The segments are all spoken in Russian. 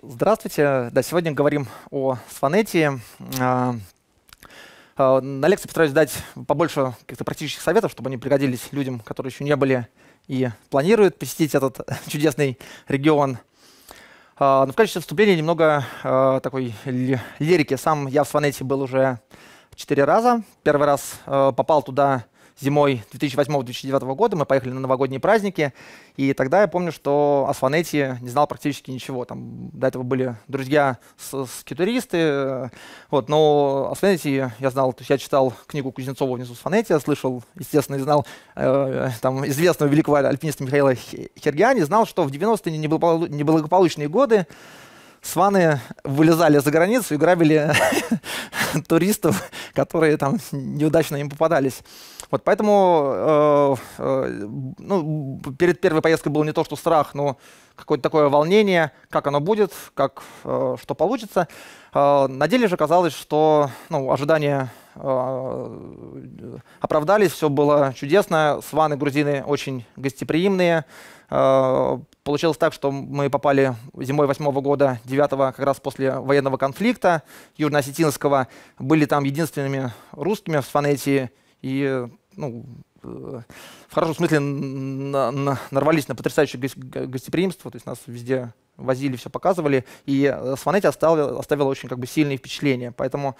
Здравствуйте. Да, сегодня говорим о Сфанете. А, а, на лекции постараюсь дать побольше каких-то практических советов, чтобы они пригодились людям, которые еще не были и планируют посетить этот чудесный регион. А, но в качестве вступления немного такой лирики. Сам я в Сфанете был уже четыре раза. Первый раз попал туда зимой 2008-2009 года. Мы поехали на новогодние праздники, и тогда я помню, что о Сванете не знал практически ничего. Там до этого были друзья скитуристы, э, вот, но о Сванете я знал, то есть я читал книгу Кузнецова «Внизу Сванете, я слышал, естественно, и знал э, там, известного великого альпиниста Михаила Хергиани, знал, что в 90-е неблагополучные годы сваны вылезали за границу и грабили туристов, которые там неудачно им попадались. Вот, поэтому э, э ну, перед первой поездкой было не то, что страх, но какое-то такое волнение, как оно будет, как, э, что получится. Э, на деле же казалось, что ну, ожидания э, оправдались, все было чудесно, сваны грузины очень гостеприимные. Э, получилось так, что мы попали зимой 8 года, 9 как раз после военного конфликта южно-осетинского, были там единственными русскими в Сфанетии, и ну, э, в хорошем смысле нарвались на потрясающее гостеприимство, то есть нас везде возили, все показывали, и э, Сванете оставила оставило очень как бы сильные впечатления, поэтому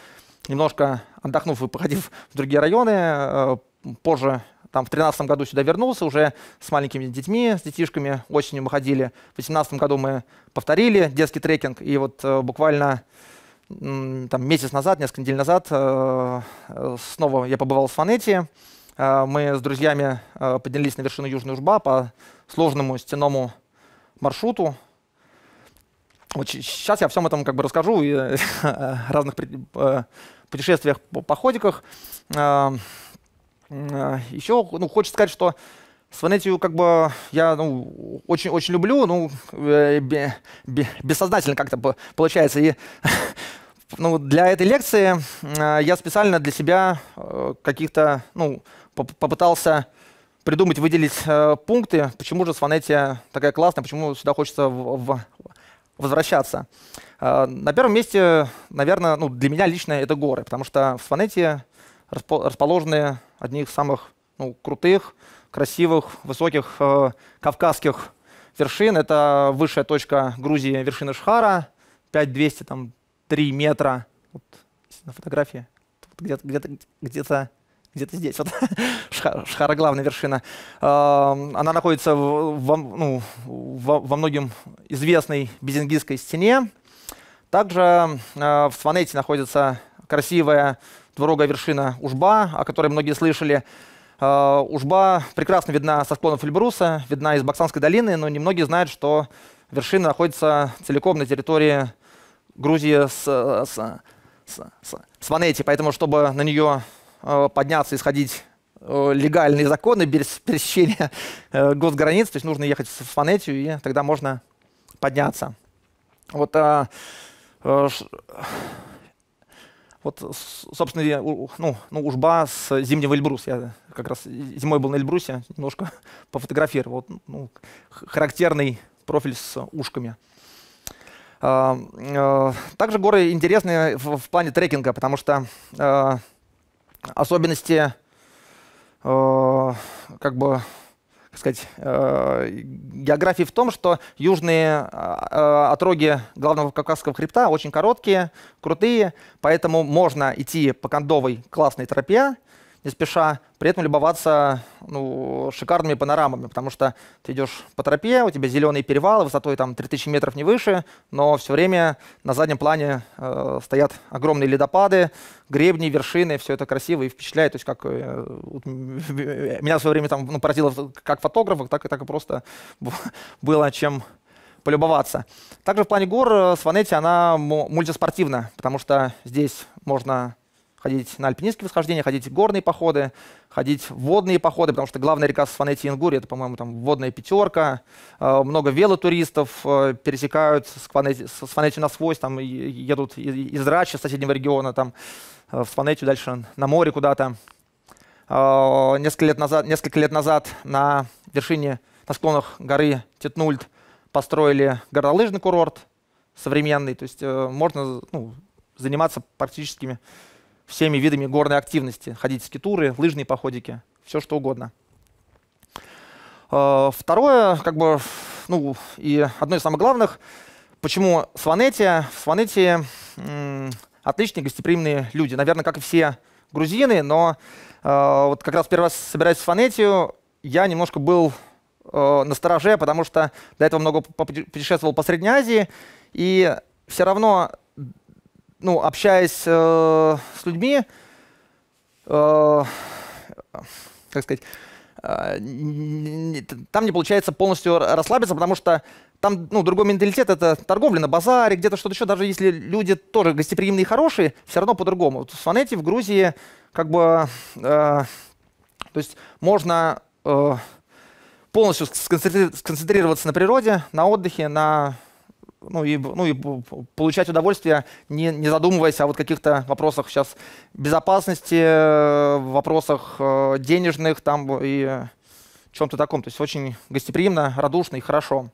немножко отдохнув и походив в другие районы, э, позже там в 2013 году сюда вернулся уже с маленькими детьми, с детишками. Осенью мы ходили. В 2018 году мы повторили детский трекинг. И вот буквально там, месяц назад, несколько недель назад, э, э, снова я побывал в Фанете. Э, мы с друзьями поднялись на вершину Южного Жба по сложному стенному маршруту. Вот сейчас я о всем этом как бы расскажу и о разных путешествиях, по походиках. Еще ну, хочется сказать, что Сванетию как бы я ну, очень, очень люблю, ну, э, бессознательно как-то получается. И ну, для этой лекции э, я специально для себя э, каких-то, ну, попытался придумать, выделить э, пункты, почему же Сванетия такая классная, почему сюда хочется в, в, возвращаться. Э, на первом месте, наверное, ну, для меня лично это горы, потому что в Сванетии расположены одни из самых ну, крутых, красивых, высоких э, кавказских вершин. Это высшая точка Грузии, вершина Шхара, 5200, там 3 метра. Вот на фотографии где-то где -то, где -то, где -то здесь. Вот. Шхара, Шхара главная вершина. Э, она находится в, во, ну, во, во многим известной Безенгизской стене. Также э, в Сванете находится красивая двурогая вершина Ужба, о которой многие слышали. Э, Ужба прекрасно видна со склонов Эльбруса, видна из Баксанской долины, но немногие знают, что вершина находится целиком на территории Грузии с, с, с, с, с Ванети. Поэтому, чтобы на нее э, подняться и сходить э, легальные законы без пересечения госграниц, то есть нужно ехать с Фанетию, и тогда можно подняться. Вот вот, собственно, ну, ну, Ужба с зимнего Эльбруса. Я как раз зимой был на Эльбрусе, немножко пофотографировал. Вот, ну, характерный профиль с ушками. А, а, также горы интересны в, в плане трекинга, потому что а, особенности как бы сказать, э, географии в том, что южные э, э, отроги главного Кавказского хребта очень короткие, крутые, поэтому можно идти по кондовой классной тропе, не спеша, при этом любоваться ну, шикарными панорамами, потому что ты идешь по тропе, у тебя зеленые перевалы высотой там 3000 метров не выше, но все время на заднем плане э, стоят огромные ледопады, гребни, вершины, все это красиво и впечатляет. То есть как э, меня в свое время там ну, поразило как фотографа, так и так и просто было чем полюбоваться. Также в плане гор э, Сванетти она мультиспортивна, потому что здесь можно ходить на альпинистские восхождения, ходить в горные походы, ходить в водные походы, потому что главная река Сфанети Ингури, это, по-моему, там водная пятерка, э, много велотуристов э, пересекают с Сфанети на свойсь, там едут из Рачи, соседнего региона, там э, в Сванетию дальше на море куда-то. Несколько лет назад, несколько лет назад на вершине, на склонах горы Титнульт построили горнолыжный курорт современный, то есть можно ну, заниматься практическими всеми видами горной активности. ходить скитуры, лыжные походики, все что угодно. Э, второе, как бы, ну, и одно из самых главных, почему Сванетия? В Сванетии отличные гостеприимные люди. Наверное, как и все грузины, но э, вот как раз первый раз собираясь в Сванетию, я немножко был э, на стороже, потому что до этого много путешествовал по Средней Азии, и все равно ну, общаясь э, с людьми, э, как сказать, э, там не получается полностью расслабиться, потому что там ну, другой менталитет, это торговля на базаре, где-то что-то еще, даже если люди тоже гостеприимные и хорошие, все равно по-другому. Вот в Сванете, в Грузии, как бы, э, то есть можно э, полностью сконцентрироваться на природе, на отдыхе, на ну и, ну и получать удовольствие, не, не задумываясь о вот каких-то вопросах сейчас безопасности, э, вопросах э, денежных там и чем-то таком. То есть очень гостеприимно, радушно и хорошо.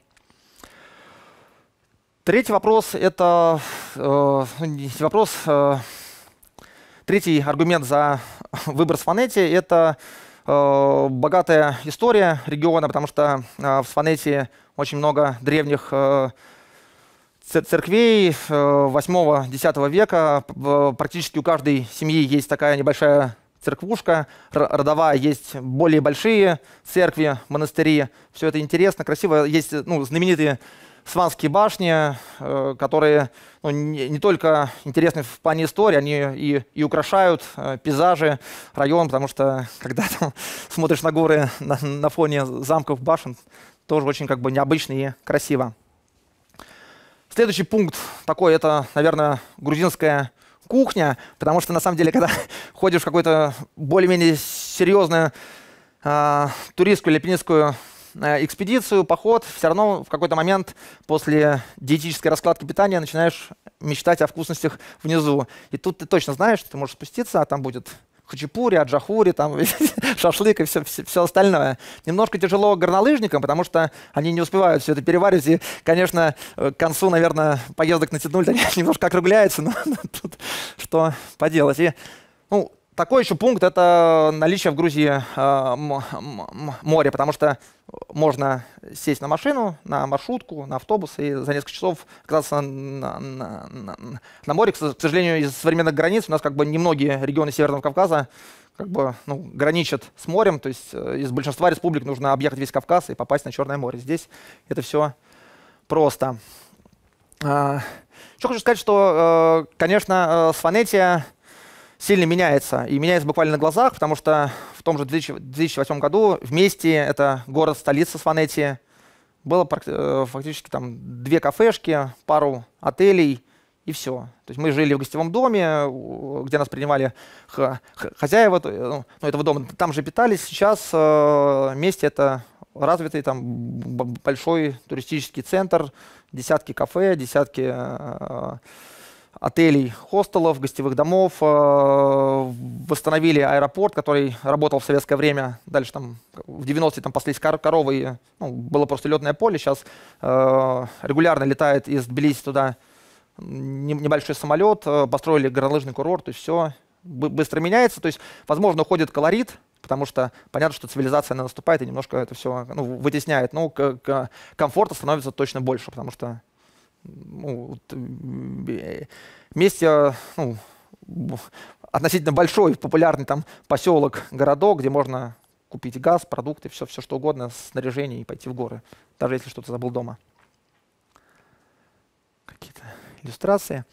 Третий вопрос – это э, ну, вопрос, э, третий аргумент за выбор Сфанети – это э, богатая история региона, потому что э, в Сфанете очень много древних э, церквей 8-10 э, века практически у каждой семьи есть такая небольшая церквушка, родовая, есть более большие церкви, монастыри. Все это интересно, красиво. Есть ну, знаменитые сванские башни, э, которые ну, не, не только интересны в плане истории, они и, и украшают э, пейзажи, район, потому что когда там, смотришь на горы на, на фоне замков, башен, тоже очень как бы необычно и красиво. Следующий пункт такой, это, наверное, грузинская кухня, потому что, на самом деле, когда ходишь в какую-то более-менее серьезную э, туристскую или пенинскую а, экспедицию, поход, все равно в какой-то момент после диетической раскладки питания начинаешь мечтать о вкусностях внизу. И тут ты точно знаешь, что ты можешь спуститься, а там будет хачапури, аджахури, там, шашлык и все, все, все остальное. Немножко тяжело горнолыжникам, потому что они не успевают все это переварить. И, конечно, э, к концу, наверное, поездок на они немножко округляются, но, но тут что поделать. И такой еще пункт – это наличие в Грузии э, моря, потому что можно сесть на машину, на маршрутку, на автобус и за несколько часов оказаться на, на, на, на море. К сожалению, из современных границ у нас как бы немногие регионы Северного Кавказа как бы ну, граничат с морем, то есть э, из большинства республик нужно объехать весь Кавказ и попасть на Черное море. Здесь это все просто. А, еще хочу сказать, что, э, конечно, с фонетия сильно меняется, и меняется буквально на глазах, потому что в том же 2008 году вместе, это город-столица Сванетти, было э, фактически там две кафешки, пару отелей и все. То есть мы жили в гостевом доме, где нас принимали хозяева э, ну, ну, этого дома, там же питались. Сейчас э, вместе это развитый там большой туристический центр, десятки кафе, десятки отелей, хостелов, гостевых домов, э, восстановили аэропорт, который работал в советское время, дальше там в 90-е там паслись кор коровы, и, ну, было просто летное поле, сейчас э, регулярно летает из Тбилиси туда небольшой самолет, э, построили горнолыжный курорт, то есть все быстро меняется, то есть, возможно, уходит колорит, потому что понятно, что цивилизация наступает и немножко это все ну, вытесняет, но ну, к, к комфорта становится точно больше, потому что ну, вместе э, ну, относительно большой, популярный там поселок, городок, где можно купить газ, продукты, все, все что угодно, снаряжение и пойти в горы, даже если что-то забыл дома. Какие-то иллюстрации.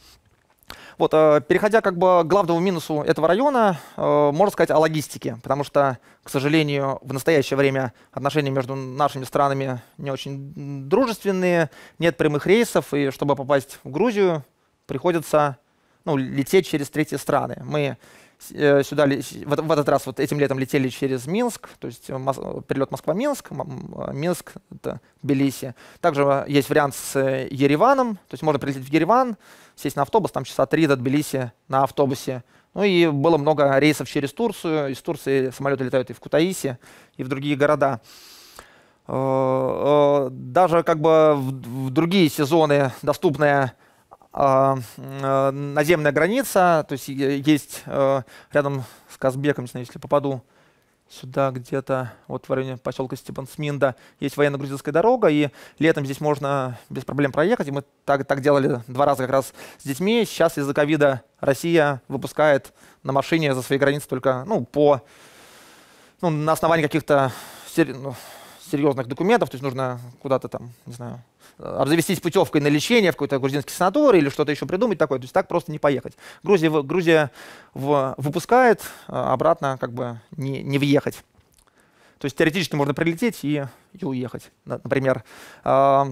Вот, э, переходя как бы к главному минусу этого района, э, можно сказать о логистике, потому что, к сожалению, в настоящее время отношения между нашими странами не очень дружественные, нет прямых рейсов, и чтобы попасть в Грузию, приходится ну, лететь через третьи страны. Мы Э, сюда, в этот раз вот этим летом летели через Минск, то есть э, э, перелет Москва-Минск, Минск, это Тбилиси. Также есть вариант с Ереваном, то есть можно прилететь в Ереван, сесть на автобус, там часа три до Тбилиси на автобусе. Ну и было много рейсов через Турцию, из Турции самолеты летают и в Кутаиси, и в другие города даже как бы в, в другие сезоны доступная а, э, наземная граница, то есть есть э, рядом с Казбеком, если попаду сюда где-то, вот в районе поселка Степансминда, есть военно-грузинская дорога, и летом здесь можно без проблем проехать, и мы так, так делали два раза как раз с детьми. Сейчас из-за ковида Россия выпускает на машине за свои границы только ну, по, ну, на основании каких-то ну, серьезных документов, то есть нужно куда-то там, не знаю, обзавестись путевкой на лечение в какой-то грузинский санаторий или что-то еще придумать такое, то есть так просто не поехать. Грузия, Грузия в, выпускает, а, обратно как бы не, не въехать. То есть теоретически можно прилететь и, и уехать. Например, а,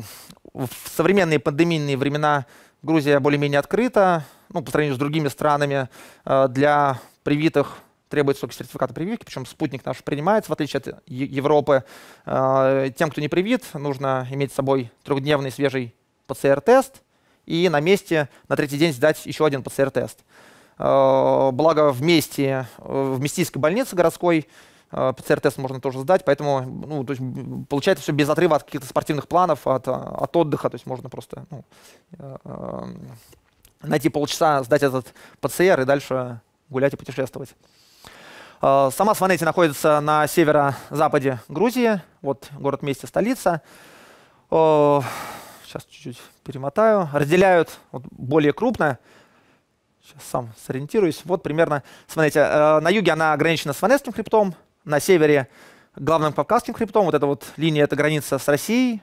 в современные пандемийные времена Грузия более-менее открыта, ну, по сравнению с другими странами, а, для привитых требуется только сертификат прививки, причем спутник наш принимается, в отличие от Европы. А, тем, кто не привит, нужно иметь с собой трехдневный свежий ПЦР-тест и на месте на третий день сдать еще один ПЦР-тест. А, благо вместе, в Местийской больнице городской а, ПЦР-тест можно тоже сдать, поэтому ну, то есть получается все без отрыва от каких-то спортивных планов, от, от отдыха, то есть можно просто ну, найти полчаса, сдать этот ПЦР и дальше гулять и путешествовать. Э, сама Сванети находится на северо-западе Грузии. Вот город вместе столица. Э, сейчас чуть-чуть перемотаю. Разделяют вот, более крупно. Сейчас сам сориентируюсь. Вот примерно, смотрите, э, на юге она ограничена Сванецким хребтом, на севере главным Кавказским хребтом. Вот эта вот линия – это граница с Россией.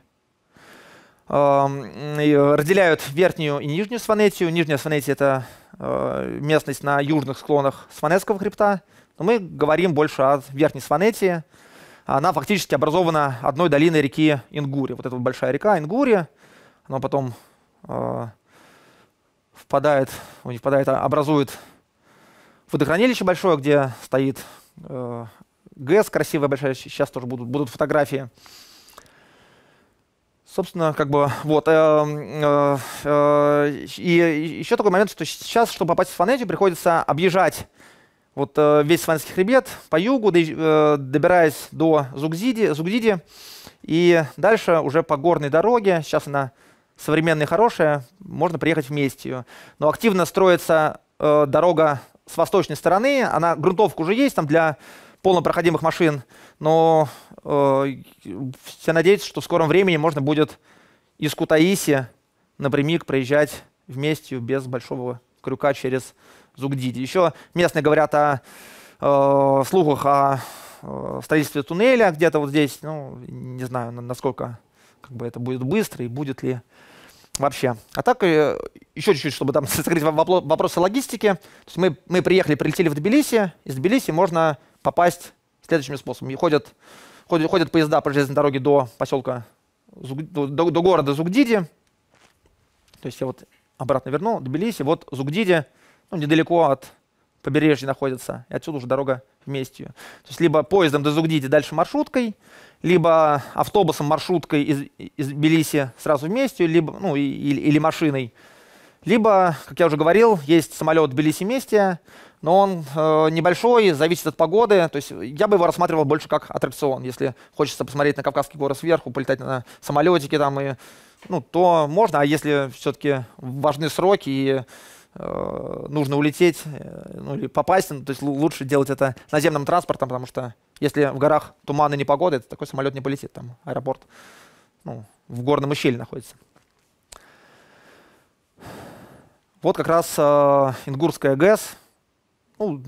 Эм, разделяют верхнюю и нижнюю Сванетию. Нижняя Сванетия – это местность на южных склонах Сванецкого хребта. Но мы говорим больше о Верхней Сванетии. Она фактически образована одной долиной реки Ингури. Вот эта вот большая река Ингури, она потом э, впадает, у не впадает, образует водохранилище большое, где стоит э, ГЭС красивая большая, сейчас тоже будут, будут фотографии. Собственно, как бы вот. Э, э, э, и еще такой момент, что сейчас, чтобы попасть в Сванетию, приходится объезжать вот э, весь Сванский хребет по югу, э, добираясь до Зугзиди, Зугдиди, и дальше уже по горной дороге, сейчас она современная хорошая, можно приехать вместе Но активно строится э, дорога с восточной стороны, она, грунтовка уже есть там для полнопроходимых машин, но э, все надеются, что в скором времени можно будет из Кутаиси напрямик проезжать вместе без большого крюка через Зугдиди. Еще местные говорят о э, слухах о э, строительстве туннеля где-то вот здесь. Ну, не знаю, насколько как бы это будет быстро и будет ли вообще. А так э, еще чуть-чуть, чтобы там закрыть вопросы логистики. То есть мы, мы приехали, прилетели в Тбилиси. Из Тбилиси можно попасть следующими способами. И ходят, ходят, ходят поезда по железной дороге до поселка, до, до, до города Зугдиди. То есть я вот обратно верну, Тбилиси, вот Зугдиди – ну, недалеко от побережья находится, и отсюда уже дорога в Местью. То есть либо поездом до Зугдити дальше маршруткой, либо автобусом маршруткой из, из Белиси сразу в Местью, либо, ну, и, или, или машиной. Либо, как я уже говорил, есть самолет Белиси-Местия, но он э, небольшой, зависит от погоды. То есть я бы его рассматривал больше как аттракцион. Если хочется посмотреть на кавказский горы сверху, полетать на самолетике там, и, ну, то можно. А если все-таки важны сроки и Э, нужно улететь, э, ну или попасть, ну, то есть лучше делать это наземным транспортом, потому что если в горах туман и непогода, это такой самолет не полетит, там аэропорт ну, в горном ущелье находится. Вот как раз э, Ингурская ГЭС, ну,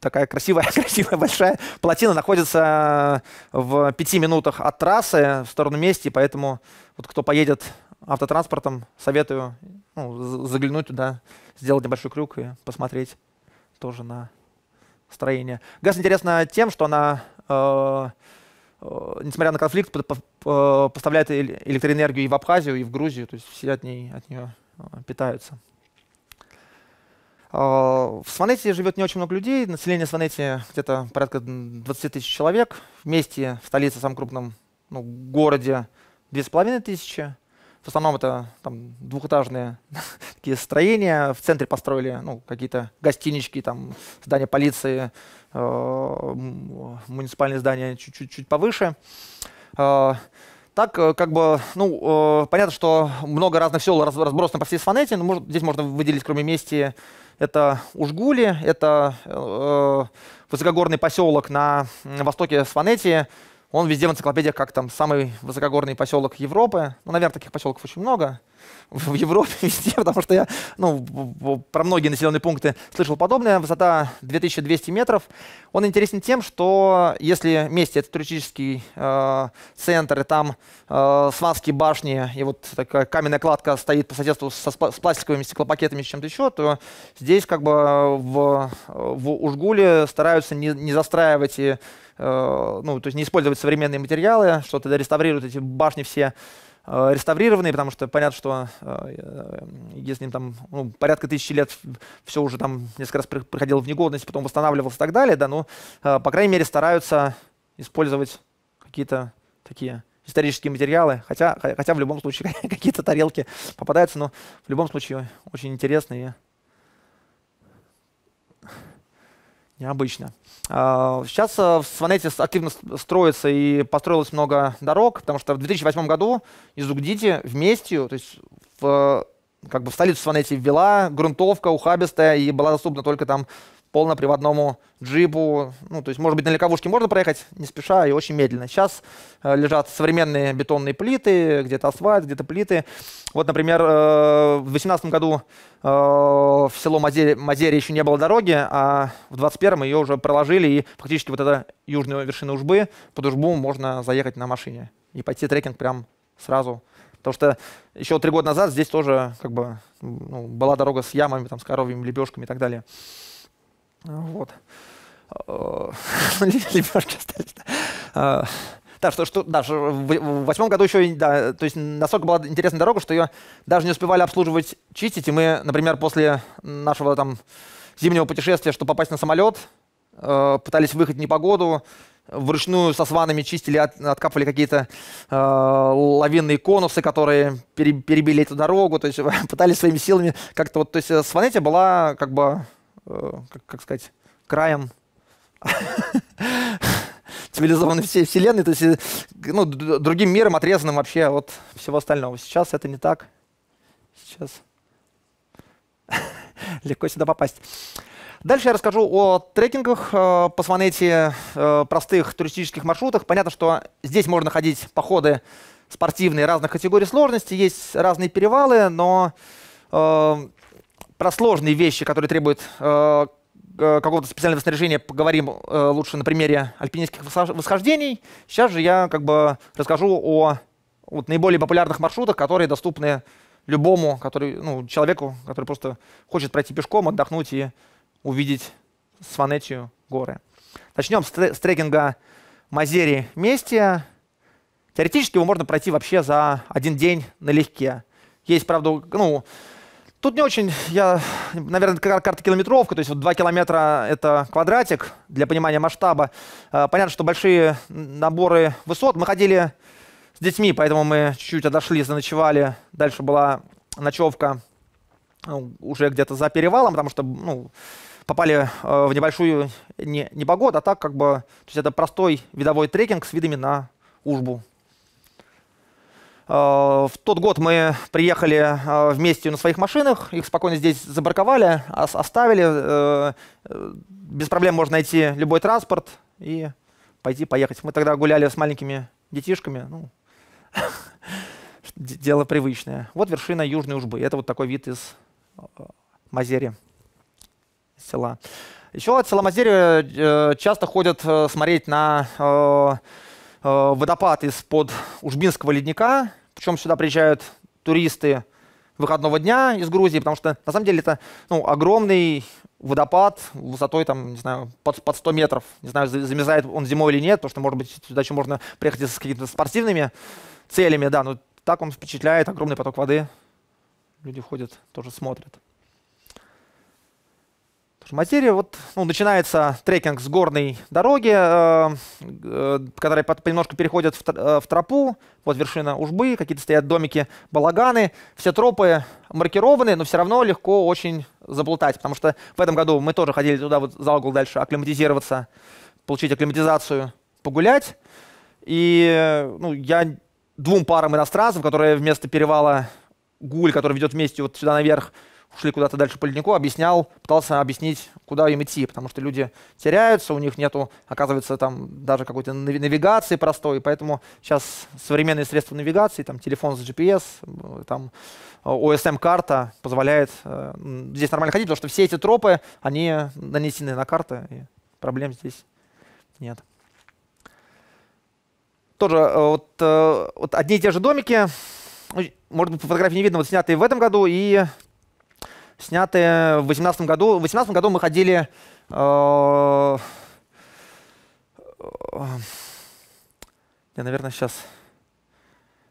такая красивая, красивая большая плотина находится э, в пяти минутах от трассы в сторону мести, поэтому вот кто поедет автотранспортом советую ну, заглянуть туда, сделать небольшой крюк и посмотреть тоже на строение. ГАЗ интересна тем, что она, э, э, несмотря на конфликт, по, по, э, поставляет электроэнергию и в Абхазию, и в Грузию, то есть все от, ней, от нее э, питаются. Э, в Сванете живет не очень много людей. Население Сванете где-то порядка 20 тысяч человек. Вместе в столице, в самом крупном ну, городе, 2500 тысячи. В основном это там, двухэтажные такие строения. В центре построили ну, какие-то гостинички, там, здание полиции, э, муниципальные здания чуть-чуть повыше. Э, так, э, как бы, ну, э, понятно, что много разных сел разбросано по всей Сванете, но может, здесь можно выделить, кроме мести, это Ужгули, это э, высокогорный поселок на востоке Сванетии, он везде в энциклопедиях как там самый высокогорный поселок Европы. Ну, наверное, таких поселков очень много в Европе везде, потому что я ну, про многие населенные пункты слышал подобное. Высота 2200 метров. Он интересен тем, что если вместе это туристический э, центр, и там э, сванские башни, и вот такая каменная кладка стоит по соседству со, с пластиковыми стеклопакетами с чем-то еще, то здесь как бы в, в Ужгуле стараются не, не застраивать и Э, ну, то есть не использовать современные материалы, что тогда реставрируют эти башни все э, реставрированные, потому что понятно, что э, если им там ну, порядка тысячи лет все уже там несколько раз приходило в негодность, потом восстанавливалось и так далее, да, но, ну, по крайней мере, стараются использовать какие-то такие исторические материалы, хотя, хотя в любом случае какие-то тарелки попадаются, но в любом случае очень интересные необычно. А, сейчас э, в Сванете активно строится и построилось много дорог, потому что в 2008 году из Угдити вместе, то есть в, как бы в столицу Сванете ввела грунтовка ухабистая и была доступна только там полноприводному джипу. Ну, то есть, может быть, на легковушке можно проехать не спеша и очень медленно. Сейчас э, лежат современные бетонные плиты, где-то асфальт, где-то плиты. Вот, например, э, в 2018 году э, в село Мазере, Мазере еще не было дороги, а в 2021 ее уже проложили, и фактически вот эта южная вершина Ужбы, под Ужбу можно заехать на машине и пойти трекинг прям сразу Потому что еще три года назад здесь тоже как бы, ну, была дорога с ямами, там, с коровьими лепешками и так далее. Вот. Э, Лепешки остались. Э, да, что, что даже в восьмом году еще, да, то есть настолько была интересная дорога, что ее даже не успевали обслуживать, чистить. И мы, например, после нашего там зимнего путешествия, чтобы попасть на самолет, э, пытались выехать в непогоду, вручную со сванами чистили, от, откапывали какие-то э, лавинные конусы, которые перебили эту дорогу, то есть пытались своими силами как-то вот, то есть Сванетия была как бы Э, как, как сказать, краем цивилизованной всей вселенной, то есть э, ну, другим миром, отрезанным вообще от всего остального. Сейчас это не так. Сейчас легко сюда попасть. Дальше я расскажу о трекингах э, по Сванете, э, простых туристических маршрутах. Понятно, что здесь можно ходить походы спортивные разных категорий сложности, есть разные перевалы, но про сложные вещи, которые требуют э, какого-то специального снаряжения, поговорим э, лучше на примере альпинистских восхождений. Сейчас же я как бы расскажу о вот, наиболее популярных маршрутах, которые доступны любому который, ну, человеку, который просто хочет пройти пешком, отдохнуть и увидеть Сванетию горы. Начнем с, с трекинга Мазери Местия. Теоретически его можно пройти вообще за один день налегке. Есть, правда, ну, Тут не очень, я, наверное, карта километровка, то есть вот 2 километра — это квадратик для понимания масштаба. А, понятно, что большие наборы высот. Мы ходили с детьми, поэтому мы чуть-чуть отошли, заночевали. Дальше была ночевка ну, уже где-то за перевалом, потому что ну, попали а, в небольшую непогоду, а так как бы... То есть это простой видовой трекинг с видами на Ужбу. Э, в тот год мы приехали э, вместе на своих машинах, их спокойно здесь забраковали, оставили. Э, без проблем можно найти любой транспорт и пойти поехать. Мы тогда гуляли с маленькими детишками. Ну, дело привычное. Вот вершина Южной Ужбы. Это вот такой вид из Мазери, села. Еще от села Мазери часто ходят смотреть на водопад из-под Ужбинского ледника чем сюда приезжают туристы выходного дня из Грузии, потому что на самом деле это ну, огромный водопад высотой там, не знаю, под, под 100 метров. Не знаю, замерзает он зимой или нет, потому что, может быть, сюда еще можно приехать с какими-то спортивными целями, да, но так он впечатляет огромный поток воды. Люди ходят, тоже смотрят. Материя, вот, ну, начинается трекинг с горной дороги, э, э, которая под, немножко переходит в, э, в тропу, вот вершина Ужбы, какие-то стоят домики, балаганы, все тропы маркированы, но все равно легко очень заплутать, потому что в этом году мы тоже ходили туда вот за угол дальше акклиматизироваться, получить акклиматизацию, погулять, и ну, я двум парам иностранцев, которые вместо перевала Гуль, который ведет вместе вот сюда наверх, ушли куда-то дальше по леднику, объяснял, пытался объяснить, куда им идти, потому что люди теряются, у них нету, оказывается, там даже какой-то навигации простой, поэтому сейчас современные средства навигации, там телефон с GPS, э, там OSM-карта э, эм позволяет э, здесь нормально ходить, потому что все эти тропы, они нанесены на карты, и проблем здесь нет. Тоже э, вот, вот одни и те же домики, может быть, по фотографии не видно, вот снятые в этом году и снятые в 2018 году. В 2018 году мы ходили... Э, я, э, наверное, сейчас...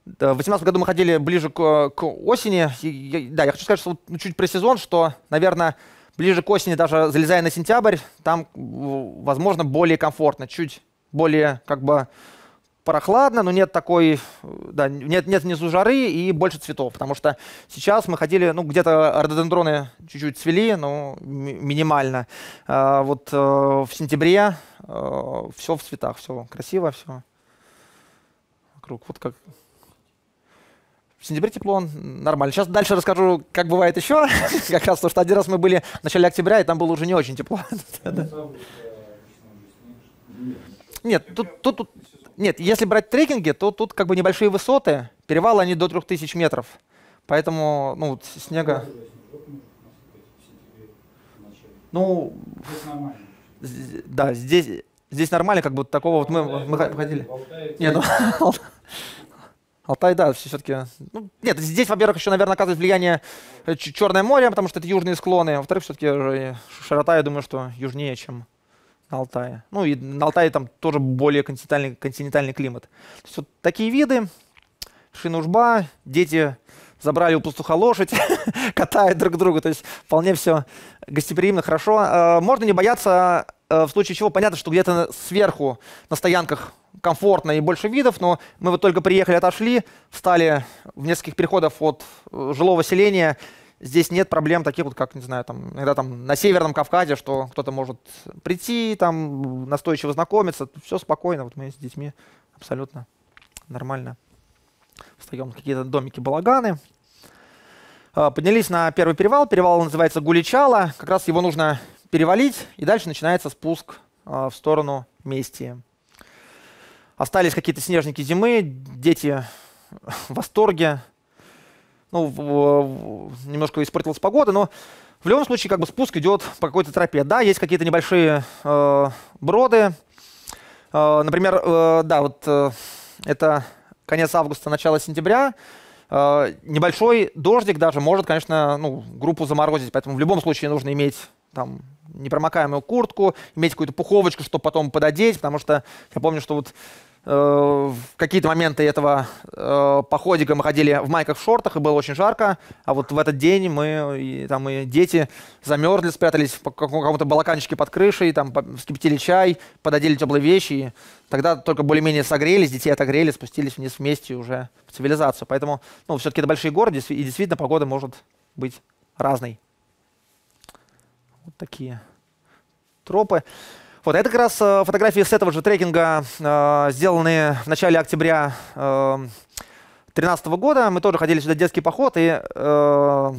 Да, в 2018 году мы ходили ближе к, к осени. И, я, да, я хочу сказать, что вот, ну, чуть про сезон, что, наверное, ближе к осени, даже залезая на сентябрь, там, возможно, более комфортно, чуть более как бы прохладно, но нет такой, э, да, нет, нет внизу жары и больше цветов, потому что сейчас мы ходили, ну, где-то рододендроны чуть-чуть цвели, но ну, минимально. А вот э, в сентябре э, все в цветах, все красиво, все вокруг. Вот как в сентябре тепло, нормально. Сейчас дальше расскажу, как бывает еще. как раз то, что один раз мы были в начале октября, и там было уже не очень тепло. Нет, тут, тут, тут нет, если брать трекинги, то тут как бы небольшие высоты. Перевалы, они до 3000 метров. Поэтому, ну, вот снега... Ну, да, здесь, здесь нормально, как будто такого Алтай, вот мы, мы ходили. Алтай, нет, ну, Алтай, да, все-таки. Ну, нет, здесь, во-первых, еще, наверное, оказывает влияние э, Черное море, потому что это южные склоны. Во-вторых, все-таки э, широта, я думаю, что южнее, чем на Ну и на Алтае там тоже более континентальный, континентальный климат. То есть вот такие виды, шинужба, дети забрали у пастуха лошадь, катают друг друга. То есть вполне все гостеприимно, хорошо. Э, можно не бояться, э, в случае чего понятно, что где-то сверху на стоянках комфортно и больше видов, но мы вот только приехали, отошли, встали в нескольких переходов от э, жилого селения, здесь нет проблем таких вот, как, не знаю, там, иногда там на Северном Кавказе, что кто-то может прийти, там, настойчиво знакомиться, все спокойно, вот мы с детьми абсолютно нормально встаем какие-то домики-балаганы. А, поднялись на первый перевал, перевал называется Гуличала, как раз его нужно перевалить, и дальше начинается спуск а, в сторону Местии. Остались какие-то снежники зимы, дети в восторге, ну, в, в, немножко испортилась погода, но в любом случае как бы спуск идет по какой-то тропе. Да, есть какие-то небольшие э, броды. Э, например, э, да, вот э, это конец августа, начало сентября. Э, небольшой дождик даже может, конечно, ну, группу заморозить, поэтому в любом случае нужно иметь там непромокаемую куртку, иметь какую-то пуховочку, чтобы потом пододеть, потому что я помню, что вот Э, в какие-то моменты этого э, походика мы ходили в майках, в шортах, и было очень жарко. А вот в этот день мы, и, там, и дети замерзли, спрятались в каком-то балаканчике под крышей, там вскипятили чай, пододели теплые вещи. И тогда только более-менее согрелись, детей отогрели, спустились вниз вместе уже в цивилизацию. Поэтому, ну, все-таки это большие города, и действительно погода может быть разной. Вот такие тропы. Вот, а это как раз э, фотографии с этого же трекинга, э, сделанные в начале октября 2013 э, года. Мы тоже ходили сюда детский поход, и, ну,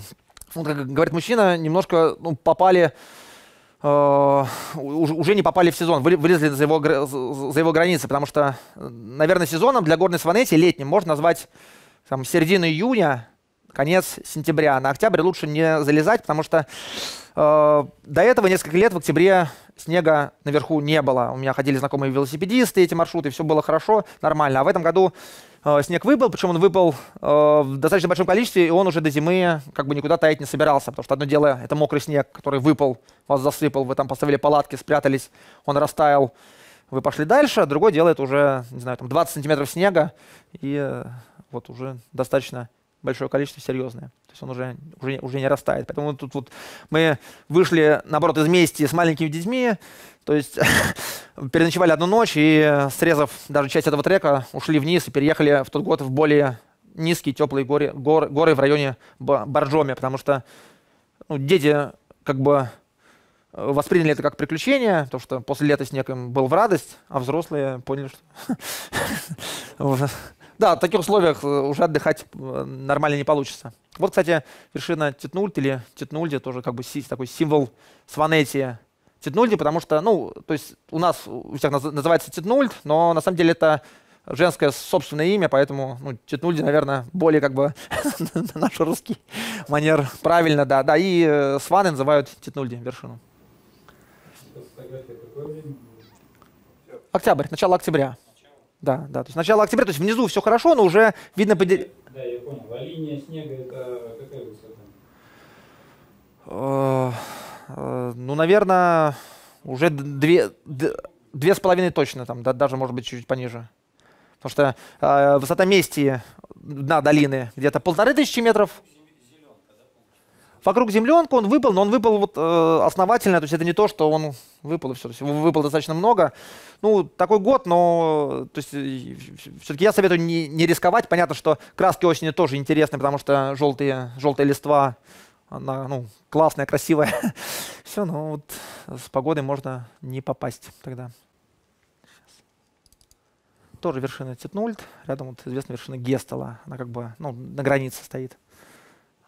как говорит мужчина, немножко ну, попали уже не попали в сезон, вылезли за его, за его границы, потому что, наверное, сезоном для горной сванети летним можно назвать там, середину июня, конец сентября. На октябрь лучше не залезать, потому что э, до этого несколько лет в октябре снега наверху не было. У меня ходили знакомые велосипедисты, эти маршруты, все было хорошо, нормально. А в этом году э, снег выпал, причем он выпал э, в достаточно большом количестве, и он уже до зимы как бы никуда таять не собирался, потому что одно дело, это мокрый снег, который выпал, вас засыпал, вы там поставили палатки, спрятались, он растаял, вы пошли дальше, другое дело, это уже, не знаю, там 20 сантиметров снега, и э, вот уже достаточно большое количество серьезное. То есть он уже, уже, уже не растает. Поэтому тут вот мы вышли, наоборот, из мести с маленькими детьми, то есть переночевали одну ночь и, срезав даже часть этого трека, ушли вниз и переехали в тот год в более низкие теплые горы, горы горы в районе Борджоми, потому что ну, дети как бы э, восприняли это как приключение, то что после лета снег им был в радость, а взрослые поняли, что Да, в таких условиях э, уже отдыхать э, нормально не получится. Вот, кстати, вершина Титнульт или Титнульди, тоже как бы такой символ Сванетия. Титнульди, потому что, ну, то есть у нас у всех называется Титнульт, но на самом деле это женское собственное имя, поэтому ну, Титнульди, наверное, более как бы на наш русский манер правильно, да. Да, и э, сваны называют Титнульди вершину. Октябрь, начало октября. Да, да. То есть начало октября, то есть внизу все хорошо, но уже видно... Да, я понял. А линия снега это какая высота? Э, э, ну, наверное, уже две, две с половиной точно, там, да, даже, может быть, чуть-чуть пониже. Потому что э, высота мести дна долины где-то полторы тысячи метров вокруг земленка он выпал, но он выпал вот э, основательно, то есть это не то, что он выпал и все, то есть выпал достаточно много. Ну, такой год, но то есть, э, все-таки я советую не, не рисковать. Понятно, что краски осени тоже интересны, потому что желтые, желтые листва, она, ну, классная, красивая. все, но вот с погодой можно не попасть тогда. Тоже вершина Титнульт, рядом вот известная вершина Гестела, она как бы ну, на границе стоит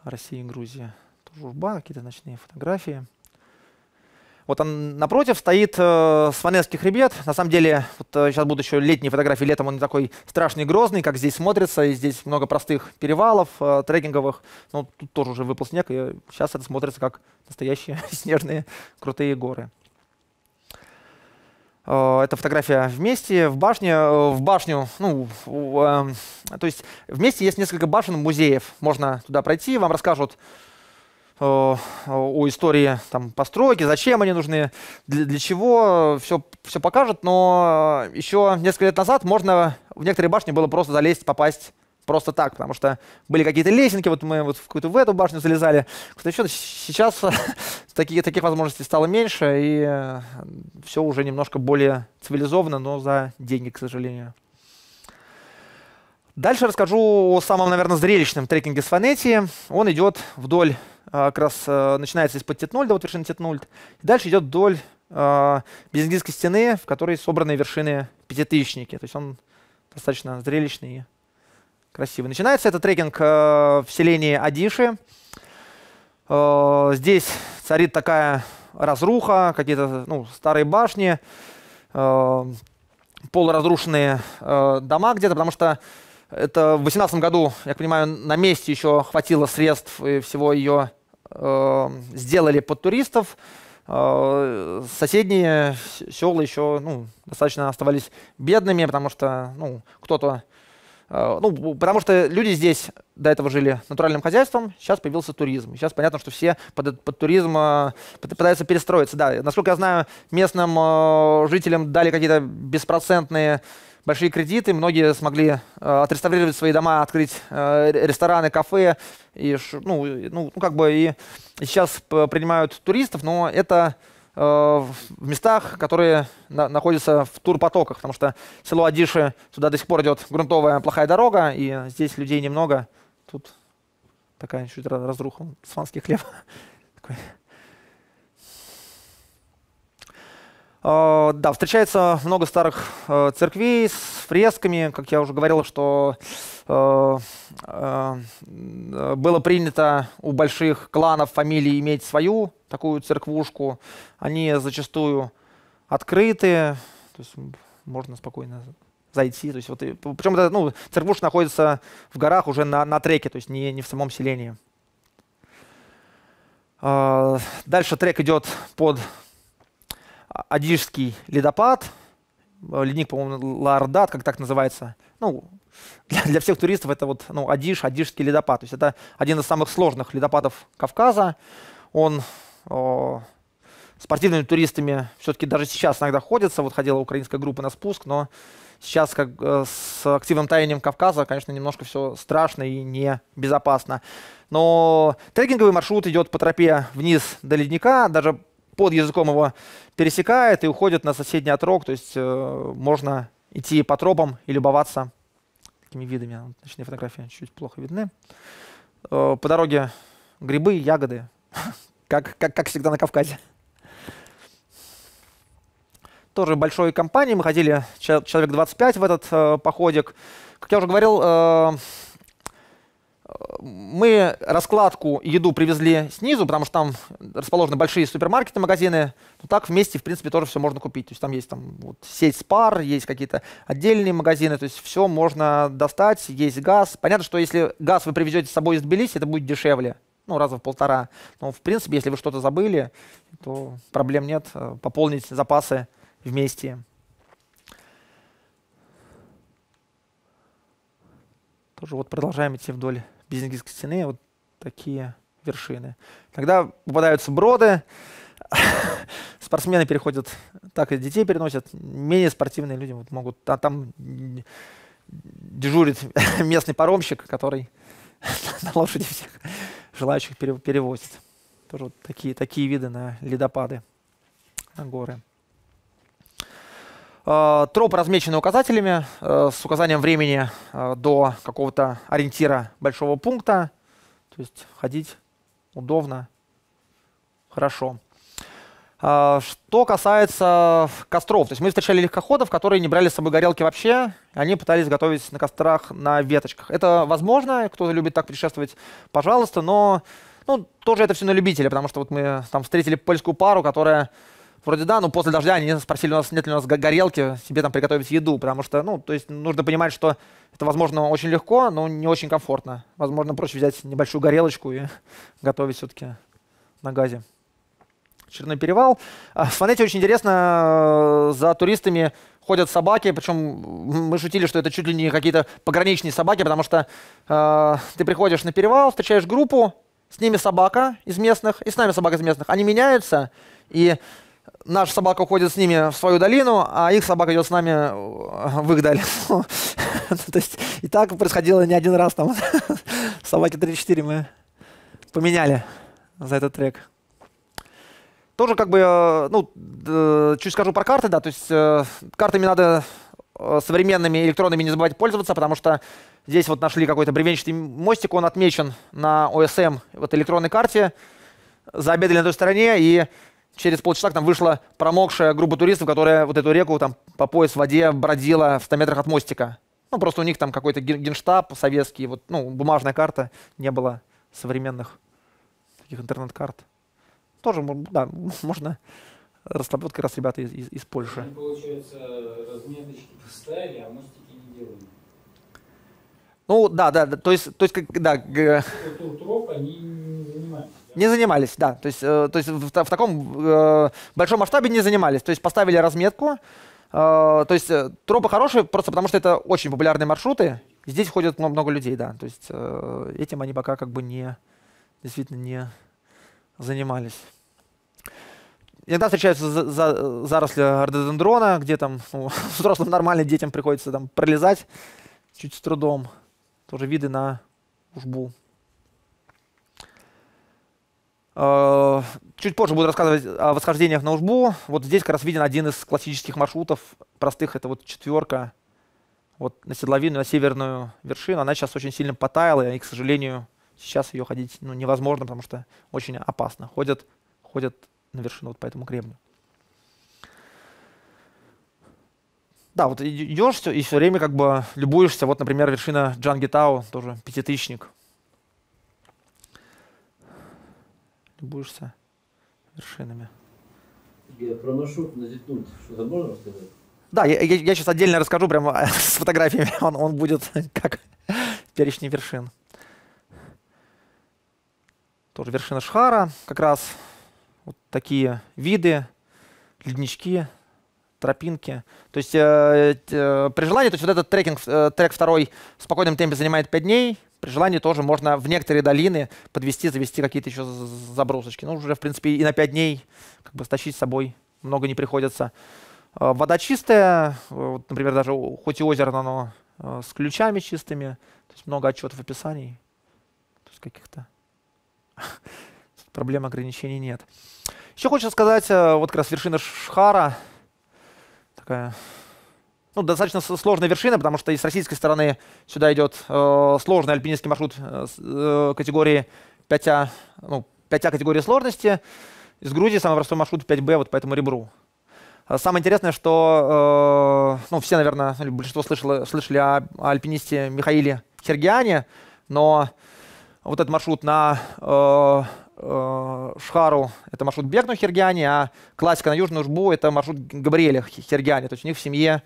России и Грузии журба, какие-то ночные фотографии. Вот он напротив стоит э, Сванецких ребят. На самом деле, вот, э, сейчас будут еще летние фотографии. Летом он не такой страшный и грозный, как здесь смотрится. И здесь много простых перевалов, э, трекинговых. Ну, тут тоже уже выпал снег, и сейчас это смотрится как настоящие снежные крутые горы. Э, это фотография вместе, в башне, э, в башню, ну, э, то есть вместе есть несколько башен музеев. Можно туда пройти, вам расскажут, о э, истории там, постройки, зачем они нужны, для, для чего, все, э, все покажет. Но э, еще несколько лет назад можно в некоторые башни было просто залезть, попасть просто так, потому что были какие-то лесенки, вот мы вот в какую-то в эту башню залезали, кто еще сейчас таких таких возможностей стало меньше, и все уже немножко более цивилизованно, но за деньги, к сожалению. Дальше расскажу о самом, наверное, зрелищном трекинге с Фанетти. Он идет вдоль, а, как раз э, начинается из-под Титнульда, до вот вершины Титнульд. Дальше идет вдоль э, а, Безингийской стены, в которой собраны вершины пятитысячники. То есть он достаточно зрелищный и красивый. Начинается этот трекинг э, в селении Адиши. Э, здесь царит такая разруха, какие-то ну, старые башни, э, полуразрушенные э, дома где-то, потому что это в 2018 году, я понимаю, на месте еще хватило средств, и всего ее э, сделали под туристов. Э, соседние села еще ну, достаточно оставались бедными, потому что ну, кто-то... Э, ну, потому что люди здесь до этого жили натуральным хозяйством, сейчас появился туризм. Сейчас понятно, что все под, под туризм э, пытаются перестроиться. Да, насколько я знаю, местным э, жителям дали какие-то беспроцентные большие кредиты, многие смогли э, отреставрировать свои дома, открыть э, рестораны, кафе, и, ну, ну, ну, как бы и сейчас принимают туристов, но это э, в местах, которые на, находятся в турпотоках, потому что село Адиши, сюда до сих пор идет грунтовая плохая дорога, и здесь людей немного, тут такая чуть разруха, сванский хлеб такой Э, да, встречается много старых э, церквей с фресками. Как я уже говорил, что э, было принято у больших кланов фамилий иметь свою такую церквушку. Они зачастую открыты, то есть можно спокойно зайти. То есть вот, причем это, ну, церквушка находится в горах уже на, на треке, то есть не, не в самом селении. Дальше трек идет под Адижский ледопад, э, ледник, по-моему, Лаордат, как так называется. Ну, для, для всех туристов это вот ну, Адиш, Адижский ледопад. То есть это один из самых сложных ледопадов Кавказа. Он о, э, спортивными туристами все-таки даже сейчас иногда ходится. Вот ходила украинская группа на спуск, но сейчас как, э, с активным таянием Кавказа, конечно, немножко все страшно и небезопасно. Но трекинговый маршрут идет по тропе вниз до ледника, даже под языком его пересекает и уходит на соседний отрог. То есть э, можно идти по тропам и любоваться такими видами. Ночные фотографии чуть плохо видны. Э, по дороге грибы, ягоды, как, как, как всегда на Кавказе. Тоже большой компанией Мы ходили человек 25 в этот э, походик. Как я уже говорил, э, мы раскладку еду привезли снизу, потому что там расположены большие супермаркеты, магазины. Но ну, так вместе, в принципе, тоже все можно купить. То есть там есть там, вот, сеть спар, есть какие-то отдельные магазины, то есть все можно достать, есть газ. Понятно, что если газ вы привезете с собой из Тбилиси, это будет дешевле, ну, раза в полтора. Но, в принципе, если вы что-то забыли, то проблем нет э, пополнить запасы вместе. Тоже вот продолжаем идти вдоль Безнигийской стены вот такие вершины. Когда попадаются броды, спортсмены переходят, так и детей переносят, менее спортивные люди вот могут, а там дежурит местный паромщик, который на лошади всех желающих перевозит. Тоже вот такие, такие виды на ледопады, на горы. Э, троп размечены указателями э, с указанием времени э, до какого-то ориентира большого пункта. То есть ходить удобно, хорошо. Что касается костров, то есть мы встречали легкоходов, которые не брали с собой горелки вообще, они пытались готовить на кострах на веточках. Это возможно, кто-то любит так путешествовать, пожалуйста, но ну, тоже это все на любителя, потому что вот мы там встретили польскую пару, которая Вроде да, но после дождя они спросили у нас, нет ли у нас горелки, себе там приготовить еду, потому что, ну, то есть нужно понимать, что это, возможно, очень легко, но не очень комфортно. Возможно, проще взять небольшую горелочку и готовить все-таки на газе. Черный перевал. В а, Фанете очень интересно, э, за туристами ходят собаки, причем мы шутили, что это чуть ли не какие-то пограничные собаки, потому что э, ты приходишь на перевал, встречаешь группу, с ними собака из местных, и с нами собака из местных. Они меняются, и наша собака уходит с ними в свою долину, а их собака идет с нами э, в их долину. Ну, то есть и так происходило не один раз там. Собаки 3-4 мы поменяли за этот трек. Тоже как бы, э, ну, э, чуть скажу про карты, да, то есть картами надо современными электронными не забывать пользоваться, потому что здесь вот нашли какой-то бревенчатый мостик, он отмечен на ОСМ, эм вот электронной карте, за на той стороне, и через полчаса там вышла промокшая группа туристов, которая вот эту реку там по пояс в воде бродила в 100 метрах от мостика. Ну, просто у них там какой-то генштаб советский, вот, ну, бумажная карта, не было современных таких интернет-карт. Тоже, да, можно расслабить, как раз ребята из, из, из Польши. Они, получается, разметочки поставили, а мостики не делали. Ну, да, да, да. То есть, то есть как, да. Туров они не занимались. Да? То есть, э, то есть в, в таком э, большом масштабе не занимались. То есть поставили разметку. Э, то есть э, тропы хорошие, просто потому что это очень популярные маршруты. Здесь ходят много, много людей, да. То есть э, этим они пока как бы не действительно не занимались. Иногда встречаются за, за, заросли рододендрона, где там ну, взрослым нормально детям приходится там пролезать чуть с трудом. Тоже виды на Ужбу. Э, чуть позже буду рассказывать о восхождениях на Ужбу. Вот здесь как раз виден один из классических маршрутов простых. Это вот четверка вот на седловину, на северную вершину. Она сейчас очень сильно потаяла, и, к сожалению, сейчас ее ходить ну, невозможно, потому что очень опасно. Ходят, ходят на вершину вот по этому гребню. Да, вот идешь и все время как бы любуешься. Вот, например, вершина Джангитау, тоже пятитысячник. Любуешься вершинами. Я про на что-то можно рассказать? Да, я, я, я сейчас отдельно расскажу прямо с фотографиями. Он, он будет как перечни вершин. Тоже вершина Шхара, как раз вот такие виды, леднички, тропинки. То есть э, э, при желании, то есть вот этот трекинг, э, трек второй в спокойном темпе занимает 5 дней. При желании тоже можно в некоторые долины подвести, завести какие-то еще забросочки. Ну, уже, в принципе, и на 5 дней как бы стащить с собой много не приходится. Э, вода чистая, э, вот, например, даже хоть и озеро, но оно э, с ключами чистыми. То есть много отчетов описаний. То есть каких-то проблем ограничений нет. Еще хочется сказать, э, вот как раз вершина Шхара, такая ну, достаточно сложная вершина, потому что и с российской стороны сюда идет э, сложный альпинистский маршрут э, э категории 5А, ну, 5А категории сложности. Из Грузии самый простой маршрут 5Б, вот по этому ребру. А самое интересное, что э, ну, все, наверное, ну, большинство слышало, слышали о, о альпинисте Михаиле Сергиане, но вот этот маршрут на э, Э, Шхару — это маршрут Бекну Хергиани, а классика на Южную Жбу — это маршрут Габриэля Хергиани. То есть у них в семье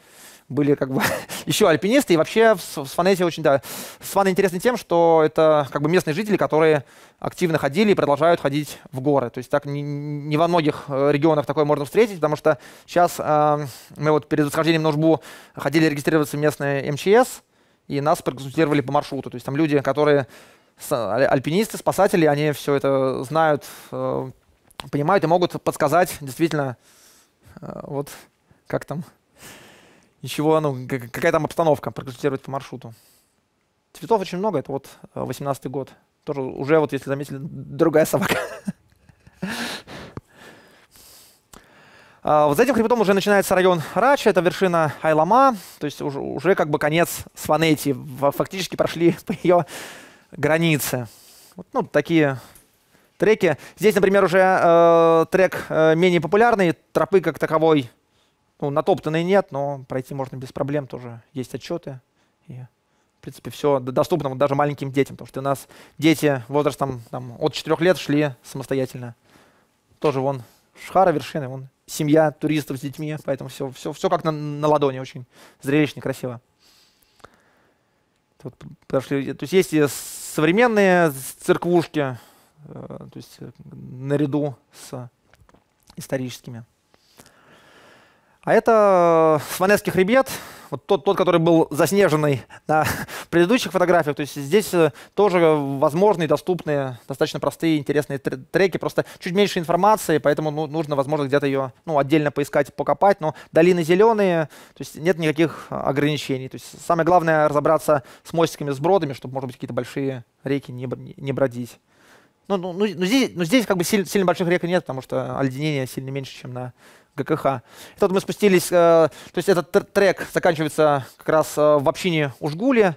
были как бы еще альпинисты. И вообще в Сфанете очень, да, Сфан интересен тем, что это как бы местные жители, которые активно ходили и продолжают ходить в горы. То есть так не, не во многих э, регионах такое можно встретить, потому что сейчас э, мы вот перед восхождением на жбу ходили регистрироваться в местное МЧС, эм и нас проконсультировали по маршруту. То есть там люди, которые а, альпинисты, спасатели, они все это знают, э, понимают и могут подсказать действительно, э, вот как там, ничего, ну, какая там обстановка проконсультировать по маршруту. Цветов очень много, это вот 18 э, год. Тоже уже, вот если заметили, другая собака. А, вот за этим хребтом уже начинается район Рача, это вершина Айлама, то есть уже, уже как бы конец Сванети. Фактически прошли по ее границы. Вот, ну, такие треки. Здесь, например, уже э, трек э, менее популярный, тропы как таковой ну, натоптанной нет, но пройти можно без проблем, тоже есть отчеты. И, в принципе, все доступно даже маленьким детям, потому что у нас дети возрастом там, от 4 лет шли самостоятельно. Тоже вон Шхара вершины, вон семья туристов с детьми, поэтому все, все, все как на, на ладони, очень зрелищно, красиво. Тут пошли, то есть есть и современные церквушки, э, то есть э, наряду с историческими. А это э, Сванецких хребет вот тот, тот, который был заснеженный на предыдущих фотографиях. То есть здесь э, тоже возможны и доступны достаточно простые, интересные треки, просто чуть меньше информации, поэтому ну, нужно, возможно, где-то ее ну, отдельно поискать, покопать. Но долины зеленые, то есть нет никаких э, ограничений. То есть самое главное разобраться с мостиками, с бродами, чтобы, может быть, какие-то большие реки не, не бродить. Ну, ну, ну, ну, здесь, ну здесь как бы сильно, сильно больших рек нет, потому что оледенение сильно меньше, чем на ГКХ. И тут мы спустились, э, то есть этот трек заканчивается как раз э, в общине Ужгули.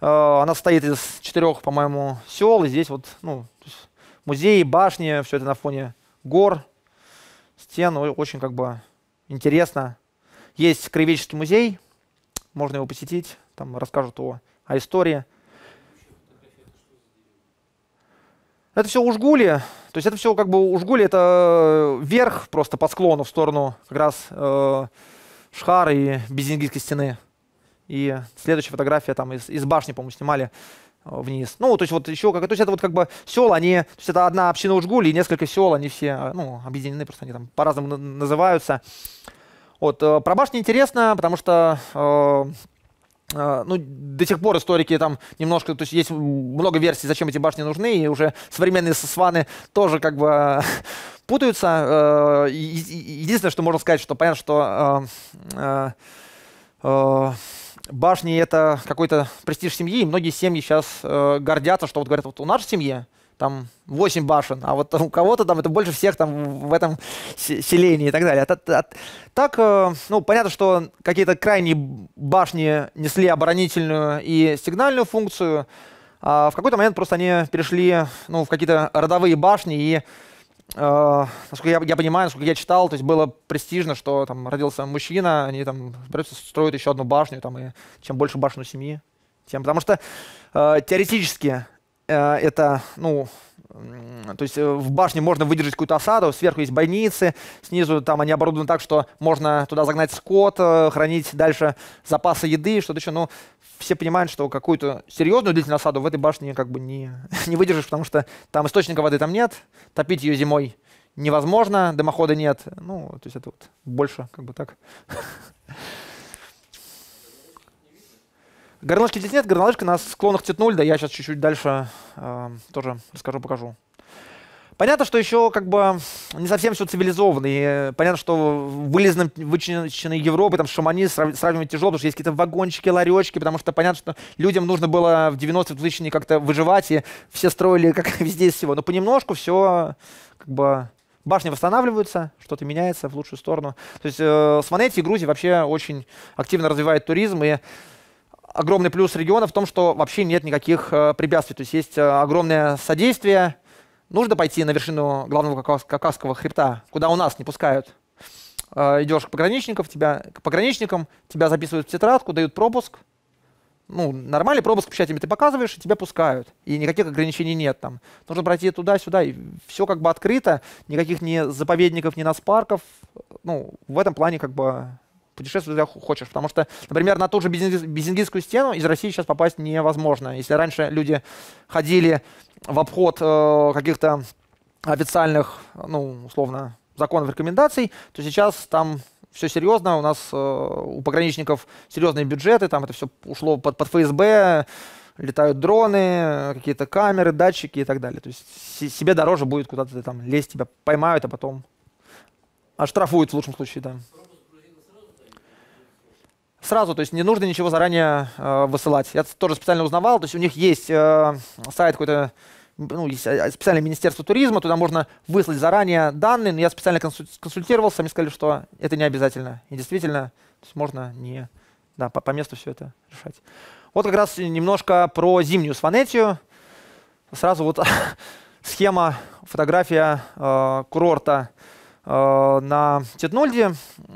Э, она состоит из четырех, по-моему, сел. И здесь вот ну, музей, башни, все это на фоне гор, стен. Очень как бы интересно. Есть краеведческий музей, можно его посетить, там расскажут о, о истории. Это все Ужгули, то есть это все как бы Ужгули, это вверх э, просто по склону в сторону как раз э, Шхара и Безингийской стены. И следующая фотография там из, из башни, по-моему, снимали э, вниз. Ну, то есть вот еще как, то есть это вот как бы села, они, то есть это одна община Ужгули и несколько сел, они все, э, ну, объединены, просто они там по-разному называются. Вот, про башню интересно, потому что э, а, ну, до сих пор историки там немножко, то есть есть много версий, зачем эти башни нужны, и уже современные сваны тоже как бы путаются. Э, единственное, что можно сказать, что понятно, что э, э, башни — это какой-то престиж семьи, и многие семьи сейчас гордятся, что вот говорят, вот у нашей семьи там 8 башен, а вот у кого-то там это больше всех там в этом селении и так далее. От, от, так, э, ну, понятно, что какие-то крайние башни несли оборонительную и сигнальную функцию, а в какой-то момент просто они перешли ну, в какие-то родовые башни и э, насколько я, я понимаю, насколько я читал, то есть было престижно, что там родился мужчина, они там строят еще одну башню, там, и чем больше башен у семьи, тем. Потому что э, теоретически Э, это, ну, то есть э, в башне можно выдержать какую-то осаду, сверху есть больницы, снизу там они оборудованы так, что можно туда загнать скот, э, хранить дальше запасы еды, что-то еще. Но ну, все понимают, что какую-то серьезную длительную осаду в этой башне как бы не, не выдержишь, потому что там источника воды там нет, топить ее зимой невозможно, дымохода нет. Ну, то есть это вот больше как бы так. Горнолыжки здесь нет, горнолыжки на склонах Титнульда. Я сейчас чуть-чуть дальше э, тоже расскажу, покажу. Понятно, что еще как бы не совсем все цивилизованно. И понятно, что вылезным, вычищенной Европы, там, шамани сравнивать тяжело, потому что есть какие-то вагончики, ларечки, потому что понятно, что людям нужно было в 90-е, тысячи как-то выживать, и все строили как везде из всего. Но понемножку все как бы башни восстанавливаются, что-то меняется в лучшую сторону. То есть э, Сванетти и Грузия вообще очень активно развивают туризм, и огромный плюс региона в том, что вообще нет никаких э, препятствий. То есть есть э, огромное содействие. Нужно пойти на вершину главного Кавказского хребта, куда у нас не пускают. Э, идешь к пограничников, тебя, к пограничникам, тебя записывают в тетрадку, дают пропуск. Ну, нормальный пропуск печатями ты показываешь, и тебя пускают. И никаких ограничений нет там. Нужно пройти туда-сюда, и все как бы открыто. Никаких ни заповедников, ни нас парков. Ну, в этом плане как бы Путешествовать куда хочешь. Потому что, например, на ту же Безингийскую стену из России сейчас попасть невозможно. Если раньше люди ходили в обход э, каких-то официальных, ну, условно, законов, рекомендаций, то сейчас там все серьезно, у нас э, у пограничников серьезные бюджеты, там это все ушло под, под ФСБ, летают дроны, какие-то камеры, датчики и так далее. То есть себе дороже будет куда-то там лезть, тебя поймают, а потом оштрафуют в лучшем случае, да сразу, то есть не нужно ничего заранее э, высылать. Я тоже специально узнавал, то есть у них есть э, сайт какой-то, ну, есть э, специальное министерство туризма, туда можно выслать заранее данные, но я специально консультировался, мне сказали, что это не обязательно. И действительно, то есть можно не, да, по, по месту все это решать. Вот как раз немножко про зимнюю Сванетию. Сразу вот схема, фотография э, курорта э, на Тетнульде.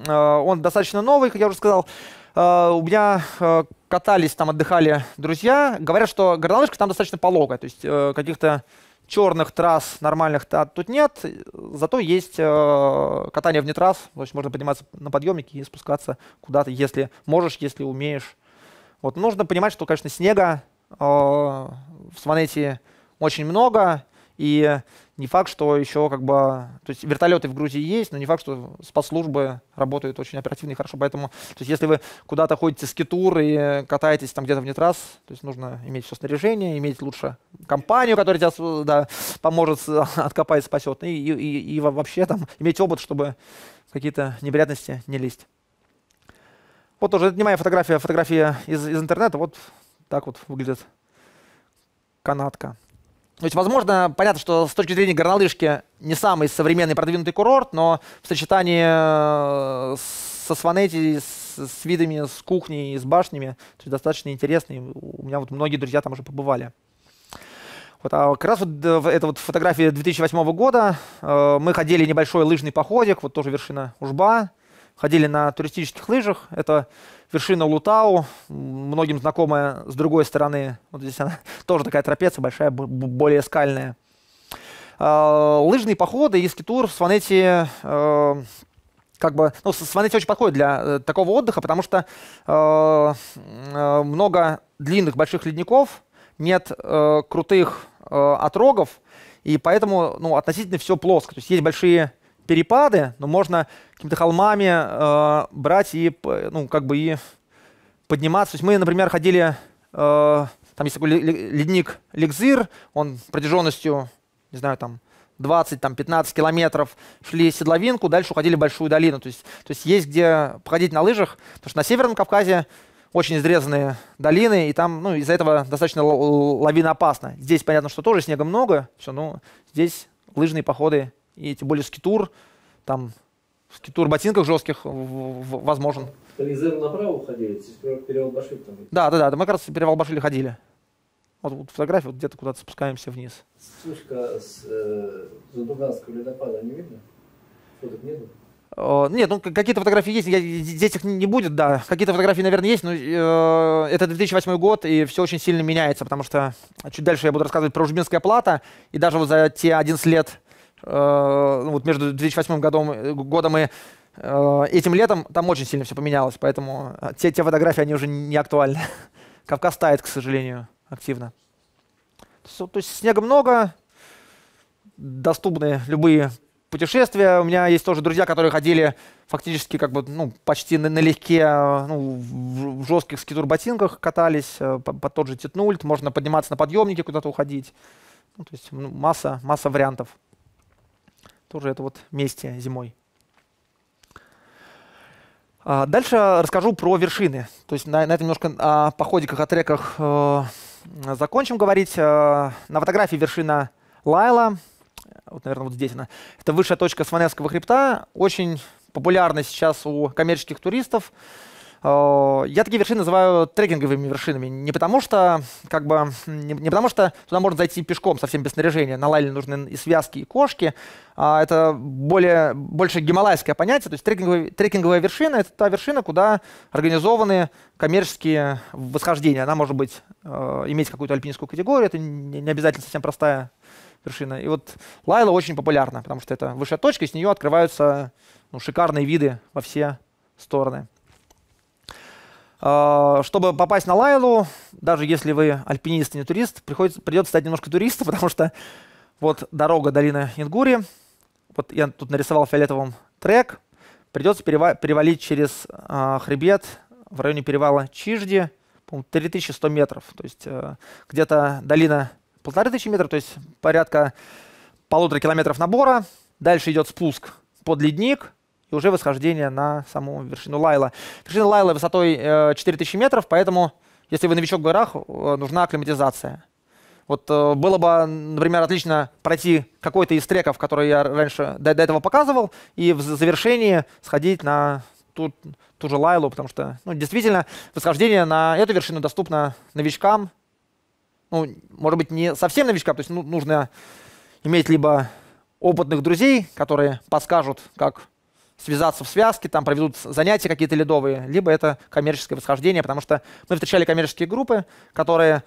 Э, он достаточно новый, как я уже сказал. Э, у меня э, катались, там отдыхали друзья. Говорят, что горнолыжка там достаточно полога, то есть э, каких-то черных трасс нормальных -то тут нет, зато есть э, катание вне трасс, то есть можно подниматься на подъемнике и спускаться куда-то, если можешь, если умеешь. Вот нужно понимать, что, конечно, снега э, в Сванете очень много, и не факт, что еще как бы... То есть вертолеты в Грузии есть, но не факт, что спецслужбы работают очень оперативно и хорошо. Поэтому, то есть если вы куда-то ходите с китур и катаетесь там где-то в нетрас, то есть нужно иметь все снаряжение, иметь лучше компанию, которая тебя да, поможет откопать, спасет. И, и, и, и вообще там иметь опыт, чтобы какие-то неприятности не лезть. Вот тоже, это не моя фотография, фотография из, из интернета. Вот так вот выглядит канатка. То есть, возможно, понятно, что с точки зрения горнолыжки не самый современный продвинутый курорт, но в сочетании э, со Сванетти, с, с видами, с кухней, с башнями, то есть достаточно интересный. У меня вот многие друзья там уже побывали. Вот, а как раз вот э, эта вот фотография 2008 года. Э, мы ходили небольшой лыжный походик, вот тоже вершина Ужба ходили на туристических лыжах. Это вершина Лутау, многим знакомая с другой стороны. Вот здесь она тоже такая трапеция большая, более скальная. А, лыжные походы и скитур в Сванете а, как бы, ну, Сванете очень подходит для э, такого отдыха, потому что а, много длинных больших ледников, нет э, крутых э, отрогов, и поэтому ну, относительно все плоско. То есть есть большие перепады, но можно какими-то холмами э, брать и, ну, как бы и подниматься. То есть мы, например, ходили, э, там есть такой ледник Ликзир, он протяженностью, не знаю, там 20-15 там, 15 километров шли седловинку, дальше уходили в Большую долину. То есть, то есть есть где походить на лыжах, потому что на Северном Кавказе очень изрезанные долины, и там ну, из-за этого достаточно лавиноопасно. Здесь понятно, что тоже снега много, все, ну, здесь лыжные походы и тем более скитур, там, скитур в ботинках жестких возможен. С направо уходили, через перевал Башиль там. Да, да, да, мы как раз перевал Башили ходили. Вот, вот фотография, вот где-то куда-то спускаемся вниз. Слышка с э, Задуганского ледопада не видно? Фоток нету? Э, нет, ну какие-то фотографии есть, я, здесь их не будет, да. Какие-то фотографии, наверное, есть, но э, это 2008 год, и все очень сильно меняется, потому что чуть дальше я буду рассказывать про Жубинская плата, и даже вот за те 11 лет Э, ну, вот между 2008 годом, годом и э, этим летом, там очень сильно все поменялось, поэтому э, те, те фотографии, они уже не актуальны. Кавказ тает, к сожалению, активно. То есть снега много, доступны любые путешествия. У меня есть тоже друзья, которые ходили фактически как бы ну, почти на налегке, ну, в жестких скитур-ботинках катались, под тот же титнульт, можно подниматься на подъемнике куда-то уходить. Ну, то есть масса, масса вариантов. Тоже это вот вместе зимой. А, дальше расскажу про вершины. То есть на, на этом немножко о а, походиках, о треках э, закончим говорить. А, на фотографии вершина Лайла. Вот, наверное, вот здесь она. Это высшая точка Сваневского хребта. Очень популярна сейчас у коммерческих туристов. Э, я такие вершины называю трекинговыми вершинами. Не потому что, как бы, не, не потому что туда можно зайти пешком совсем без снаряжения. На Лайле нужны и связки, и кошки. А это более, больше гималайское понятие. То есть трекинговая, трекинговая вершина — это та вершина, куда организованы коммерческие восхождения. Она может быть, э, иметь какую-то альпинистскую категорию. Это не обязательно совсем простая вершина. И вот Лайла очень популярна, потому что это высшая точка, и с нее открываются ну, шикарные виды во все стороны. А, чтобы попасть на Лайлу, даже если вы альпинист и не турист, приходится, придется стать немножко туристом, потому что вот дорога долины Ингури. Вот я тут нарисовал фиолетовым трек. Придется перевалить через э, хребет в районе перевала Чижди, по 3100 метров. То есть э, где-то долина 1500 метров, то есть порядка полутора километров набора. Дальше идет спуск под ледник, и уже восхождение на саму вершину Лайла. Вершина Лайла высотой 4000 э, метров, поэтому, если вы новичок в горах, э, нужна акклиматизация. Вот э, было бы, например, отлично пройти какой-то из треков, которые я раньше до, до этого показывал, и в завершении сходить на ту, ту же Лайлу, потому что ну, действительно восхождение на эту вершину доступно новичкам. Ну, может быть, не совсем новичкам, то есть ну, нужно иметь либо опытных друзей, которые подскажут, как связаться в связке, там проведут занятия какие-то ледовые либо это коммерческое восхождение, потому что мы встречали коммерческие группы, которые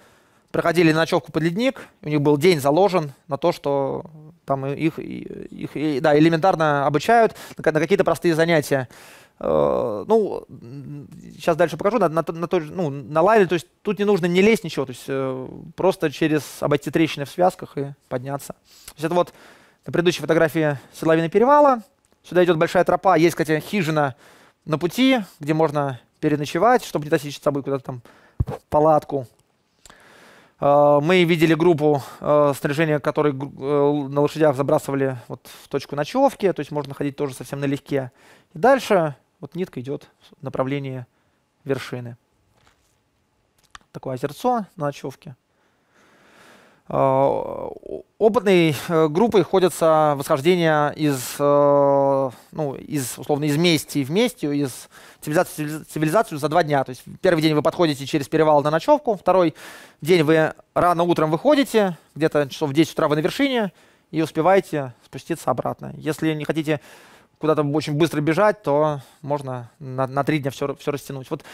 проходили на ночевку под ледник, у них был день заложен на то, что там их, их да, элементарно обучают на, какие-то простые занятия. Э, ну, сейчас дальше покажу, на, на, на, ну, на лаве, то есть тут не нужно не лезть ничего, то есть э, просто через обойти трещины в связках и подняться. То есть это вот на предыдущей фотографии седловины перевала, Сюда идет большая тропа, есть, кстати, хижина на пути, где можно переночевать, чтобы не тащить с собой куда-то там палатку. А, мы видели группу а, снаряжения, которые э, на лошадях забрасывали вот в точку ночевки, то есть можно ходить тоже совсем налегке. И дальше вот нитка идет в направлении вершины. Такое озерцо на ночевке. Э, Опытной э, группой ходятся восхождения из, э, ну, из, условно, из мести в местью, из цивилизации в цивилизацию за два дня. То есть первый день вы подходите через перевал на ночевку, второй день вы рано утром выходите, где-то часов в 10 утра вы на вершине, и успеваете спуститься обратно. Если не хотите куда-то очень быстро бежать, то можно на, на три дня все, все растянуть. Вот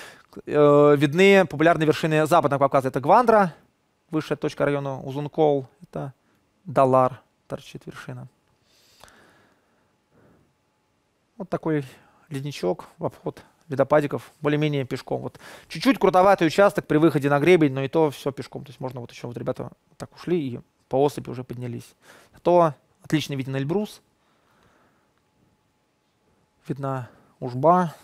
э, видны популярные вершины Западного Кавказа. Это Гвандра, высшая точка района Узункол, это Далар, торчит вершина. Вот такой ледничок в обход ледопадиков, более-менее пешком. Вот чуть-чуть крутоватый участок при выходе на гребень, но и то все пешком. То есть можно вот еще вот ребята так ушли и по осыпи уже поднялись. Зато отлично виден Эльбрус, видна Ужба,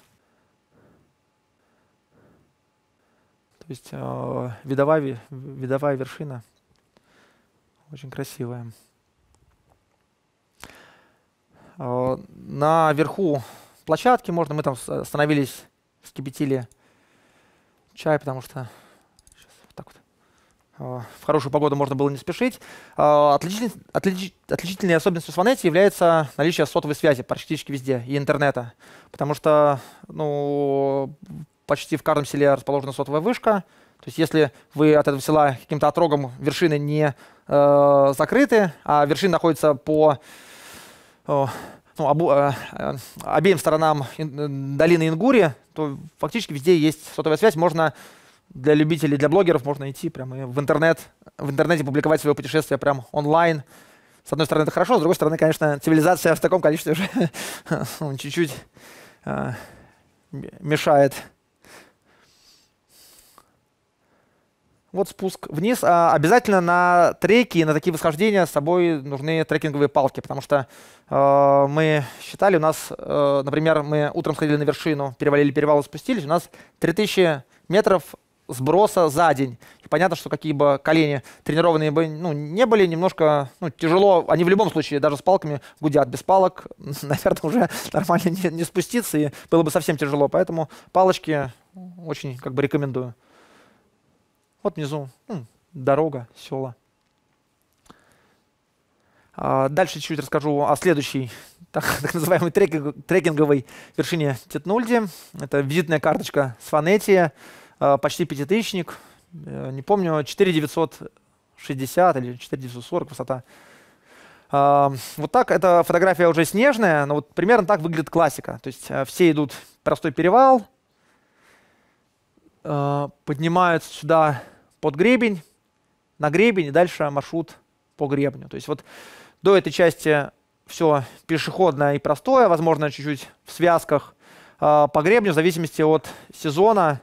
То есть э, видовая, видовая вершина очень красивая. Э, верху площадки можно, мы там становились, скипятили чай, потому что сейчас вот так вот. Э, в хорошую погоду можно было не спешить. Э, отличитель, отлич, отличительной особенностью Swanet является наличие сотовой связи практически везде и интернета. Потому что ну, почти в каждом селе расположена сотовая вышка. То есть если вы от этого села каким-то отрогом вершины не э, закрыты, а вершины находятся по ну, обу, э, э обеим сторонам э, долины Ингури, то фактически везде есть сотовая связь. Можно для любителей, для блогеров можно идти прямо в интернет, в интернете публиковать свое путешествие прямо онлайн. С одной стороны, это хорошо, с другой стороны, конечно, цивилизация в таком количестве уже ну, чуть-чуть э, мешает Вот спуск вниз. А обязательно на треки и на такие восхождения с собой нужны трекинговые палки, потому что э, мы считали, у нас, э, например, мы утром сходили на вершину, перевалили перевал и спустились, у нас 3000 метров сброса за день. И понятно, что какие бы колени тренированные бы ну, не были, немножко ну, тяжело. Они в любом случае даже с палками гудят. Без палок, наверное, уже нормально не, не спуститься, и было бы совсем тяжело. Поэтому палочки очень как бы рекомендую. Вот внизу ну, дорога, села. А, дальше чуть-чуть расскажу о следующей так, так называемой трекинг, трекинговой вершине Тетнульди. Это визитная карточка с Фанетия, а, почти пятитысячник. Э, не помню, 4960 или 4940 высота. А, вот так, эта фотография уже снежная, но вот примерно так выглядит классика. То есть э, все идут простой перевал, э, поднимаются сюда под гребень, на гребень и дальше маршрут по гребню. То есть вот до этой части все пешеходное и простое, возможно, чуть-чуть в связках э, по гребню, в зависимости от сезона.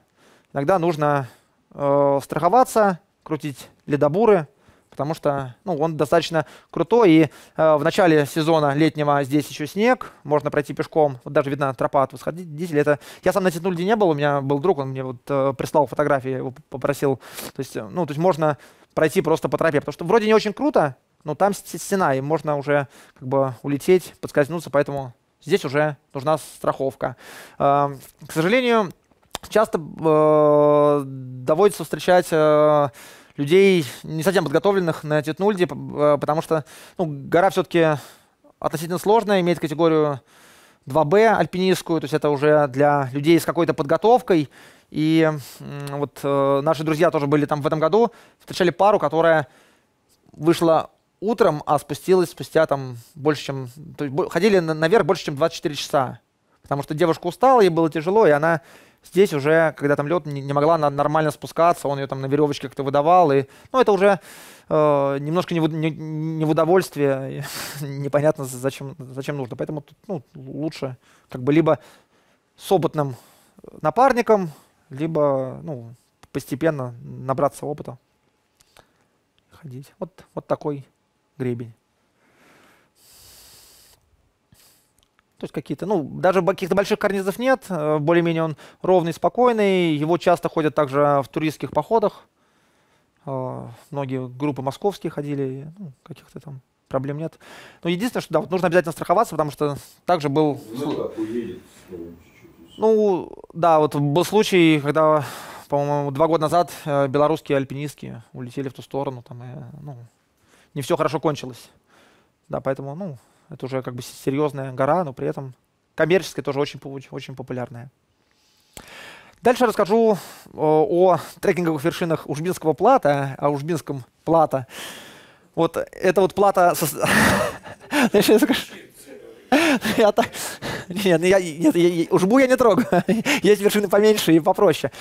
Иногда нужно э, страховаться, крутить ледобуры, потому что ну, он достаточно крутой. И э, в начале сезона летнего здесь еще снег, можно пройти пешком. Вот даже видна тропа от восходителя. Это... Я сам на Титнульде не был, у меня был друг, он мне вот э, прислал фотографии, его попросил. То есть, э, ну, то есть можно пройти просто по тропе, потому что вроде не очень круто, но там стена, и можно уже как бы улететь, подскользнуться, поэтому здесь уже нужна страховка. Э, к сожалению, часто э, доводится встречать э, людей, не совсем подготовленных на Титнульде, э, потому что ну, гора все-таки относительно сложная, имеет категорию 2Б альпинистскую, то есть это уже для людей с какой-то подготовкой. И вот э, наши друзья тоже были там в этом году, встречали пару, которая вышла утром, а спустилась спустя там больше, чем... То есть, ходили наверх больше, чем 24 часа, потому что девушка устала, ей было тяжело, и она Здесь уже, когда там лед не, могла нормально спускаться, он ее там на веревочке как-то выдавал. И, ну, это уже э, немножко не в, не, не в удовольствие, непонятно зачем, зачем нужно. Поэтому тут, ну, лучше как бы либо с опытным э, напарником, либо ну, постепенно набраться опыта ходить. Вот, вот такой гребень. То есть какие-то, ну, даже каких-то больших карнизов нет, э, более-менее он ровный, спокойный, его часто ходят также э, в туристских походах, э, многие группы московские ходили, ну, каких-то там проблем нет. Но единственное, что да, вот нужно обязательно страховаться, потому что также был... Ну, ну да, вот был случай, когда, по-моему, два года назад белорусские альпинистки улетели в ту сторону, там, и, ну, не все хорошо кончилось. Да, поэтому, ну, это уже как бы серьезная гора, но при этом коммерческая тоже очень, очень популярная. Дальше расскажу о, э, о трекинговых вершинах Ужбинского плата, о Ужбинском плата. Вот это вот плата... Значит, я Я так... Нет, я, нет я, Ужбу я не трогаю. Есть вершины поменьше и попроще.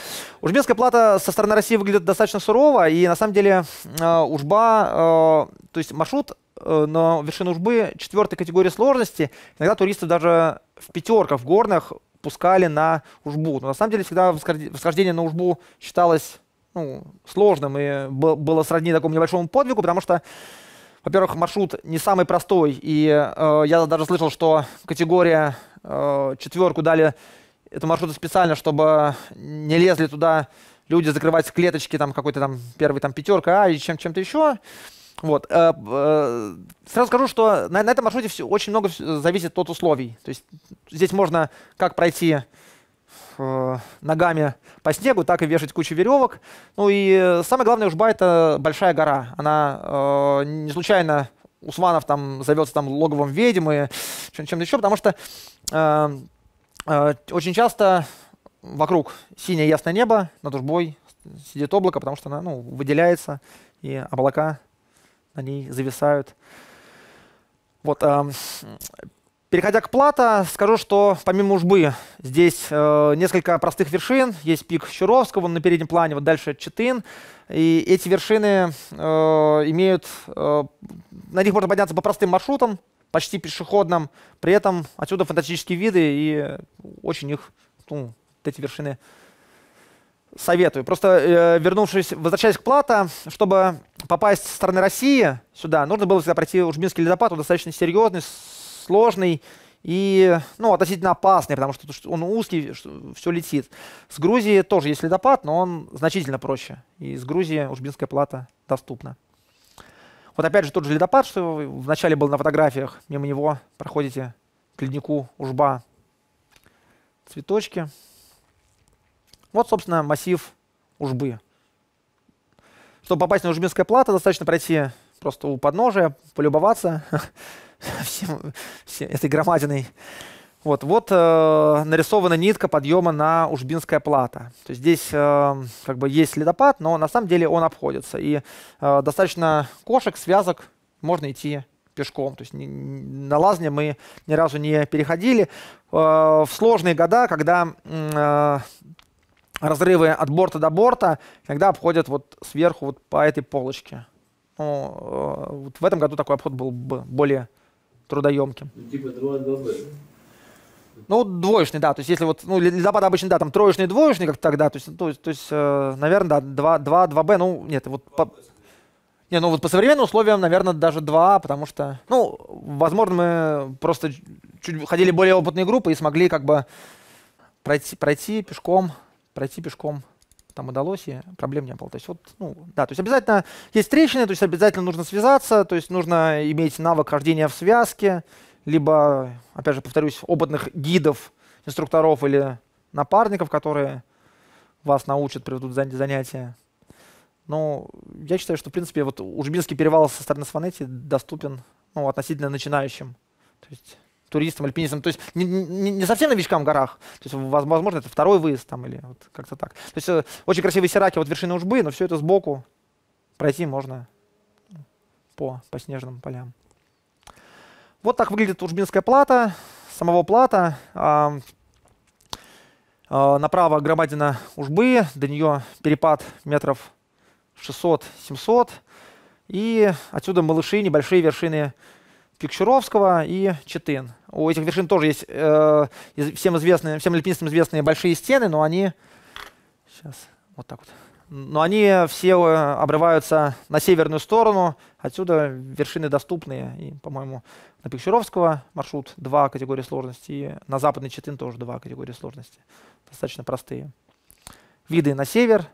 Ужбинская плата со стороны России выглядит достаточно сурово, и на самом деле э, Ужба, э, то есть маршрут Э, на вершину Ужбы четвертой категории сложности. Иногда туристы даже в пятерках в горных пускали на Ужбу. Но на самом деле всегда восхождение на Ужбу считалось ну, сложным и было сродни такому небольшому подвигу, потому что во-первых, маршрут не самый простой, и э, я даже слышал, что категория э, четверку дали этому маршруту специально, чтобы не лезли туда люди закрывать клеточки, там какой-то там первый там пятерка, а и чем чем-то еще. Вот. Э, э, сразу скажу, что на, на этом маршруте все, очень много зависит от условий. То есть здесь можно как пройти э, ногами по снегу, так и вешать кучу веревок. Ну и самое главное, Ужба — это большая гора. Она э, не случайно Усманов там зовется там логовом ведьмы, чем-то еще, потому что э, э, очень часто вокруг синее ясное небо, над Ужбой сидит облако, потому что она ну, выделяется, и облака на ней зависают. Вот, э, переходя к плата, скажу, что помимо Ужбы здесь э, несколько простых вершин. Есть пик Щуровского на переднем плане, вот дальше Читын. И эти вершины э, имеют... Э, на них можно подняться по простым маршрутам, почти пешеходным. При этом отсюда фантастические виды и очень их, ну, эти вершины советую. Просто э, вернувшись, возвращаясь к Плата, чтобы попасть со стороны России сюда, нужно было всегда пройти Ужбинский ледопад. Он достаточно серьезный, сложный и ну, относительно опасный, потому что он узкий, все летит. С Грузии тоже есть ледопад, но он значительно проще. И с Грузии Ужбинская плата доступна. Вот опять же тот же ледопад, что вначале был на фотографиях. Мимо него проходите к леднику Ужба. Цветочки. Вот, собственно, массив Ужбы. Чтобы попасть на Ужбинское плато, достаточно пройти просто у подножия, полюбоваться всем, всем этой громадиной. Вот, вот э, нарисована нитка подъема на Ужбинская плата. То есть здесь э, как бы есть ледопад, но на самом деле он обходится. И э, достаточно кошек, связок, можно идти пешком. То есть не, на лазне мы ни разу не переходили. Э, в сложные года, когда э, разрывы от борта до борта, когда обходят вот сверху вот по этой полочке. Ну, э, вот в этом году такой обход был более трудоемким. Ну, типа 2 2 ну, двоечный, да. То есть, если вот, ну, ледопад обычно, да, там троечный, двоечный, как тогда. То есть, ну, то есть, то есть э, наверное, да, 2, 2, 2Б, ну, нет, вот по... Не, ну вот по современным условиям, наверное, даже 2, потому что, ну, возможно, мы просто чуть ходили более опытные группы и смогли как бы пройти, пройти пешком пройти пешком там удалось, и проблем не было. То есть вот, ну, да, то есть обязательно есть трещины, то есть обязательно нужно связаться, то есть нужно иметь навык хождения в связке, либо, опять же, повторюсь, опытных гидов, инструкторов или напарников, которые вас научат, приведут занятия. Но ну, я считаю, что, в принципе, вот Ужбинский перевал со стороны Сванети доступен ну, относительно начинающим. То есть туристам, альпинистам, то есть не, не, не совсем новичкам в горах, то есть, возможно, это второй выезд там или вот как-то так. То есть э, очень красивые сераки, вот вершины Ужбы, но все это сбоку пройти можно по, по снежным полям. Вот так выглядит Ужбинская плата, самого плата. Э, э, направо громадина Ужбы, до нее перепад метров 600-700. И отсюда малыши, небольшие вершины Пикшеровского и Четын. У этих вершин тоже есть э, всем известные, всем альпинистам известные большие стены, но они сейчас вот так вот. Но они все э, обрываются на северную сторону. Отсюда вершины доступные. И, по-моему, на Пикшеровского маршрут два категории сложности. И на западный Четын тоже два категории сложности. Достаточно простые. Виды на север.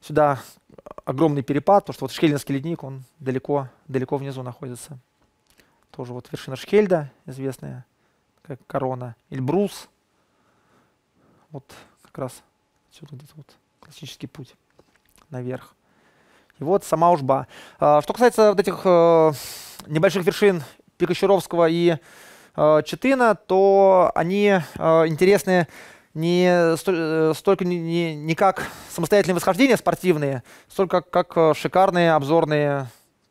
Сюда огромный перепад, потому что вот Шкелинский ледник, он далеко, далеко внизу находится. Тоже вот вершина Шхельда, известная, как корона. Эльбрус. Вот как раз отсюда где-то вот классический путь наверх. И вот сама Ужба. А, что касается вот этих э, небольших вершин Пикощеровского и э, то они э, интересны не э, столько не, не, как самостоятельные восхождения спортивные, столько как э, шикарные обзорные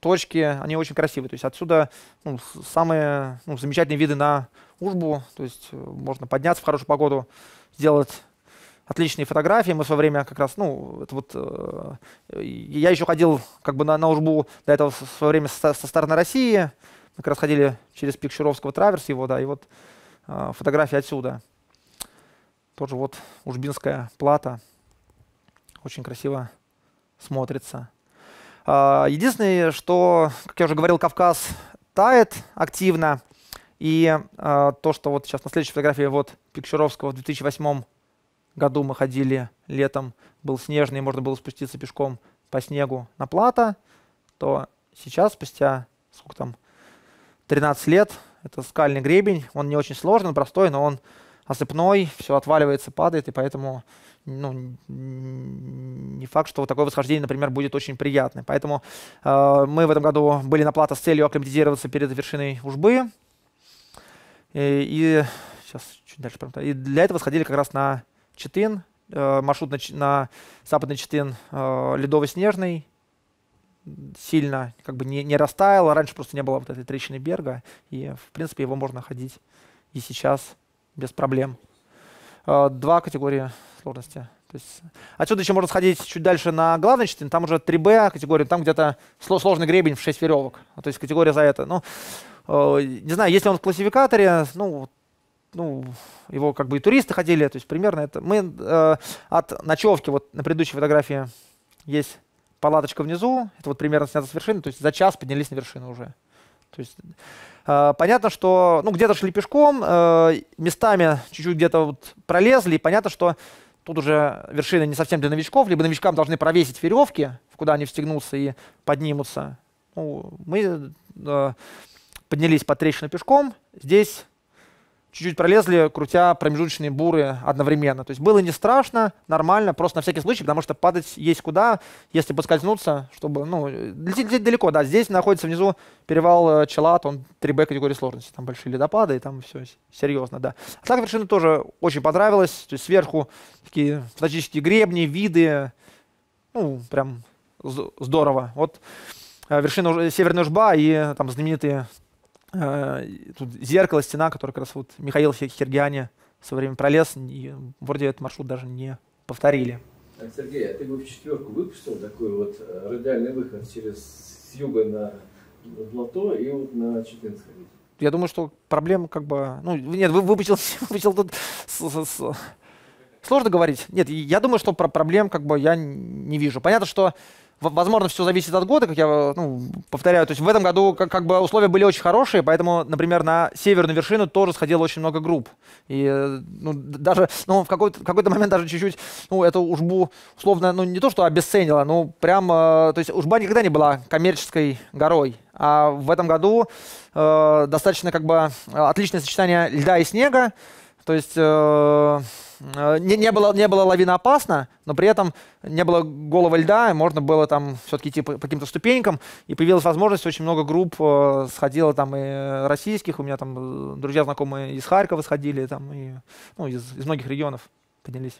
точки, они очень красивые. То есть отсюда ну, самые ну, замечательные виды на Ужбу. То есть э, можно подняться в хорошую погоду, сделать отличные фотографии. Мы в свое время как раз, ну, это вот, э, я еще ходил как бы на, на Ужбу до этого в свое время со, со стороны России. Мы как раз ходили через Пикшеровского траверс его, да, и вот э, фотографии отсюда. Тоже вот ужбинская плата. Очень красиво смотрится. А, единственное, что, как я уже говорил, Кавказ тает активно. И а, то, что вот сейчас на следующей фотографии вот Пикчуровского в 2008 году мы ходили летом, был снежный, можно было спуститься пешком по снегу на плата, то сейчас, спустя сколько там, 13 лет, это скальный гребень, он не очень сложный, он простой, но он осыпной, все отваливается, падает, и поэтому ну, не факт, что вот такое восхождение, например, будет очень приятное, Поэтому э, мы в этом году были на плато с целью акклиматизироваться перед вершиной Ужбы. И, э, и сейчас чуть дальше. И для этого сходили как раз на Читын, э, маршрут на, на западный Читын э, ледово-снежный, сильно как бы не, не растаял. Раньше просто не было вот этой трещины Берга. И, в принципе, его можно ходить и сейчас без проблем. Э, два категории сложности. То есть э, отсюда еще можно сходить чуть дальше на главный четвертин, там уже 3B категория, там где-то сложный гребень в 6 веревок. Ну, то есть категория за это. Ну, э, не знаю, если он в классификаторе, ну, ну, его как бы и туристы ходили, то есть примерно это. Мы э, от ночевки, вот на предыдущей фотографии есть палаточка внизу, это вот примерно снято с вершины, то есть за час поднялись на вершину уже. То есть э, понятно, что ну, где-то шли пешком, э, местами чуть-чуть где-то вот пролезли, и понятно, что Тут уже вершина не совсем для новичков, либо новичкам должны провесить веревки, куда они встегнутся и поднимутся. Ну, мы э, поднялись по трещину пешком. Здесь чуть-чуть пролезли, крутя промежуточные буры одновременно. То есть было не страшно, нормально, просто на всякий случай, потому что падать есть куда, если подскользнуться, чтобы, ну, лететь, лететь далеко, да. Здесь находится внизу перевал э, Челат, он 3B категории сложности, там большие ледопады, и там все серьезно, да. А так вершина тоже очень понравилась, то есть сверху такие фантастические гребни, виды, ну, прям здорово. Вот э, вершина Северная Жба и э, там знаменитые Э, тут зеркало, стена, которая как раз вот Михаил Хергиане в свое время пролез, и вроде этот маршрут даже не повторили. Сергей, а ты бы в четверку выпустил такой вот э, радиальный выход через с юга на плато и вот на Читин Я думаю, что проблема как бы... Ну, нет, вы выпустил, выпустил тут... С, с, с, сложно говорить. Нет, я думаю, что про проблем как бы я не вижу. Понятно, что Возможно, все зависит от года, как я ну, повторяю. То есть в этом году как, как бы условия были очень хорошие, поэтому, например, на северную вершину тоже сходило очень много групп. И э, ну, даже ну, в какой-то, какой момент даже чуть-чуть ну, эту ужбу условно, ну не то что обесценила, но прям... Э, то есть ужба никогда не была коммерческой горой. А в этом году э, достаточно как бы отличное сочетание льда и снега. То есть... Э, Э, не, не, было, не было лавина опасно, но при этом не было голого льда, и можно было там все-таки идти по, по каким-то ступенькам, и появилась возможность, очень много групп э, сходило там и российских, у меня там э, друзья знакомые из Харькова сходили, там, и, ну, из, из многих регионов поднялись.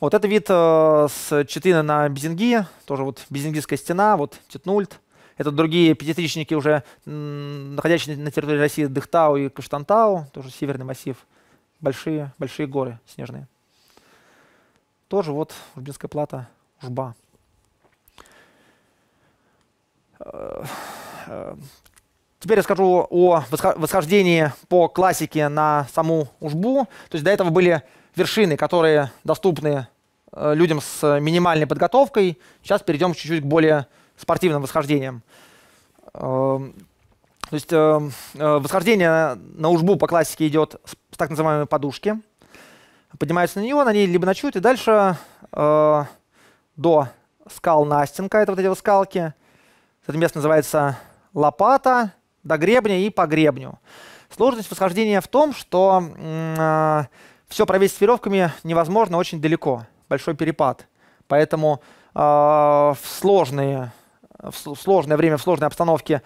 Вот это вид э, с Четына на Безинги, тоже вот Безингийская стена, вот Титнульт. Это другие пятитысячники уже, находящиеся на территории России, Дыхтау и Каштантау, тоже северный массив большие, большие горы снежные. Тоже вот Урбинская плата, Жба. Э, э, теперь я скажу о восхождении по классике на саму Ужбу. То есть до этого были вершины, которые доступны э, людям с минимальной подготовкой. Сейчас перейдем чуть-чуть к более спортивным восхождениям. Эм, то есть эм, восхождение на Ужбу по классике идет так называемой подушки, поднимаются на него, на ней либо ночуют, и дальше э, до скал Настенка, это вот эти вот скалки, это место называется лопата, до гребня и по гребню. Сложность восхождения в том, что э, все провесить с веревками невозможно очень далеко, большой перепад. Поэтому э, в, сложные, в сложное время, в сложной обстановке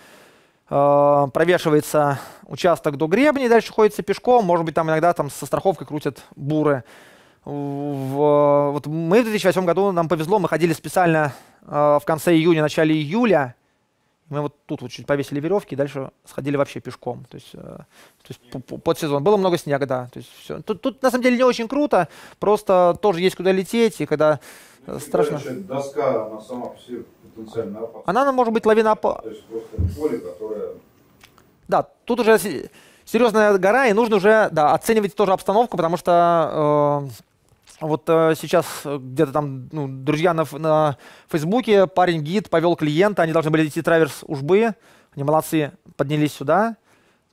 э, провешивается участок до гребни, дальше ходится пешком, может быть, там иногда там со страховкой крутят буры. В, вот мы в 2008 году, нам повезло, мы ходили специально э, в конце июня, начале июля, мы вот тут вот чуть повесили веревки и дальше сходили вообще пешком. То есть, э, то есть под сезон. Было много снега, да. То есть все. Тут, тут на самом деле не очень круто, просто тоже есть куда лететь, и когда ну, страшно. Короче, доска, она сама по себе потенциально опасна. Она, может быть, лавина То есть просто поле, которое... Да, тут уже серьезная гора, и нужно уже да, оценивать тоже обстановку, потому что э, а вот э, сейчас э, где-то там ну, друзья на, на Фейсбуке, парень-гид повел клиента, они должны были идти траверс Ужбы, они молодцы, поднялись сюда,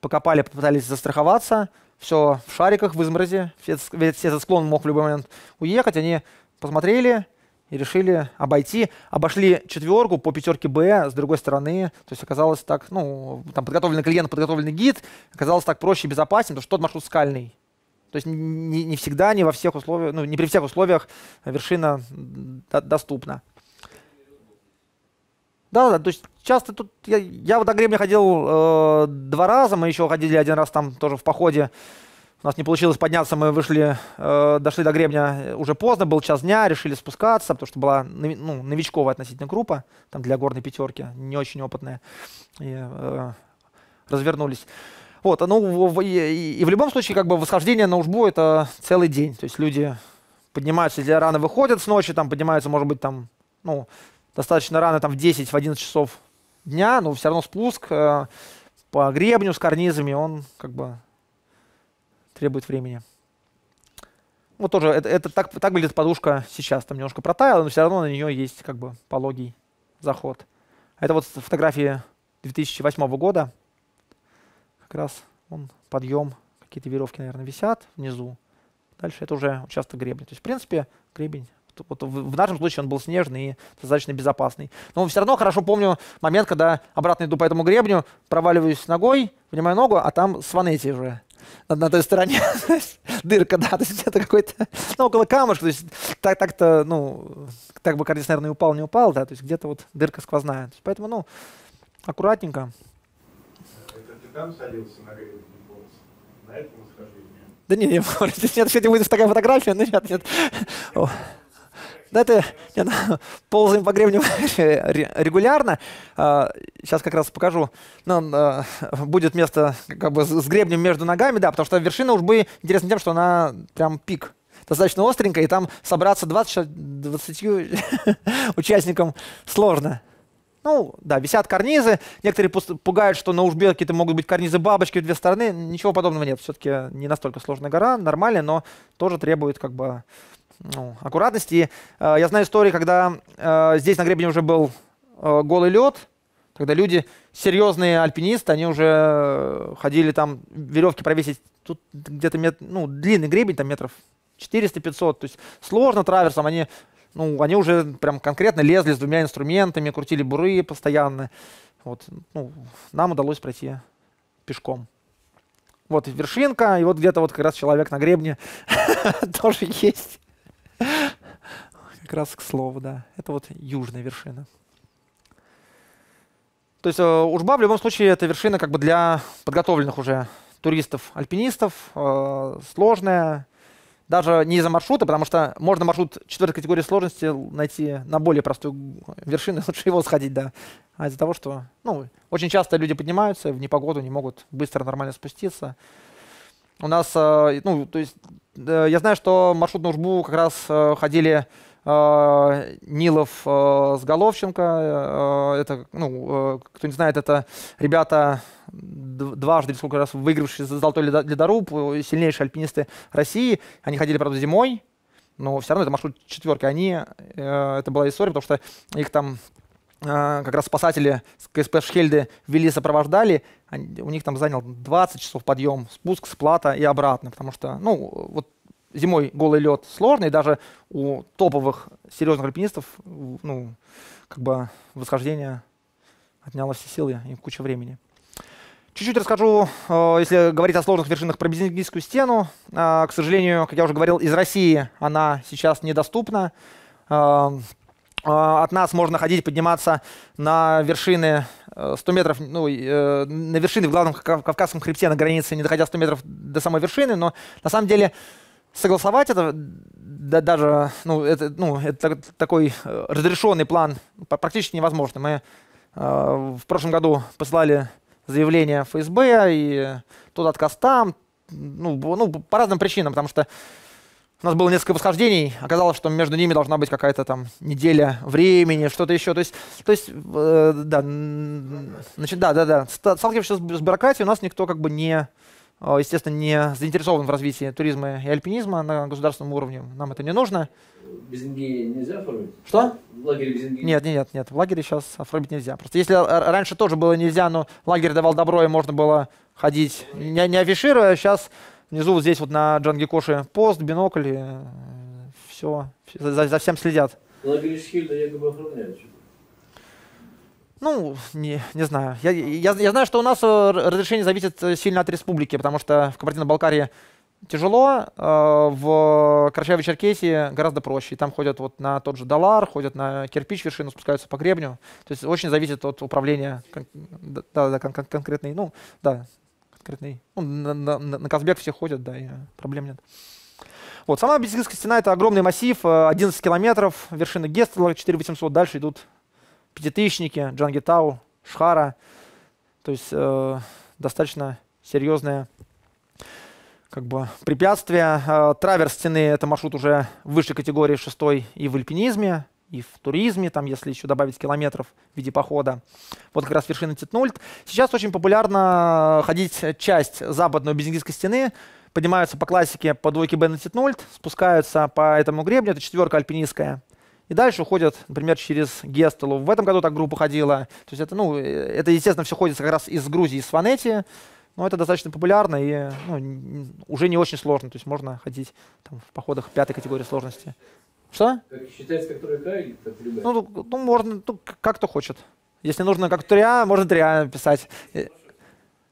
покопали, попытались застраховаться, все в шариках, в изморозе, все, весь этот склон мог в любой момент уехать, они посмотрели и решили обойти, обошли четверку по пятерке Б с другой стороны, то есть оказалось так, ну, там подготовленный клиент, подготовленный гид, оказалось так проще и безопаснее, потому что тот маршрут скальный, то есть не, не всегда, не во всех условиях, ну, не при всех условиях вершина доступна. Да, да, то есть часто тут я, я вот до Гребня ходил э, два раза, мы еще ходили один раз там тоже в походе. У нас не получилось подняться, мы вышли, э, дошли до гребня э, уже поздно, был час дня, решили спускаться, потому что была ну, новичковая относительно группа, там для горной пятерки, не очень опытная, и, э, развернулись. Вот, а, ну, и, и в любом случае, как бы восхождение на Ужбу — это целый день. То есть люди поднимаются, если рано выходят с ночи, там поднимаются, может быть, там, ну, достаточно рано, там, в 10, в 11 часов дня, но все равно спуск э, по гребню с карнизами, он как бы требует времени. Вот тоже, это, это так, так выглядит подушка сейчас, там немножко протаяла, но все равно на нее есть как бы пологий заход. А это вот фотографии 2008 года как раз он подъем, какие-то веревки, наверное, висят внизу. Дальше это уже участок гребня. То есть, в принципе, гребень вот в, нашем случае он был снежный и достаточно безопасный. Но все равно хорошо помню момент, когда обратно иду по этому гребню, проваливаюсь ногой, вынимаю ногу, а там сванети уже на, на той стороне дырка, да, то есть где-то какой-то, ну, около камушка, то есть так, так-то, ну, так бы кардис, наверное, упал, не упал, да, то есть где-то вот дырка сквозная. поэтому, ну, аккуратненько, там садился на гребень волос, на этом восхождении. Да не, не, нет, кстати, будет такая фотография, ну нет, нет. Да это нет, ну, ползаем по гребню регулярно. Сейчас а, как раз покажу. Ну, а, будет место как бы с гребнем между ногами, да, потому что вершина уж бы интересна тем, что она прям пик достаточно остренькая, и там собраться 20, 20 участникам сложно. Ну, да, висят карнизы. Некоторые пугают, что на Ужбеке это могут быть карнизы бабочки в две стороны. Ничего подобного нет. Все-таки не настолько сложная гора, нормально, но тоже требует как бы ну, аккуратности. И, э, я знаю истории, когда э, здесь на гребне уже был э, голый лед, когда люди, серьезные альпинисты, они уже э, ходили там веревки провесить. Тут где-то мет, ну, длинный гребень, там метров 400-500. То есть сложно траверсом. Они ну, они уже прям конкретно лезли с двумя инструментами, крутили буры постоянно. Вот, ну, нам удалось пройти пешком. Вот вершинка, и вот где-то вот как раз человек на гребне тоже есть. Как раз к слову, да. Это вот южная вершина. То есть э, Ужба в любом случае это вершина как бы для подготовленных уже туристов, альпинистов, э, сложная, даже не из-за маршрута, потому что можно маршрут четвертой категории сложности найти на более простую вершину, лучше его сходить, да. А из-за того, что ну, очень часто люди поднимаются, в непогоду не могут быстро нормально спуститься. У нас, э, ну, то есть, э, я знаю, что маршрут Нужбу как раз э, ходили Э, Нилов э, с Головченко. Э, это, ну, кто не знает, это ребята дважды или сколько раз выигравшие золотой ледоруб, сильнейшие альпинисты России. Они ходили, правда, зимой, но все равно это маршрут четверки. Они, это была история, потому что их там как раз спасатели с КСП Шхельды вели, сопровождали, они, у них там занял 20 часов подъем, спуск, сплата и обратно, потому что, ну, вот зимой голый лед сложный, даже у топовых серьезных альпинистов ну, как бы восхождение отняло все силы и куча времени. Чуть-чуть расскажу, э, если говорить о сложных вершинах, про Бельгийскую стену. А, к сожалению, как я уже говорил, из России она сейчас недоступна. Э, э, от нас можно ходить, подниматься на вершины 100 метров, ну, на вершины в главном Кавказском хребте на границе, не доходя 100 метров до самой вершины, но на самом деле согласовать это да, даже, ну, это, ну, это такой э, разрешенный план практически невозможно. Мы э, в прошлом году послали заявление ФСБ, и тот отказ там, ну, ну, по разным причинам, потому что у нас было несколько восхождений, оказалось, что между ними должна быть какая-то там неделя времени, что-то еще. То есть, то есть э, да, значит, да, да, да, сталкиваешься с бюрократией, у нас никто как бы не, а, естественно, не заинтересован в развитии туризма и альпинизма на государственном уровне. Нам это не нужно. Без Индии нельзя оформить? Что? Лагерь без Индии? Нет, нет, нет. В лагере сейчас оформить нельзя. Просто если а, раньше тоже было нельзя, но лагерь давал добро, и можно было ходить, не, не афишируя, сейчас внизу вот здесь вот на Джангикоше пост, бинокль, и э, все, за, за всем следят. Лагерь Шхильда якобы оформляют. Ну, не, не знаю. Я, я, я знаю, что у нас э, разрешение зависит э, сильно от республики, потому что в Кабардино-Балкарии тяжело, э, в Карачаево-Черкесии гораздо проще. И там ходят вот на тот же Далар, ходят на кирпич вершину, спускаются по гребню. То есть очень зависит от управления кон- да, да, кон- конкретной, ну, да, конкретной. Ну, на, на, на Казбек все ходят, да, и проблем нет. Вот, сама Бельсигская стена — это огромный массив, 11 километров, вершина Гестела, 4800, дальше идут пятитысячники, Джангитау, Шхара. То есть э, достаточно серьезное как бы препятствие. Э, траверс стены – это маршрут уже высшей категории, шестой, и в альпинизме, и в туризме, там, если еще добавить километров в виде похода. Вот как раз вершина Титнульт. Сейчас очень популярно э, ходить часть западной Безингийской стены, поднимаются по классике по двойке Бенна Титнульт, спускаются по этому гребню, это четверка альпинистская, и дальше уходят, например, через Гестелу. В этом году так группа ходила. То есть это, ну, э, это естественно, все ходит как раз из Грузии, из Фанетии. Но это достаточно популярно и ну, уже не очень сложно. То есть можно ходить там, в походах пятой категории сложности. Что? Как считается, как тройка или как любая? Ну, ну, можно, ну, как кто хочет. Если нужно как тря, можно тря писать. Э,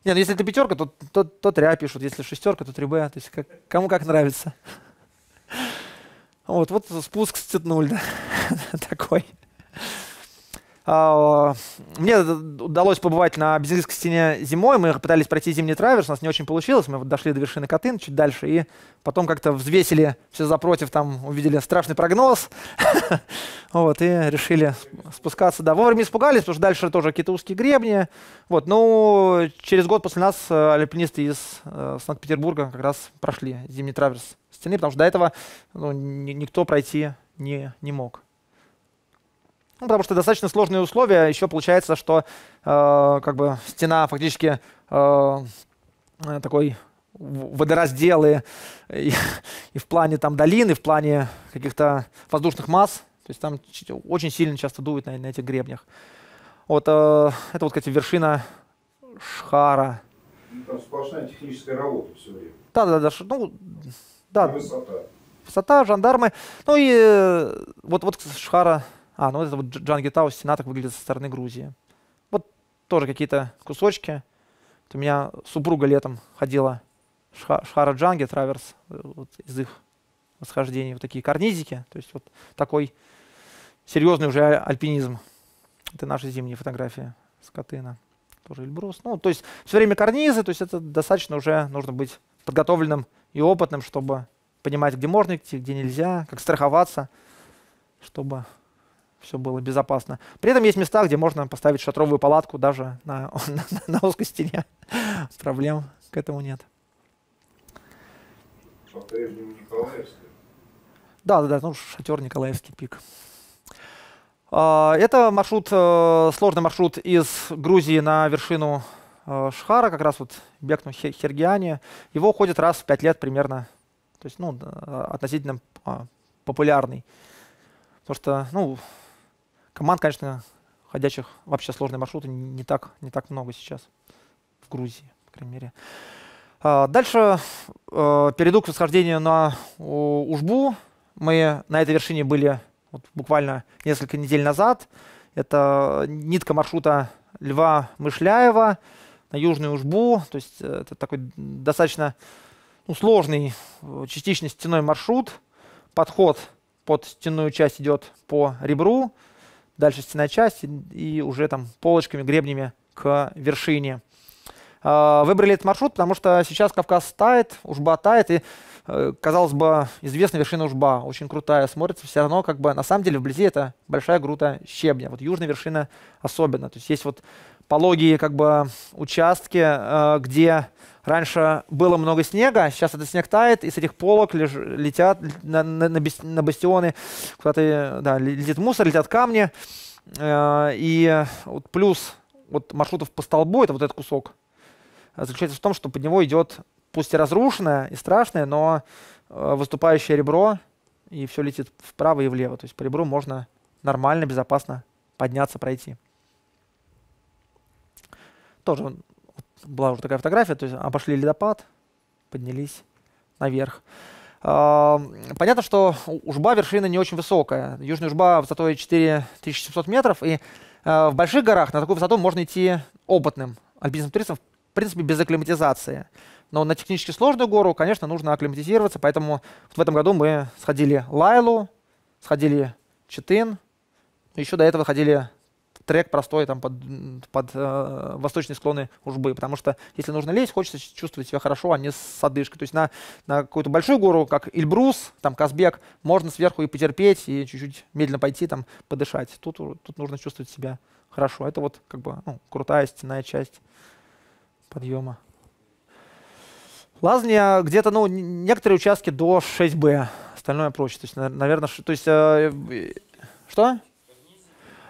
не, ну если это пятерка, то, то, то триа пишут. Если шестерка, то 3Б. То есть как, кому как нравится. Вот, вот спуск с Цитнульда такой. А, мне удалось побывать на Безинской стене зимой. Мы пытались пройти зимний траверс, у нас не очень получилось. Мы вот дошли до вершины Катын, чуть дальше, и потом как-то взвесили все запротив. там увидели страшный прогноз. вот, и решили спускаться. Да, вовремя испугались, потому что дальше тоже какие-то узкие гребни. Вот, ну, через год после нас э, альпинисты из э, Санкт-Петербурга как раз прошли зимний траверс стены, потому что до этого ну, никто пройти не, не мог. Ну, потому что достаточно сложные условия. Еще получается, что э, как бы стена фактически э, э такой водоразделы и, и, в плане там долины, в плане каких-то воздушных масс. То есть там очень сильно часто дует на, на этих гребнях. Вот э, это вот, кстати, вершина Шхара. Ну, там сплошная техническая работа все время. Да, да, да. Ну, да. И высота. Высота, жандармы. Ну и э, вот, вот Шхара. А, ну вот это вот Джангитау, стена так выглядит со стороны Грузии. Вот тоже какие-то кусочки. Вот у меня супруга летом ходила Шхара Джанги, Траверс, э, вот из их восхождений. Вот такие карнизики. То есть вот такой серьезный уже а, альпинизм. Это наши зимние фотографии с Катына. Тоже Эльбрус. Ну, то есть все время карнизы, то есть это достаточно уже нужно быть подготовленным и опытным, чтобы понимать, где можно идти, где нельзя, как страховаться, чтобы все было безопасно. При этом есть места, где можно поставить шатровую палатку даже на, на, на узкой стене. Проблем к этому нет. по Николаевский? Да, да, да, ну, шатер Николаевский пик. А, это маршрут, э, сложный маршрут из Грузии на вершину Э, Шхара, как раз вот Бекну Хергиани, его ходят раз в пять лет примерно, то есть, ну, э, относительно а, популярный. Потому что, ну, команд, конечно, ходящих вообще сложные маршруты не так, не так много сейчас в Грузии, по крайней мере. А, дальше э, перейду к восхождению на Ужбу. Мы на этой вершине были вот, буквально несколько недель назад. Это нитка маршрута Льва Мышляева на Южную Ужбу. То есть э, это такой достаточно ну, сложный э, частично стеной маршрут. Подход под стенную часть идет по ребру, дальше стенная часть и уже там полочками, гребнями к вершине. А, выбрали этот маршрут, потому что сейчас Кавказ тает, Ужба тает, и, э, казалось бы, известная вершина Ужба, очень крутая, смотрится все равно, как бы, на самом деле, вблизи это большая грута щебня. Вот южная вершина особенно. То есть есть вот пологие как бы участки, э, где раньше было много снега, сейчас этот снег тает, и с этих полок леж, летят на, на, на бастионы, куда-то да, летит мусор, летят камни. Э, и вот плюс вот маршрутов по столбу, это вот этот кусок, заключается в том, что под него идет пусть и разрушенное, и страшное, но э, выступающее ребро, и все летит вправо и влево. То есть по ребру можно нормально, безопасно подняться, пройти. Тоже была уже такая фотография, то есть обошли ледопад, поднялись наверх. Понятно, что Ужба вершина не очень высокая. Южная Ужба высотой 4700 метров, и э, в больших горах на такую высоту можно идти опытным альпинистом туристам, в принципе, без акклиматизации. Но на технически сложную гору, конечно, нужно акклиматизироваться, поэтому вот в этом году мы сходили Лайлу, сходили Читын, ну, еще до этого ходили трек простой там под, под э, восточные склоны Ужбы, потому что если нужно лезть, хочется чувствовать себя хорошо, а не с одышкой. То есть на, на какую-то большую гору, как Ильбрус, там Казбек, можно сверху и потерпеть, и чуть-чуть медленно пойти, там подышать. Тут, тут нужно чувствовать себя хорошо. Это вот как бы ну, крутая стенная часть подъема. Лазня а, где-то, ну, некоторые участки до 6Б, остальное проще. То есть, наверное, то есть, э, э что?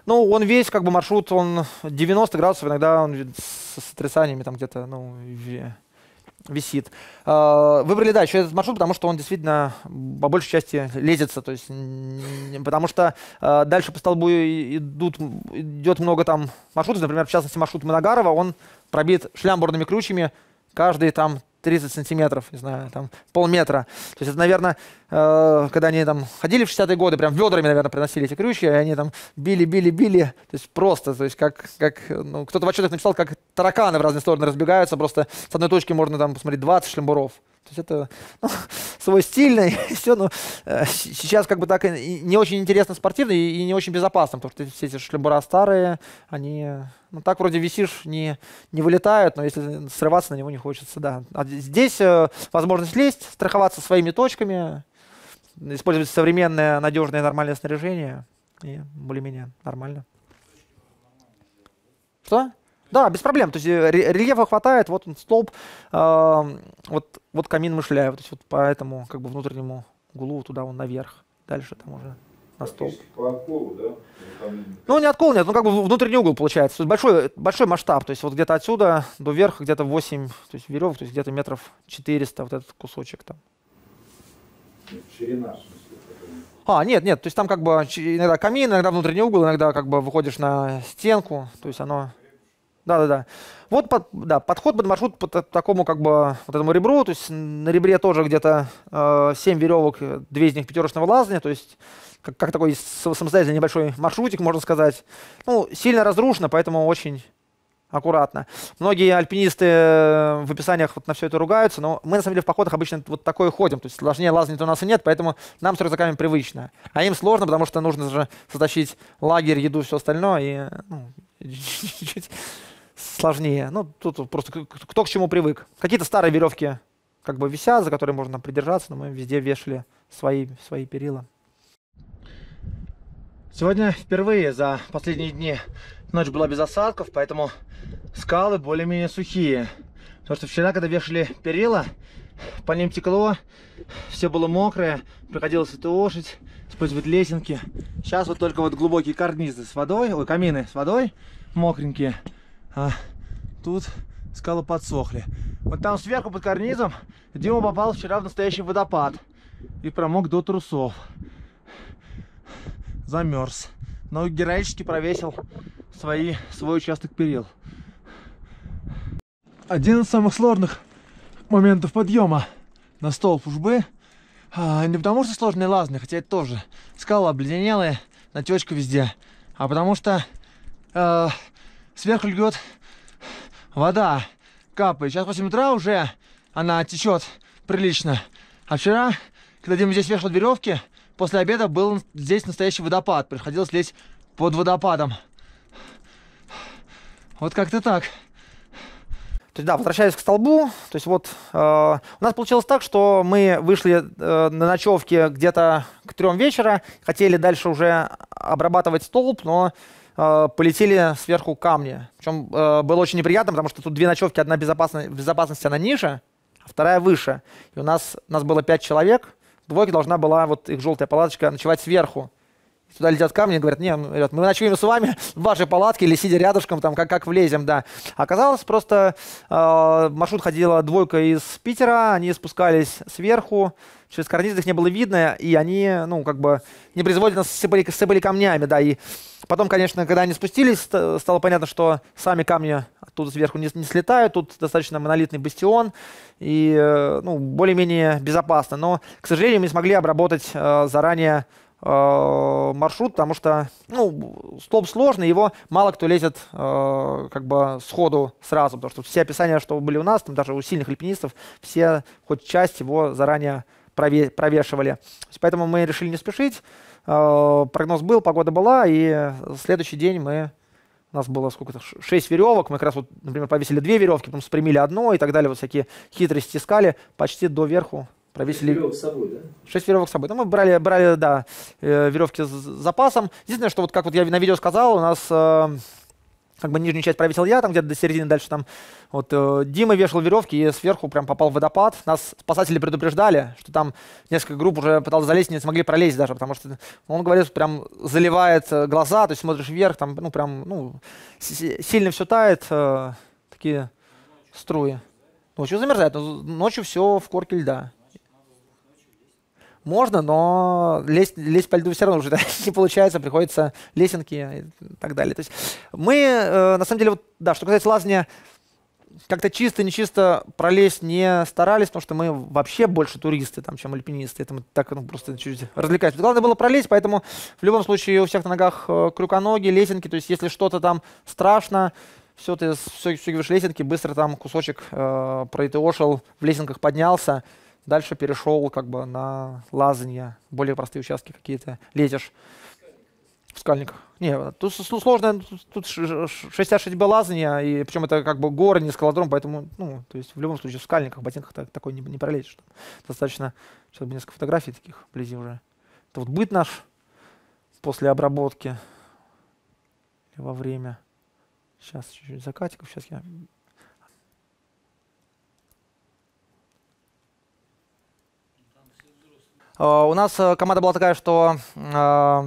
Ну, он весь, как бы, маршрут, он 90 градусов, иногда он с сотрясаниями там где-то, ну, висит. А, выбрали, да, еще этот маршрут, потому что он действительно по большей части лезется, то есть, потому что а, дальше по столбу идут, идет много там маршрутов, например, в частности, маршрут Моногарова, он пробит шлямборными ключами каждые там 30 сантиметров, не знаю, там полметра. То есть это, наверное, э, когда они там ходили в 60-е годы, прям ведрами, наверное, приносили эти крючья, и они там били, били, били. То есть просто, то есть как, как ну, кто-то в отчетах написал, как тараканы в разные стороны разбегаются, просто с одной точки можно там посмотреть 20 шлембуров. То есть это ну, свой стильный, все, но ну, э, сейчас как бы так и не очень интересно спортивно и, и не очень безопасно, потому что все эти шлембура старые, они ну, так вроде висишь, не, не вылетают, но если срываться на него не хочется, да. А здесь э, возможность лезть, страховаться своими точками, использовать современное, надежное, нормальное снаряжение. И более-менее нормально. Что? Да, без проблем. То есть э, рельефа хватает, вот он столб, э, вот, вот камин мышляя, То есть вот по этому как бы внутреннему углу туда он наверх. Дальше там уже на стол. Ну, ну, не откол нет, ну как бы внутренний угол получается. То есть большой, большой масштаб, то есть вот где-то отсюда до верха где-то 8 то есть веревок, то есть где-то метров 400 вот этот кусочек там. Ну, ширина, а, нет, нет, то есть там как бы иногда камин, иногда внутренний угол, иногда как бы выходишь на стенку, то есть оно... Да, да, да. Вот под, да, подход под маршрут по такому как бы вот этому ребру, то есть на ребре тоже где-то э, 7 веревок, 2 из них пятерочного лазания, то есть как, как такой самостоятельный небольшой маршрутик, можно сказать. Ну, сильно разрушено, поэтому очень аккуратно. Многие альпинисты э, в описаниях вот на все это ругаются, но мы на самом деле в походах обычно вот такое ходим, то есть сложнее лазать у нас и нет, поэтому нам с рюкзаками привычно. А им сложно, потому что нужно же затащить лагерь, еду, все остальное, и ну, сложнее. Ну, тут просто кто к чему привык. Какие-то старые веревки как бы висят, за которые можно придержаться, но мы везде вешали свои, свои перила. Сегодня впервые за последние дни ночь была без осадков, поэтому скалы более-менее сухие. Потому что вчера, когда вешали перила, по ним текло, все было мокрое, приходилось это ошить, использовать лесенки. Сейчас вот только вот глубокие карнизы с водой, ой, камины с водой мокренькие, а тут скалы подсохли. Вот там сверху под карнизом Дима попал вчера в настоящий водопад и промок до трусов замерз. Но героически провесил свои, свой участок перил. Один из самых сложных моментов подъема на столб ужбы. А, не потому что сложные лазны, хотя это тоже. скала обледенелая, натечка везде. А потому что э, сверху льет вода, капает. Сейчас 8 утра уже она течет прилично. А вчера, когда Дима здесь вешал веревки, После обеда был здесь настоящий водопад. Приходилось лезть под водопадом. Вот как-то так. То есть, да, возвращаясь к столбу, то есть вот э, у нас получилось так, что мы вышли э, на ночевке где-то к трем вечера, хотели дальше уже обрабатывать столб, но э, полетели сверху камни. Причем э, было очень неприятно, потому что тут две ночевки, одна безопасность, безопасность она ниже, а вторая выше. И у нас, у нас было пять человек, двойка должна была, вот их желтая палаточка, ночевать сверху. И туда летят камни, говорят, не, ну, ребят, мы ночуем с вами в вашей палатке или сидя рядышком, там, как, как влезем, да. Оказалось, просто э, маршрут ходила двойка из Питера, они спускались сверху, через карниз их не было видно, и они, ну, как бы, непроизвольно сыпали, сыпали камнями, да, и потом, конечно, когда они спустились, стало понятно, что сами камни тут сверху не, не слетают, тут достаточно монолитный бастион и э, ну, более-менее безопасно. Но, к сожалению, мы не смогли обработать э, заранее э, маршрут, потому что ну, столб сложный, его мало кто лезет э, как бы сходу сразу, потому что все описания, что были у нас, там даже у сильных альпинистов, все хоть часть его заранее прове провешивали. Поэтому мы решили не спешить. Э, прогноз был, погода была, и следующий день мы у нас было сколько-то, шесть веревок, мы как раз, вот, например, повесили две веревки, потом спрямили одно и так далее, вот всякие хитрости искали, почти до верху провесили... шесть веревок с собой, да? 6 веревок с собой. Ну, мы брали, брали да, э, веревки с запасом. Единственное, что вот как вот я на видео сказал, у нас э, как бы нижнюю часть провесил я, там где-то до середины дальше там вот э, Дима вешал веревки и сверху прям попал в водопад. Нас спасатели предупреждали, что там несколько групп уже пыталось залезть, не смогли пролезть даже, потому что он говорит, что прям заливает э, глаза, то есть смотришь вверх, там ну прям ну сильно все тает, э, такие струи. Ночью замерзает, но ночью все в корке льда можно, но лезть, лезть по льду все равно уже не получается, приходится лесенки и так далее. То есть мы, э, на самом деле, вот, да, что касается лазания, как-то чисто, нечисто пролезть не старались, потому что мы вообще больше туристы, там, чем альпинисты. Это мы так ну, просто чуть развлекались. главное было пролезть, поэтому в любом случае у всех на ногах крюконоги, лесенки. То есть если что-то там страшно, все, ты все, все лесенки, быстро там кусочек э, проитеошил, в лесенках поднялся. Дальше перешел как бы на лазанье, более простые участки какие-то, лезешь в скальниках. Не, тут сложно, тут 66 б лазания, и причем это как бы горы, не скалодром, поэтому, ну, то есть в любом случае в скальниках, в ботинках так, такой не, не пролезешь. достаточно, сейчас бы несколько фотографий таких вблизи уже. Это вот быт наш после обработки во время. Сейчас чуть-чуть закатиков, сейчас я Э, у нас э, команда была такая, что э,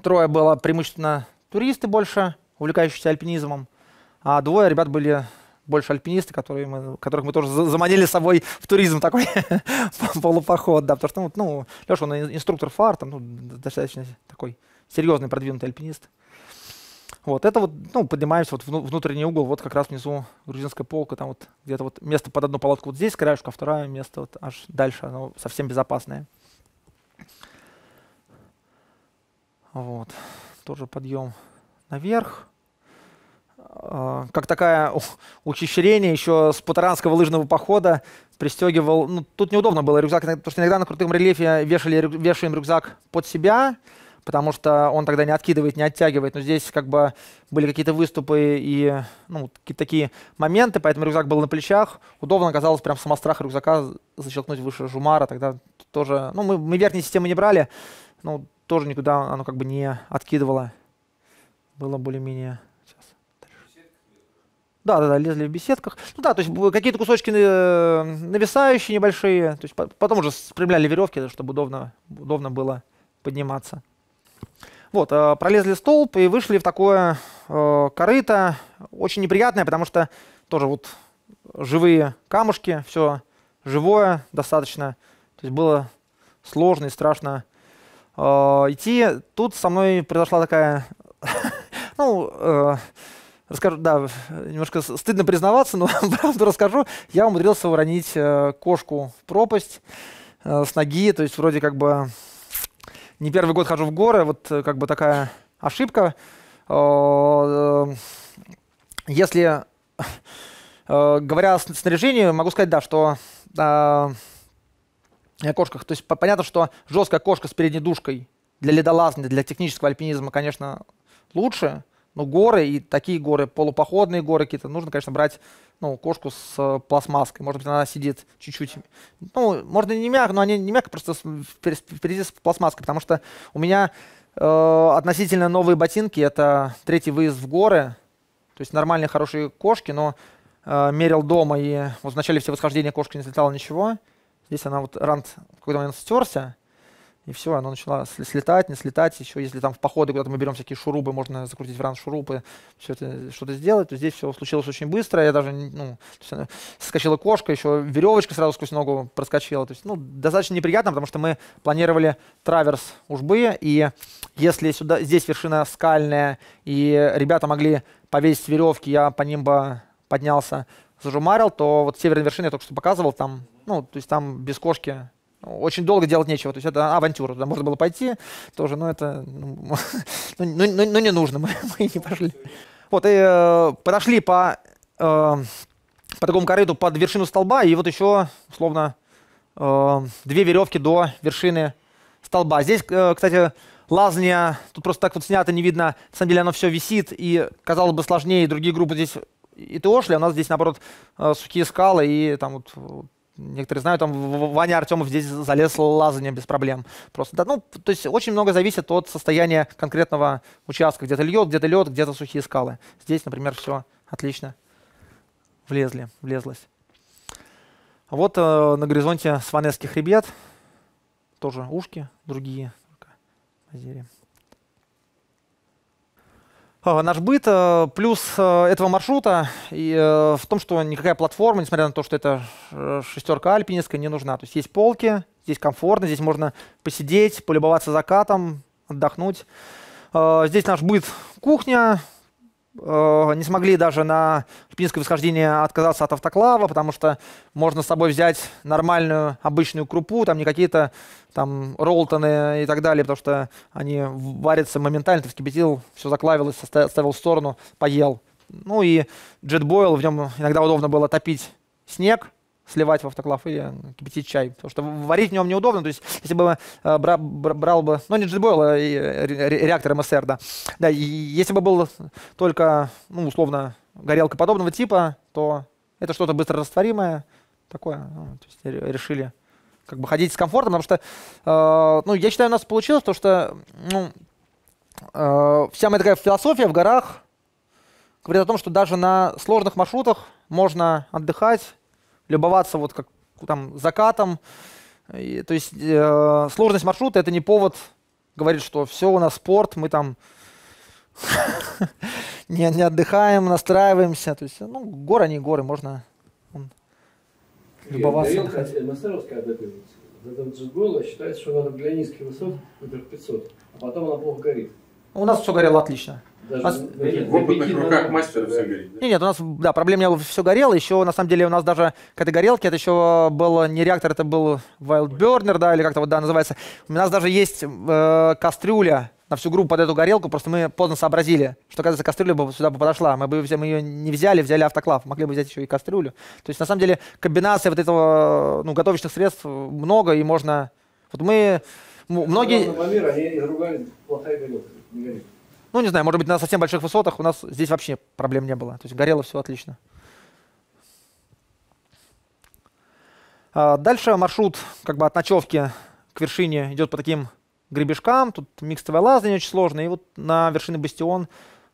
трое было преимущественно туристы больше, увлекающиеся альпинизмом, а двое ребят были больше альпинисты, которые мы, которых мы тоже заманили с собой в туризм такой полупоход, да, потому что, ну, ну Леша, он инструктор фар, там, ну, достаточно такой серьезный продвинутый альпинист. Вот, это вот, ну, поднимаемся вот в внутренний угол, вот как раз внизу грузинская полка, там вот где-то вот место под одну палатку вот здесь, краешка, а второе место вот аж дальше, оно совсем безопасное. Вот. Тоже подъем наверх. А, как такая учащение еще с патаранского лыжного похода пристегивал. Ну, тут неудобно было рюкзак, потому что иногда на крутом рельефе вешали, вешаем рюкзак под себя, потому что он тогда не откидывает, не оттягивает. Но здесь как бы были какие-то выступы и ну, какие такие моменты, поэтому рюкзак был на плечах. Удобно оказалось прям самострах рюкзака защелкнуть выше жумара. Тогда тоже... Ну, мы, мы верхней системы не брали, ну, тоже никуда оно как бы не откидывало. Было более-менее... Да, да, да, лезли в беседках. Ну да, то есть какие-то кусочки э, нависающие небольшие. То есть потом уже спрямляли веревки, чтобы удобно, удобно было подниматься. Вот, э, пролезли в столб и вышли в такое э, корыто. Очень неприятное, потому что тоже вот живые камушки, все живое достаточно. То есть было сложно и страшно Э, идти. Тут со мной произошла такая, ну, э, расскажу, да, немножко стыдно признаваться, но правду расскажу. Я умудрился уронить э, кошку в пропасть э, с ноги, то есть вроде как бы не первый год хожу в горы, вот э, как бы такая ошибка. Если говоря о снаряжении, могу сказать, да, что кошках. То есть понятно, что жесткая кошка с передней душкой для ледолазания, для технического альпинизма, конечно, лучше, но горы и такие горы, полупоходные горы какие-то, нужно, конечно, брать ну, кошку с э, пластмасской. Может быть, она сидит чуть-чуть. Ну, можно не мягко, но они не мягко, просто впереди с пластмасской, потому что у меня э, относительно новые ботинки, это третий выезд в горы, то есть нормальные хорошие кошки, но э, мерил дома и вот начале все восхождения кошки не слетало ничего. Здесь она вот рант в какой-то момент стерся, и все, она начала слетать, не слетать. Еще если там в походы куда-то мы берем всякие шурупы, можно закрутить в ран шурупы, все это что-то сделать, то здесь все случилось очень быстро. Я даже, ну, соскочила кошка, еще веревочка сразу сквозь ногу проскочила. То есть, ну, достаточно неприятно, потому что мы планировали траверс Ужбы, и если сюда, здесь вершина скальная, и ребята могли повесить веревки, я по ним бы поднялся зажумарил, то вот северная вершина я только что показывал, там, ну, то есть там без кошки ну, очень долго делать нечего. То есть это авантюра. Туда можно было пойти тоже, но это ну, ну, ну, ну, ну не нужно, мы, мы не пошли. Вот, и э, подошли по, э, по такому корыту под вершину столба, и вот еще, условно, э, две веревки до вершины столба. Здесь, э, кстати, лазня, тут просто так вот снято, не видно, на самом деле оно все висит, и, казалось бы, сложнее, другие группы здесь и ты ушли, а у нас здесь, наоборот, э, сухие скалы, и там вот некоторые знают, там Ваня Артемов здесь залез лазанием без проблем. Просто, да, ну, то есть очень много зависит от состояния конкретного участка. Где-то льет, где-то лед, где-то сухие скалы. Здесь, например, все отлично. Влезли, влезлось. А вот э, на горизонте сванесских ребят тоже ушки другие. Озере. Э, наш быт. Э, плюс э, этого маршрута в том, что никакая платформа, несмотря на то, что это шестерка альпинистская, не нужна. То есть есть полки, здесь комфортно, здесь можно посидеть, полюбоваться закатом, отдохнуть. Здесь наш быт, кухня, Э, не смогли даже на альпинское восхождение отказаться от автоклава, потому что можно с собой взять нормальную обычную крупу, там не какие-то там ролтоны и так далее, потому что они варятся моментально, ты вскипятил, все заклавилось, оставил в сторону, поел. Ну и джетбойл, в нем иногда удобно было топить снег, сливать в автоклав или кипятить чай. Потому что варить в нем неудобно. То есть, если бы э, брал, брал бы, ну, не JetBoil, а э, реактор МСР, да. да и если бы был только, ну, условно, горелка подобного типа, то это что-то быстро растворимое такое. Ну, то есть решили как бы ходить с комфортом, потому что, э, ну, я считаю, у нас получилось, то, что, ну, э, вся моя такая философия в горах говорит о том, что даже на сложных маршрутах можно отдыхать, любоваться вот как там закатом. И, то есть э, сложность маршрута это не повод говорить, что все у нас спорт, мы там не, не отдыхаем, настраиваемся. То есть, ну, горы не горы, можно он, любоваться. Мастеровская отдыхается. Затем Джигола считается, что надо для низких высот, например, 500, а потом она плохо горит. У нас все горело отлично. Нас... А в опытных руках мастера все горит. Нет, нет, у нас, да, проблем не было, все горело. Еще, на самом деле, у нас даже к этой горелке, это еще был не реактор, это был Wild Burner, да, или как-то вот, да, называется. У нас даже есть э, кастрюля на всю группу под эту горелку, просто мы поздно сообразили, что когда кастрюля бы сюда бы подошла, мы бы мы ее не взяли, взяли автоклав, могли бы взять еще и кастрюлю. То есть, на самом деле, комбинация вот этого, ну, готовочных средств много, и можно... Вот мы... Многие... Мир, они ругали, плохая горелка, не горит. Ну, не знаю, может быть, на совсем больших высотах у нас здесь вообще проблем не было. То есть горело все отлично. А, дальше маршрут как бы от ночевки к вершине идет по таким гребешкам. Тут микстовая лазание очень сложная. И вот на вершины бастион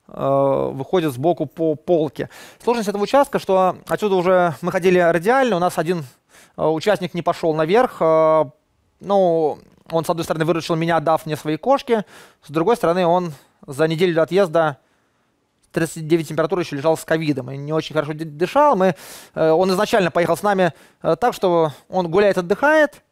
э, выходит сбоку по полке. Сложность этого участка, что отсюда уже мы ходили радиально, у нас один э, участник не пошел наверх. Э, ну, он, с одной стороны, выручил меня, дав мне свои кошки, с другой стороны, он за неделю до отъезда 39 температура еще лежал с ковидом и не очень хорошо дышал. Мы, э, он изначально поехал с нами э, так, что он гуляет, отдыхает,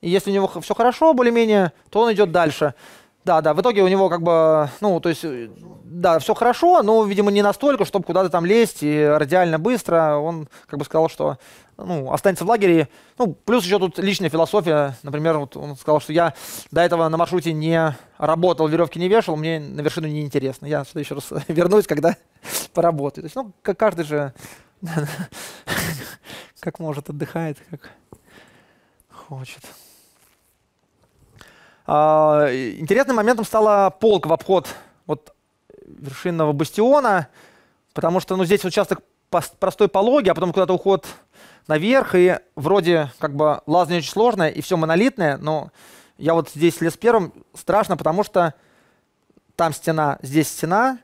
и если у него все хорошо более-менее, то он идет дальше. Да, да, в итоге у него как бы, ну, то есть, э, да, все хорошо, но, видимо, не настолько, чтобы куда-то там лезть и радиально быстро. Он как бы сказал, что ну, останется в лагере. Ну, плюс еще тут личная философия. Например, вот он сказал, что я до этого на маршруте не работал, веревки не вешал, мне на вершину не интересно. Я сюда еще раз вернусь, когда поработаю. То есть, ну, как каждый же как может отдыхает, как хочет. А, интересным моментом стала полк в обход вот вершинного бастиона, потому что ну, здесь участок простой пологи, а потом куда-то уход наверх, и вроде как бы лазня очень сложная, и все монолитное, но я вот здесь лез первым, страшно, потому что там стена, здесь стена,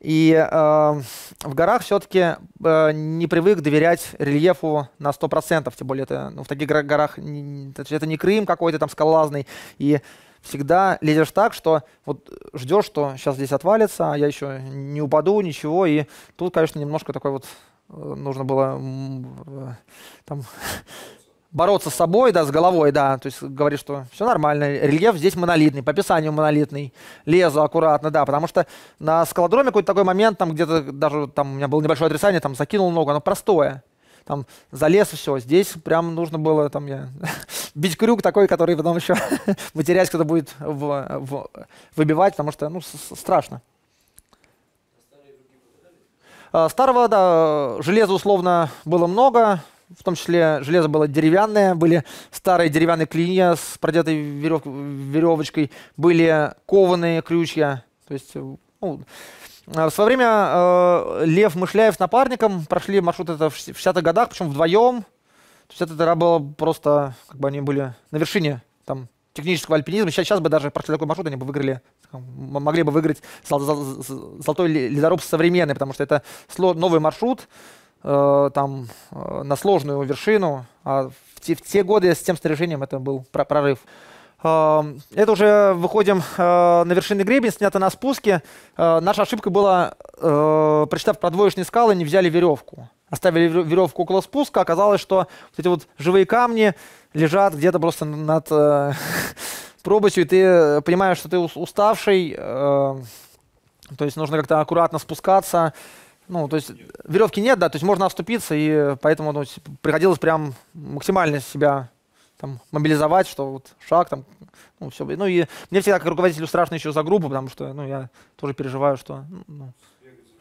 и э, в горах все-таки э, не привык доверять рельефу на 100%, тем более это ну, в таких горах, это не Крым какой-то там скалолазный, и всегда лезешь так, что вот ждешь, что сейчас здесь отвалится, а я еще не упаду, ничего, и тут, конечно, немножко такой вот Э, нужно было э, там, бороться с собой, да, с головой, да, то есть говорит, что все нормально, рельеф здесь монолитный, по описанию монолитный, лезу аккуратно, да, потому что на скалодроме какой-то такой момент, там где-то даже, там у меня было небольшое отрицание, там закинул ногу, оно простое, там залез все, здесь прям нужно было, там я, бить крюк такой, который потом еще матерясь кто-то будет в, в, выбивать, потому что, ну, страшно. А, старого да, железа, условно, было много, в том числе железо было деревянное, были старые деревянные клинья с продетой верев... веревочкой, были кованые крючья. То есть, ну, а, в свое время э, Лев Мышляев с напарником прошли маршрут это в 60-х годах, причем вдвоем. То есть это тогда было просто, как бы они были на вершине там, технического альпинизма. Сейчас, сейчас бы даже прошли такой маршрут, они бы выиграли могли бы выиграть золотой ледоруб современный, потому что это новый маршрут, э, там, э, на сложную вершину. А в те, в те годы с тем снаряжением это был прорыв. Эм, это уже выходим э, на вершины гребень, снято на спуске. Наша ошибка была, прочитав про двоечные скалы, не взяли веревку. Оставили веревку около спуска, оказалось, что вот эти вот живые камни лежат где-то просто над пропастью, и ты э, понимаешь, что ты уставший, э, то есть нужно как-то аккуратно спускаться. Ну, то есть веревки нет, да, то есть можно отступиться и поэтому ну, приходилось прям максимально себя там, мобилизовать, что вот шаг, там, ну, все. Ну, и мне всегда как руководителю страшно еще за группу, потому что, ну, я тоже переживаю, что, ну,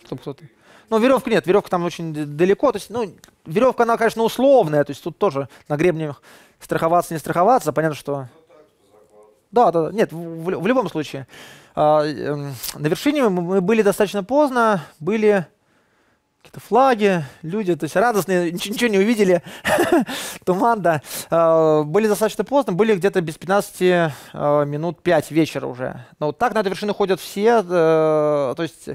чтобы кто-то... Ну, веревка нет, веревка там очень далеко, то есть, ну, веревка, она, конечно, условная, то есть тут тоже на гребнях страховаться, не страховаться, понятно, что да, да, нет, в, в любом случае. А, э, на вершине мы были достаточно поздно, были какие-то флаги, люди, то есть радостные, ничего, ничего не увидели, туман, да. А, были достаточно поздно, были где-то без 15 а, минут 5 вечера уже. Но вот так на эту вершину ходят все, а, то есть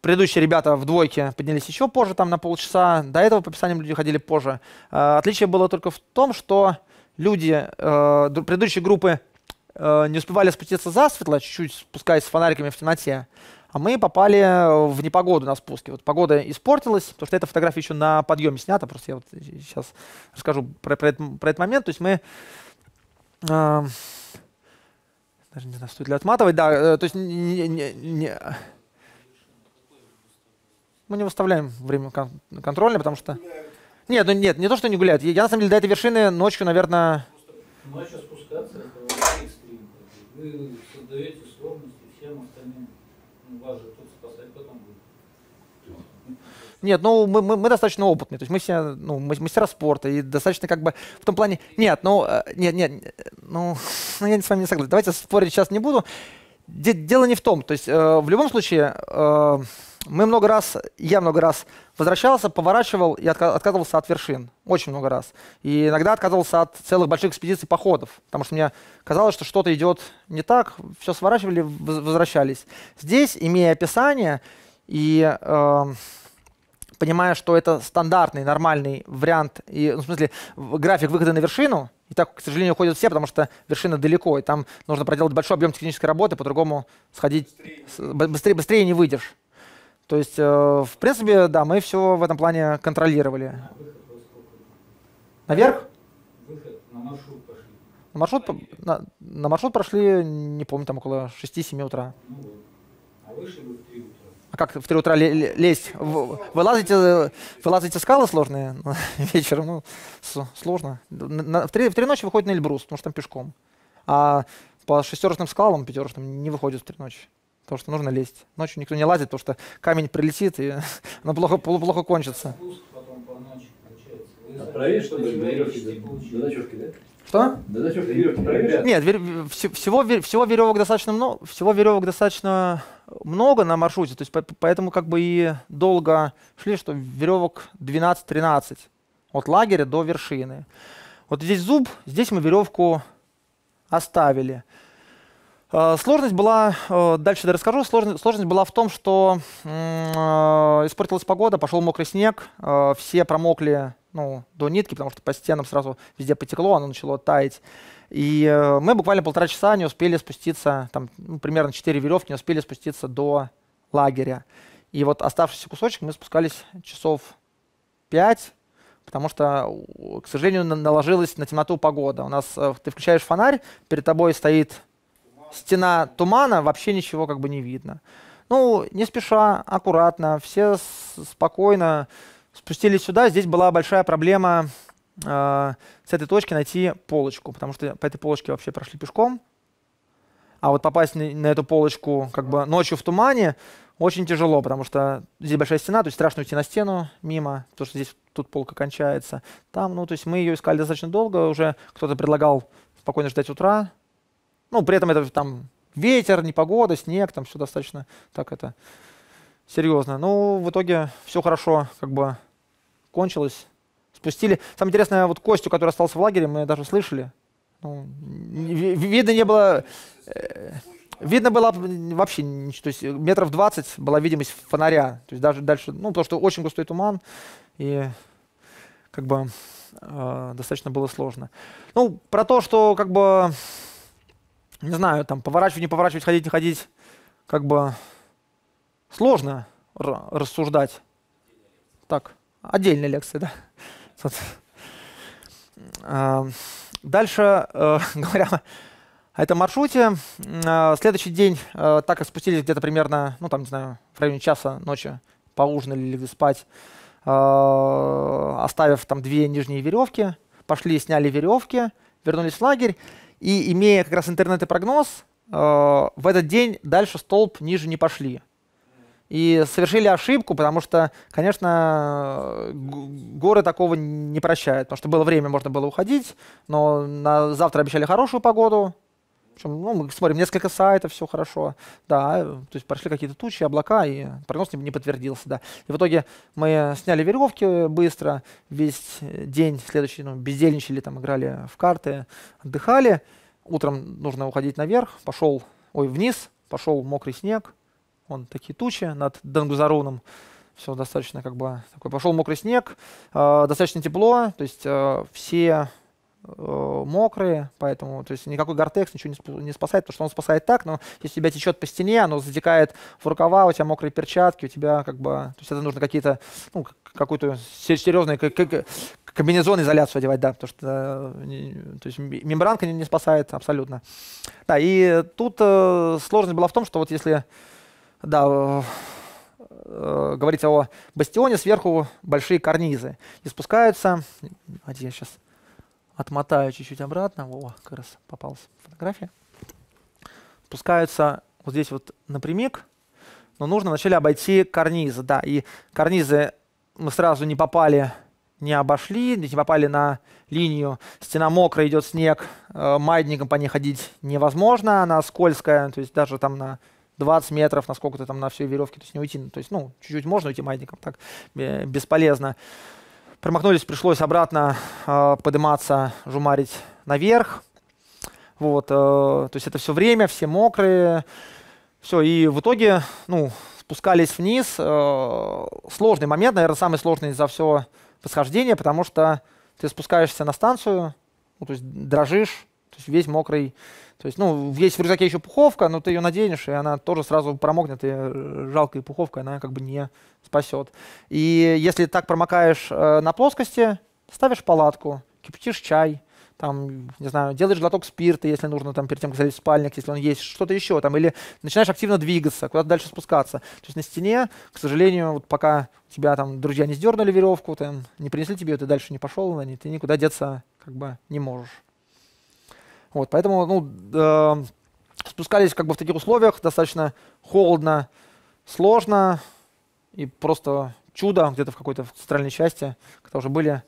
предыдущие ребята в двойке поднялись еще позже, там на полчаса, до этого по описаниям люди ходили позже. А, отличие было только в том, что люди э, предыдущей группы Э, не успевали спуститься за светло, чуть-чуть спускаясь с фонариками в темноте, а мы попали э, в непогоду на спуске. Вот погода испортилась, потому что эта фотография еще на подъеме снята, просто я вот сейчас э, расскажу про, про, этот, про этот момент. То есть мы... Э, даже не знаю, стоит ли отматывать, да, э, то есть... Не, не, не, мы не выставляем время кон контрольное, потому что... Нет, ну нет, не то, что не гуляют. Я на самом деле до этой вершины ночью, наверное... Ночью спускаться? вы создаете сложности всем остальным. Ну, вас же тут спасать потом будет. Нет, ну мы, мы, мы достаточно опытные, то есть мы все ну, мастера спорта и достаточно как бы в том плане... Нет, ну, э, нет, нет, ну, ну я с вами не согласен. Давайте спорить сейчас не буду. Дело не в том, то есть э, в любом случае... Э, мы много раз, я много раз возвращался, поворачивал и отказывался от вершин. Очень много раз. И иногда отказывался от целых больших экспедиций походов, потому что мне казалось, что что-то идет не так, все сворачивали, возвращались. Здесь, имея описание и э, понимая, что это стандартный, нормальный вариант, и, ну, в смысле, график выхода на вершину, и так, к сожалению, уходят все, потому что вершина далеко, и там нужно проделать большой объем технической работы, по-другому сходить быстрее, быстрее, не выйдешь. То есть, э, в принципе, да, мы все в этом плане контролировали. Наверх? Выход на маршрут пошли. На маршрут, прошли, не помню, там около 6-7 утра. Ну вот. А вышли в 3 утра. А как в 3 утра лезть? Вылазите, вылазите скалы сложные вечером? Ну, сложно. В 3, в 3 ночи выходит на Эльбрус, потому что там пешком. А по шестерочным скалам, пятерочным, не выходит в 3 ночи. То, что нужно лезть. Ночью никто не лазит, потому что камень прилетит, и оно плохо, плохо кончится. Отправили, а чтобы веревки до ночевки, да? Что? До ночевки веревки Нет, вер... всего, всего веревок достаточно много, всего веревок достаточно много на маршруте, то есть поэтому как бы и долго шли, что веревок 12-13 от лагеря до вершины. Вот здесь зуб, здесь мы веревку оставили. Э, сложность была, э, дальше расскажу, сложность, сложность была в том, что э, испортилась погода, пошел мокрый снег, все промокли ну, до нитки, потому что по стенам сразу везде потекло, оно начало таять. И мы буквально полтора часа не успели спуститься, там ну, примерно 4 веревки не успели спуститься до лагеря. И вот оставшийся кусочек мы спускались часов 5, потому что, к сожалению, наложилась на темноту погода. У нас ты включаешь фонарь, перед тобой стоит стена тумана, вообще ничего как бы не видно. Ну, не спеша, аккуратно, все спокойно спустились сюда. Здесь была большая проблема э, с этой точки найти полочку, потому что по этой полочке вообще прошли пешком. А вот попасть на, на эту полочку как бы ночью в тумане очень тяжело, потому что здесь большая стена, то есть страшно уйти на стену мимо, потому что здесь тут полка кончается. Там, ну, то есть мы ее искали достаточно долго, уже кто-то предлагал спокойно ждать утра, ну, при этом это там ветер, непогода, снег, там все достаточно так это серьезно. Ну, в итоге все хорошо как бы кончилось. Спустили. Самое интересное, вот Костю, который остался в лагере, мы даже слышали. Ну, видно не было... Э Видно было вообще то есть метров 20 была видимость фонаря. То есть даже дальше, ну, потому что очень густой туман, и как бы э, достаточно было сложно. Ну, про то, что как бы не знаю, там, поворачивать, не поворачивать, ходить, не ходить, как бы сложно рассуждать. Так, отдельная лекция, да. А, дальше, э, говоря о этом маршруте, э, следующий день, э, так как спустились где-то примерно, ну там, не знаю, в районе часа ночи, поужинали, легли спать, оставив там две нижние веревки, пошли, сняли веревки, вернулись в лагерь. И имея как раз интернет и прогноз, э, в этот день дальше столб ниже не пошли. И совершили ошибку, потому что, конечно, э, горы такого не прощают. Потому что было время, можно было уходить, но на завтра обещали хорошую погоду, причем, ну, мы смотрим несколько сайтов, все хорошо, да, э, то есть прошли какие-то тучи, облака, и прогноз не, подтвердился, да. И в итоге мы сняли веревки э, быстро, весь э, день следующий, ну, бездельничали, там, играли в карты, отдыхали. Утром нужно уходить наверх, пошел, ой, вниз, пошел мокрый снег, вон такие тучи над Дангузароном, все достаточно как бы такой, пошел мокрый снег, э, достаточно тепло, то есть э, все Э, мокрые, поэтому то есть никакой гортекс ничего не, сп не спасает, потому что он спасает так, но если тебя течет по стене, оно затекает в рукава, у тебя мокрые перчатки, у тебя как бы, то есть это нужно какие-то, ну, какую-то серьезную как комбинезон, изоляцию одевать, да, потому что э, то есть мембранка не, не спасает абсолютно. Да, и тут э, сложность была в том, что вот если, да, э, э говорить о бастионе, сверху большие карнизы. И спускаются, где я сейчас отмотаю чуть-чуть обратно. О, как раз попалась фотография. Спускаются вот здесь вот напрямик, но нужно вначале обойти карнизы, да, и карнизы мы сразу не попали, не обошли, не попали на линию, стена мокрая, идет снег, э, маятником по ней ходить невозможно, она скользкая, то есть даже там на 20 метров, насколько то там на всей веревке, то есть не уйти, ну, то есть, ну, чуть-чуть можно уйти маятником, так, э, бесполезно. Промахнулись, пришлось обратно э, подниматься, жумарить наверх. Вот, э, то есть это все время, все мокрые. Все, и в итоге, ну, спускались вниз. Э, сложный момент, наверное, самый сложный за все восхождение, потому что ты спускаешься на станцию, ну, то есть дрожишь, то есть весь мокрый. То есть, ну, есть в рюкзаке еще пуховка, но ты ее наденешь, и она тоже сразу промокнет, и э, жалкая пуховка, она как бы не спасет. И если так промокаешь э, на плоскости, ставишь палатку, кипятишь чай, там, не знаю, делаешь глоток спирта, если нужно, там, перед тем, как залезть в спальник, если он есть, что-то еще, там, или начинаешь активно двигаться, куда-то дальше спускаться. То есть на стене, к сожалению, вот пока тебя там друзья не сдернули веревку, там, не принесли тебе, ты дальше не пошел, ты никуда деться как бы не можешь. Вот, поэтому ну, э, спускались как бы в таких условиях, достаточно холодно, сложно и просто чудо где-то в какой-то центральной части, когда уже были,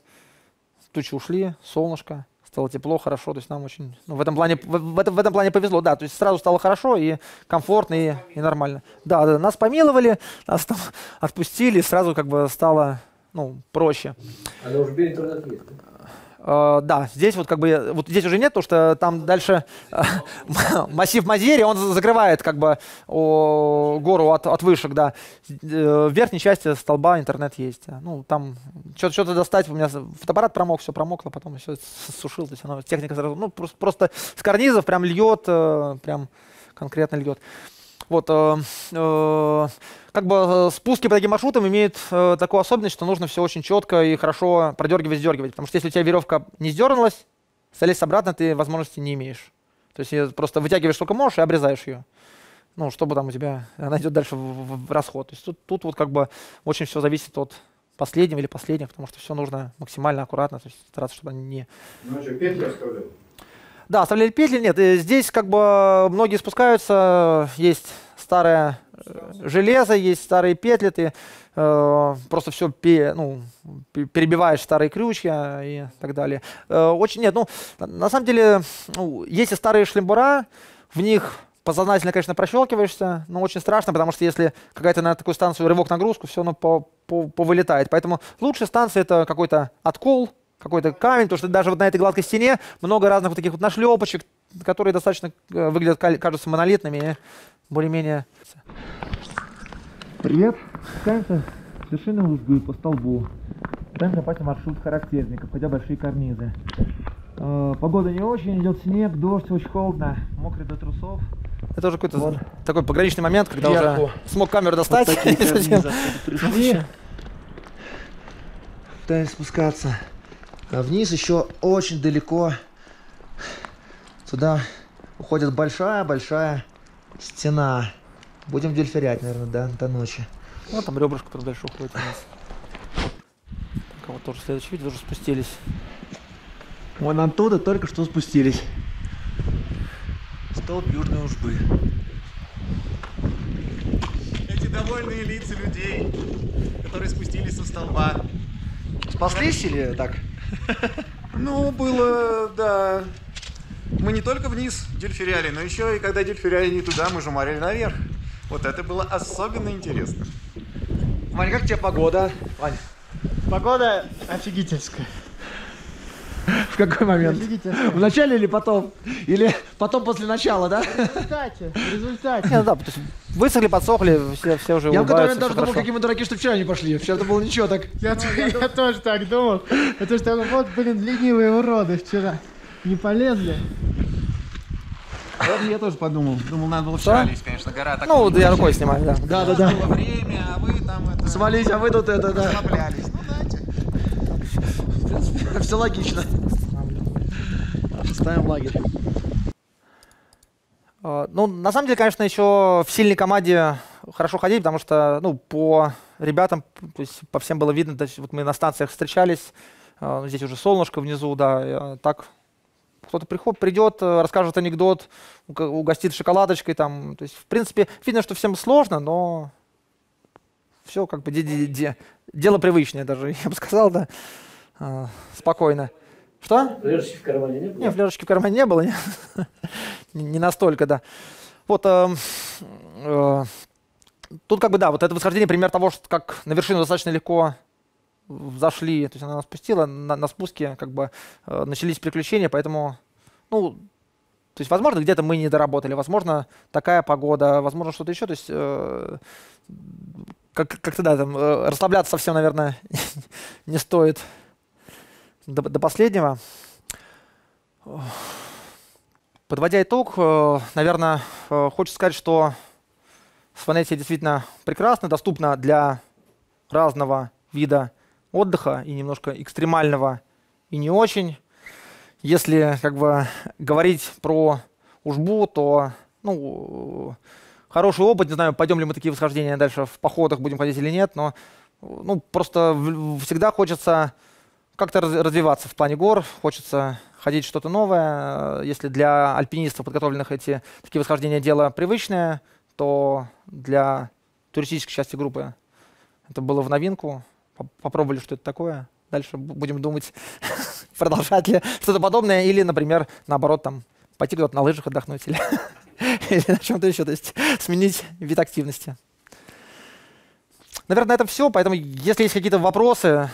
тучи ушли, солнышко, стало тепло, хорошо, то есть нам очень, ну, в этом плане, в, в, этом, в этом плане повезло, да, то есть сразу стало хорошо и комфортно и, и нормально. Да, да, нас помиловали, нас там отпустили, сразу как бы стало, ну, проще. А на Ужбе это Э, да, здесь вот как бы, вот здесь уже нет, потому что там дальше э, массив Мазери, он закрывает как бы о, гору от, от вышек, да. Э, в верхней части столба интернет есть. Ну, там что-то достать, у меня фотоаппарат промок, все промокло, потом еще сушил, то есть она, техника сразу, ну, просто, просто с карнизов прям льет, прям конкретно льет. Вот, э, э, как бы э, спуски по таким маршрутам имеют э, такую особенность, что нужно все очень четко и хорошо продергивать, сдергивать. Потому что если у тебя веревка не сдернулась, залезть обратно ты возможности не имеешь. То есть э, просто вытягиваешь сколько можешь и обрезаешь ее. Ну, чтобы там у тебя она идет дальше в, в, в расход. То есть тут, тут вот как бы очень все зависит от последнего или последних, потому что все нужно максимально аккуратно, то есть стараться, чтобы они не... Ну, а что, петли оставлял? Да, оставляли петли, нет, э, здесь как бы э, многие спускаются, есть старое э, железо, есть старые петли, ты э, просто все пе, ну, перебиваешь старые крючки и так далее. Э, очень нет, ну, на самом деле, ну, есть и старые шлембура, в них подсознательно, конечно, прощелкиваешься, но очень страшно, потому что если какая-то на такую станцию рывок нагрузку, все оно по, по, повылетает. Поэтому лучшая станция это какой-то откол, какой-то камень, потому что даже вот на этой гладкой стене много разных вот таких вот нашлепочек, которые достаточно э, выглядят, кажутся монолитными, более-менее... Привет! Пытаемся с вершины узгы по столбу. Пытаемся попасть маршрут характерников, хотя большие карнизы. Э, погода не очень, идет снег, дождь, очень холодно, мокрый до трусов. Это тоже какой-то вот. такой пограничный момент, когда Ярко. уже смог камеру достать. Вот Пытаемся спускаться. А вниз еще очень далеко сюда уходит большая-большая стена. Будем дельферять, наверное, да, до ночи. Ну, там ребрышко просто дальше уходит у нас. Так, а вот тоже следующий вид, уже спустились. Вон оттуда только что спустились. Столб Южной Ужбы. Эти довольные лица людей, которые спустились со столба. Спаслись или так? Ну, было, да. Мы не только вниз дельфиряли, но еще и когда дельфиряли не туда, мы жумарили наверх. Вот это было особенно интересно. Ваня, как тебе погода? Ваня? Погода офигительская. В какой момент? В начале или потом? Или потом после начала, да? В результате, в результате. Нет, ну да, то есть высохли, подсохли, все, все уже Я в какой-то момент даже думал, какие мы дураки, что вчера не пошли. Вчера это было ничего так. Я, тоже так думал. Потому что ну, вот, блин, ленивые уроды вчера. Не полезли. Я тоже подумал. Думал, надо было вчера лезть, конечно, гора так. Ну, я рукой снимаю, да. Да, да, да. Время, а вы там это... Свались, а вы тут это, да. Расслаблялись. Все логично. Ставим лагерь. А, ну, на самом деле, конечно, еще в сильной команде хорошо ходили, потому что, ну, по ребятам, то есть по всем было видно, то есть вот мы на станциях встречались, а, ну, здесь уже солнышко внизу, да, а, так кто-то приходит, придет, расскажет анекдот, угостит шоколадочкой, там, то есть, в принципе, видно, что всем сложно, но все как бы де -де -де дело привычное даже, я бы сказал, да э, спокойно. Что? Флешечки в кармане не было? Нет, флешечки в кармане не было. Не, не настолько, да. Вот э, э, тут как бы, да, вот это восхождение пример того, что как на вершину достаточно легко зашли, то есть она нас спустила, на, на спуске как бы э, начались приключения, поэтому, ну, то есть, возможно, где-то мы не доработали, возможно, такая погода, возможно, что-то еще, то есть, э, как-то, да, там, э, расслабляться совсем, наверное, не стоит до, до последнего. Подводя итог, э, наверное, э, хочется сказать, что Сфанетия действительно прекрасна, доступна для разного вида отдыха и немножко экстремального, и не очень. Если как бы говорить про Ужбу, то ну, хороший опыт, не знаю, пойдем ли мы такие восхождения дальше в походах будем ходить или нет, но ну, просто всегда хочется как-то развиваться в плане гор, хочется ходить что-то новое. Э, если для альпинистов, подготовленных эти такие восхождения, дело привычное, то для туристической части группы это было в новинку. Попробовали, что это такое. Дальше будем думать, продолжать ли что-то подобное. Или, например, наоборот, там, пойти куда-то на лыжах отдохнуть или, или на чем-то еще. То есть сменить вид активности. Наверное, это все. Поэтому, если есть какие-то вопросы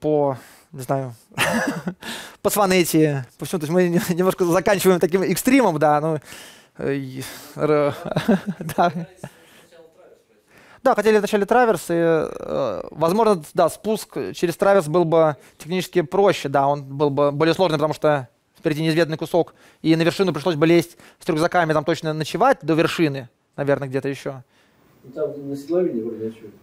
по не знаю, по сванете, по всему. То есть мы немножко заканчиваем таким экстримом, да, ну, э, да. Да, хотели вначале траверс, и, э, возможно, да, спуск через траверс был бы технически проще, да, он был бы более сложный, потому что впереди неизведанный кусок, и на вершину пришлось бы лезть с рюкзаками, там точно ночевать до вершины, наверное, где-то еще. Ну, там на седловине вроде ночуют.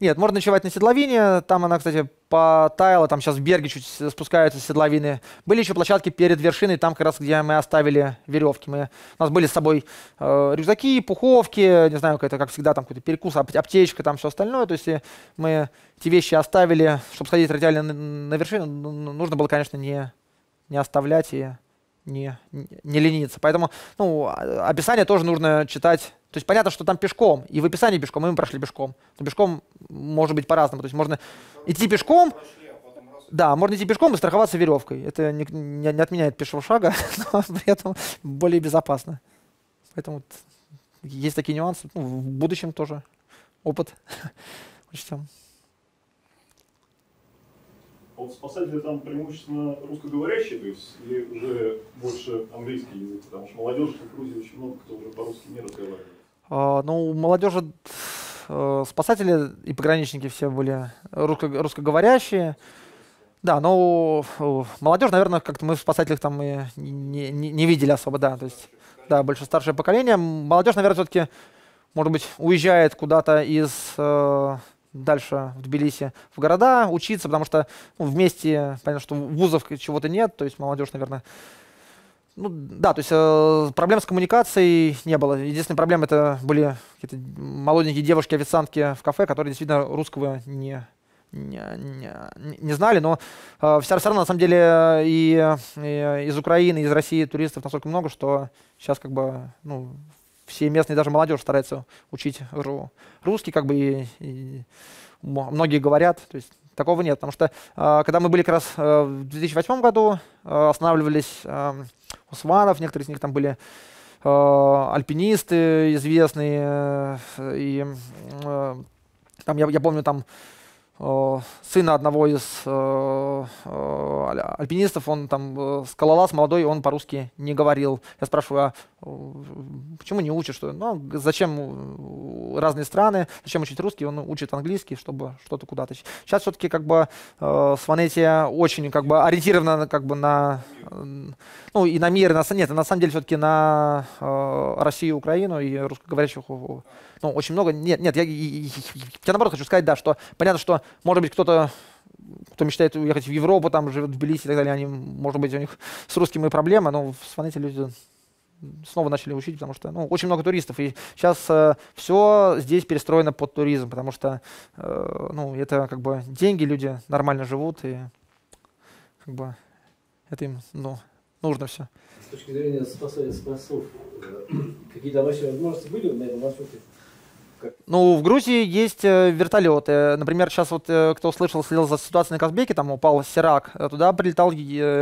Нет, можно ночевать на седловине, там она, кстати, потаяло, там сейчас в Берге чуть спускаются седловины. Были еще площадки перед вершиной, там как раз, где мы оставили веревки. Мы, у нас были с собой э, рюкзаки, пуховки, не знаю, это как всегда, там какой-то перекус, аптечка, там все остальное. То есть э, мы эти вещи оставили, чтобы сходить радиально на, на вершину, нужно было, конечно, не, не оставлять и не, не лениться. Поэтому ну, а, описание тоже нужно читать то есть понятно, что там пешком, и в описании пешком, и мы прошли пешком. Но пешком может быть по-разному. То есть можно идти пешком, да, можно идти пешком и страховаться веревкой. Это не, не, не отменяет пешего шага, но при этом более безопасно. Поэтому вот есть такие нюансы. Ну, в будущем тоже опыт учтем. А вот спасатели там преимущественно русскоговорящие, то есть или уже больше английский язык, потому что молодежь в Грузии очень много кто уже по-русски не разговаривает. А, ну, у молодежи э, спасатели и пограничники все были русско русскоговорящие. Да, Но ну, молодежь, наверное, как-то мы в спасателях там и не, не, не видели особо, да. То есть, да, больше старшее поколение. Молодежь, наверное, все-таки, может быть, уезжает куда-то из э, дальше в Тбилиси в города учиться, потому что ну, вместе, понятно, что вузов чего-то нет, то есть молодежь, наверное, ну, да, то есть э, проблем с коммуникацией не было. Единственная проблема это были какие-то молоденькие девушки-официантки в кафе, которые действительно русского не, не, не, не знали, но э, все, все равно, на самом деле, и, и из Украины, и из России туристов настолько много, что сейчас как бы, ну, все местные, даже молодежь старается учить русский, как бы, и, и многие говорят, то есть такого нет. Потому что а, когда мы были как раз э, в 2008 году, э, останавливались эм, Усманов, некоторые из них там были э, альпинисты известные, и там, я, я помню, там Э, сына одного из э, э, альпинистов, он там скалолаз молодой, он по-русски не говорил. Я спрашиваю, а почему не учит, Что? Ну, а зачем разные страны, зачем учить русский? Он учит английский, чтобы что-то куда-то. Сейчас все-таки как бы Сванетия очень как бы ориентирована как бы на, ну и на мир, и на, нет, на самом деле все-таки на Россию, Украину и русскоговорящих ну, очень много. Нет, нет, я, я, наоборот хочу сказать, да, что понятно, что, может быть, кто-то кто мечтает уехать в Европу, там живет в Тбилиси и так далее, они, может быть, у них с русским и проблема, но, смотрите, люди снова начали учить, потому что ну, очень много туристов. И сейчас э, все здесь перестроено под туризм, потому что э, ну, это как бы деньги, люди нормально живут, и как бы это им ну, нужно все. С точки зрения спасов, спасов э, какие-то вообще возможности были на этом маршруте? Ну, в Грузии есть э, вертолеты. Например, сейчас вот э, кто слышал, следил за ситуацией на Казбеке, там упал Сирак, э, туда прилетал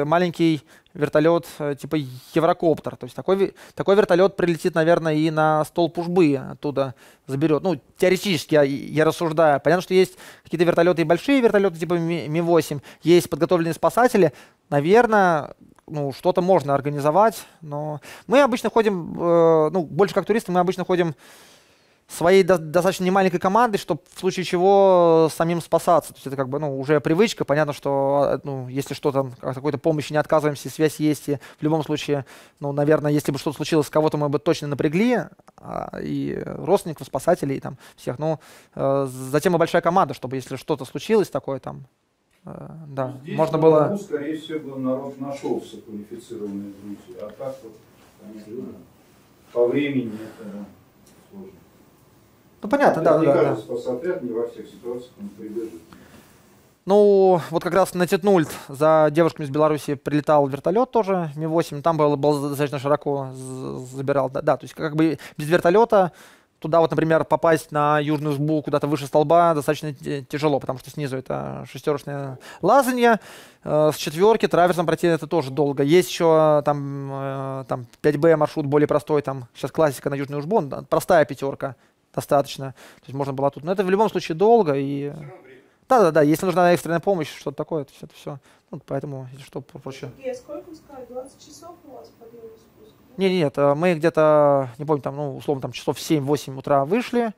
маленький вертолет типа Еврокоптер. То есть такой, такой вертолет прилетит, наверное, и на стол пушбы оттуда заберет. Ну, теоретически я, я рассуждаю. Понятно, что есть какие-то вертолеты и большие вертолеты типа Ми-8, есть подготовленные спасатели. Наверное, ну, что-то можно организовать, но мы обычно ходим, э, ну, больше как туристы, мы обычно ходим своей до достаточно немаленькой команды, чтобы в случае чего э, самим спасаться. То есть это как бы ну, уже привычка. Понятно, что э, ну, если что-то, какой-то помощи не отказываемся, связь есть. И в любом случае, ну, наверное, если бы что-то случилось с кого-то, мы бы точно напрягли а, и родственников, спасателей и там всех. Но ну, э, затем и большая команда, чтобы если что-то случилось такое там, э, да, ну, Здесь можно было... Тому, скорее всего, народ нашелся квалифицированные друзья. А так вот, конечно, по времени это сложно. Ну понятно, да, да. да, каждый да. не во всех ситуациях он Ну, вот как раз на Титнульт за девушками из Беларуси прилетал вертолет тоже, Ми-8, там был, был достаточно широко забирал, да, да, то есть как бы без вертолета туда вот, например, попасть на южную жбу куда-то выше столба достаточно тяжело, потому что снизу это шестерочное лазанье, э, с четверки траверсом пройти это тоже долго. Есть еще э, там, э, там 5Б маршрут более простой, там сейчас классика на южную жбу, простая пятерка, достаточно. То есть можно было тут. Но это в любом случае долго и. Да, да, да. Если нужна экстренная помощь, что-то такое, то есть это все. Ну, поэтому, если что, проще. И а сколько вы сказали? 20 часов у вас по спуск? Нет, нет, мы где-то, не помню, там, ну, условно, там часов 7-8 утра вышли.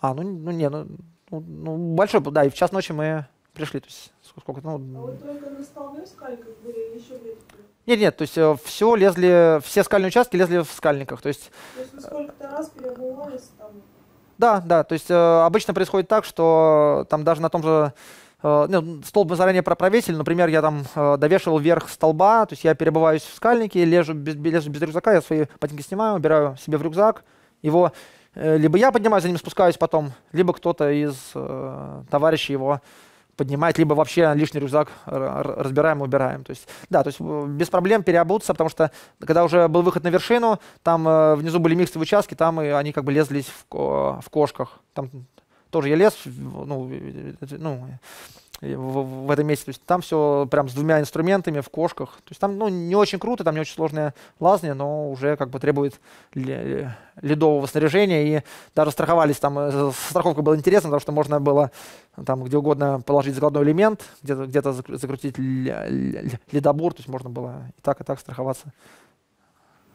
А, ну, ну не, ну, ну, ну, большой, да, и в час ночи мы пришли, то есть сколько, ну... А вы только на столбе скальках были, еще где-то? Нет, нет, то есть э, все лезли, все скальные участки лезли в скальниках. То есть, то есть сколько-то раз переобувались там? Да, да, то есть э, обычно происходит так, что там даже на том же э, ну, столб мы заранее пропровесили, например, я там довешивал вверх столба, то есть я перебываюсь в скальнике, лежу без, лежу без рюкзака, я свои ботинки снимаю, убираю себе в рюкзак, его либо я поднимаюсь за ним спускаюсь потом, либо кто-то из э, товарищей его поднимать, либо вообще лишний рюкзак разбираем и убираем. То есть, да, то есть э, без проблем переобуться, потому что когда уже был выход на вершину, там э, внизу были миксовые участки, там и они как бы лезлись в, в кошках. Там тоже я лез, ну, ну в, в этом месте. То есть там все прям с двумя инструментами в кошках. То есть там ну, не очень круто, там не очень сложная лазня, но уже как бы требует ледового снаряжения. И даже страховались там, э, страховка была интересна, потому что можно было э, там где угодно положить закладной элемент, где-то где, -то, закрутить ледобур, то есть можно было и так, и так страховаться.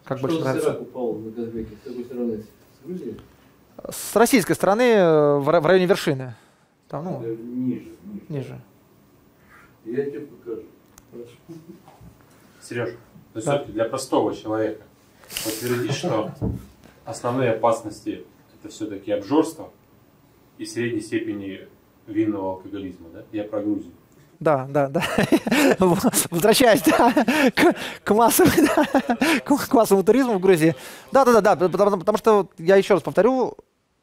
Как что больше нравится. упал на Казбеке? С какой стороны? С Грузии? С российской стороны э, в районе вершины. Там, ну, э, ниже, ниже. Ниже. Я тебе покажу. Хорошо. Сереж, то ну, да. все-таки для простого человека подтверди, что основные опасности это все-таки обжорство и средней степени винного алкоголизма, да? Я про Грузию. Да, да, да. Возвращаясь да, к, к, массовому, да, к массовому туризму в Грузии. Да, да, да, да. Потому, потому что я еще раз повторю,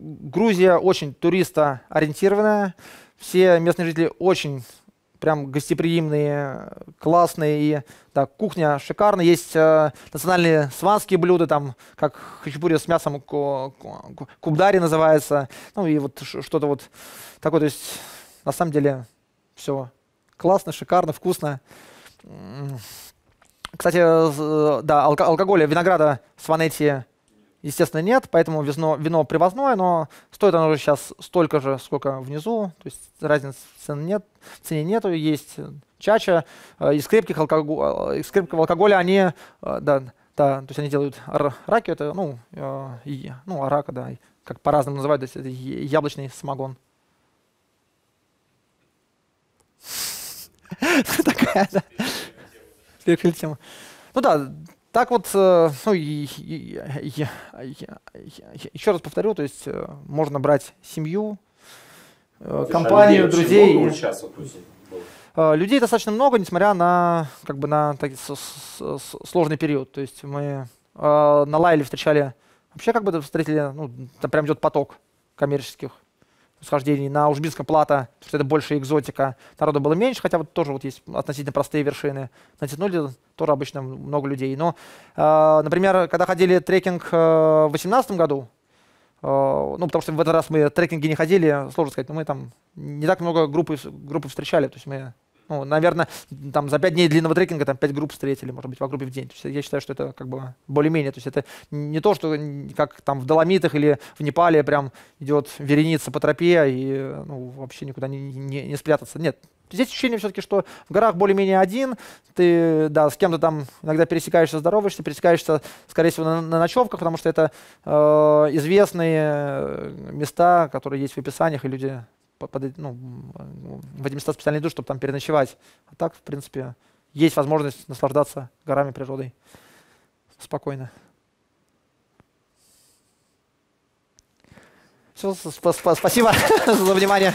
Грузия очень туристоориентированная, все местные жители очень прям гостеприимные, классные, и да, кухня шикарная. Есть э, национальные сванские блюда, там, как хачапури с мясом кубдари называется, ну и вот что-то вот такое, то есть на самом деле все классно, шикарно, вкусно. Кстати, э, э, да, алко алкоголя, винограда в Сванете Естественно, нет, поэтому вино, вино привозное, но стоит оно уже сейчас столько же, сколько внизу, то есть разницы цен нет, цене нету, есть э, чача. Э, из крепких алкоголя, э, из крепкого алкоголя они, да, да, то есть они делают раки, это, ну, и, ну, арака, да, как по-разному называют, то есть это яблочный самогон. Такая, да. Перекрыли Ну да, так вот, э, ну, и, и, я, я, я, еще раз повторю, то есть э, можно брать семью, э, Слушай, а компанию, людей, друзей. Много сейчас, вот, людей достаточно много, несмотря на как бы на так, с, с, с, сложный период. То есть мы э, на Лайле встречали, вообще как бы встретили, ну, там прям идет поток коммерческих восхождений. На Ужбинском плато, потому что это больше экзотика, народу было меньше, хотя вот тоже вот есть относительно простые вершины. натянули тоже обычно много людей. Но, э, например, когда ходили трекинг э, в 2018 году, э, ну, потому что в этот раз мы трекинги не ходили, сложно сказать, но мы там не так много группы, группы встречали, то есть мы ну, наверное, там за 5 дней длинного трекинга там 5 групп встретили, может быть, по группе в день. То есть я считаю, что это как бы более-менее. То есть это не то, что как там в Доломитах или в Непале прям идет вереница по тропе и ну, вообще никуда не, не, не спрятаться. Нет, Здесь ощущение все-таки, что в горах более-менее один, ты да, с кем-то там иногда пересекаешься, здороваешься, пересекаешься, скорее всего, на, на ночевках, потому что это э, известные места, которые есть в описаниях, и люди под, ну, в эти места специально идут, чтобы там переночевать. А так, в принципе, есть возможность наслаждаться горами, природой спокойно. Все, спасибо за внимание.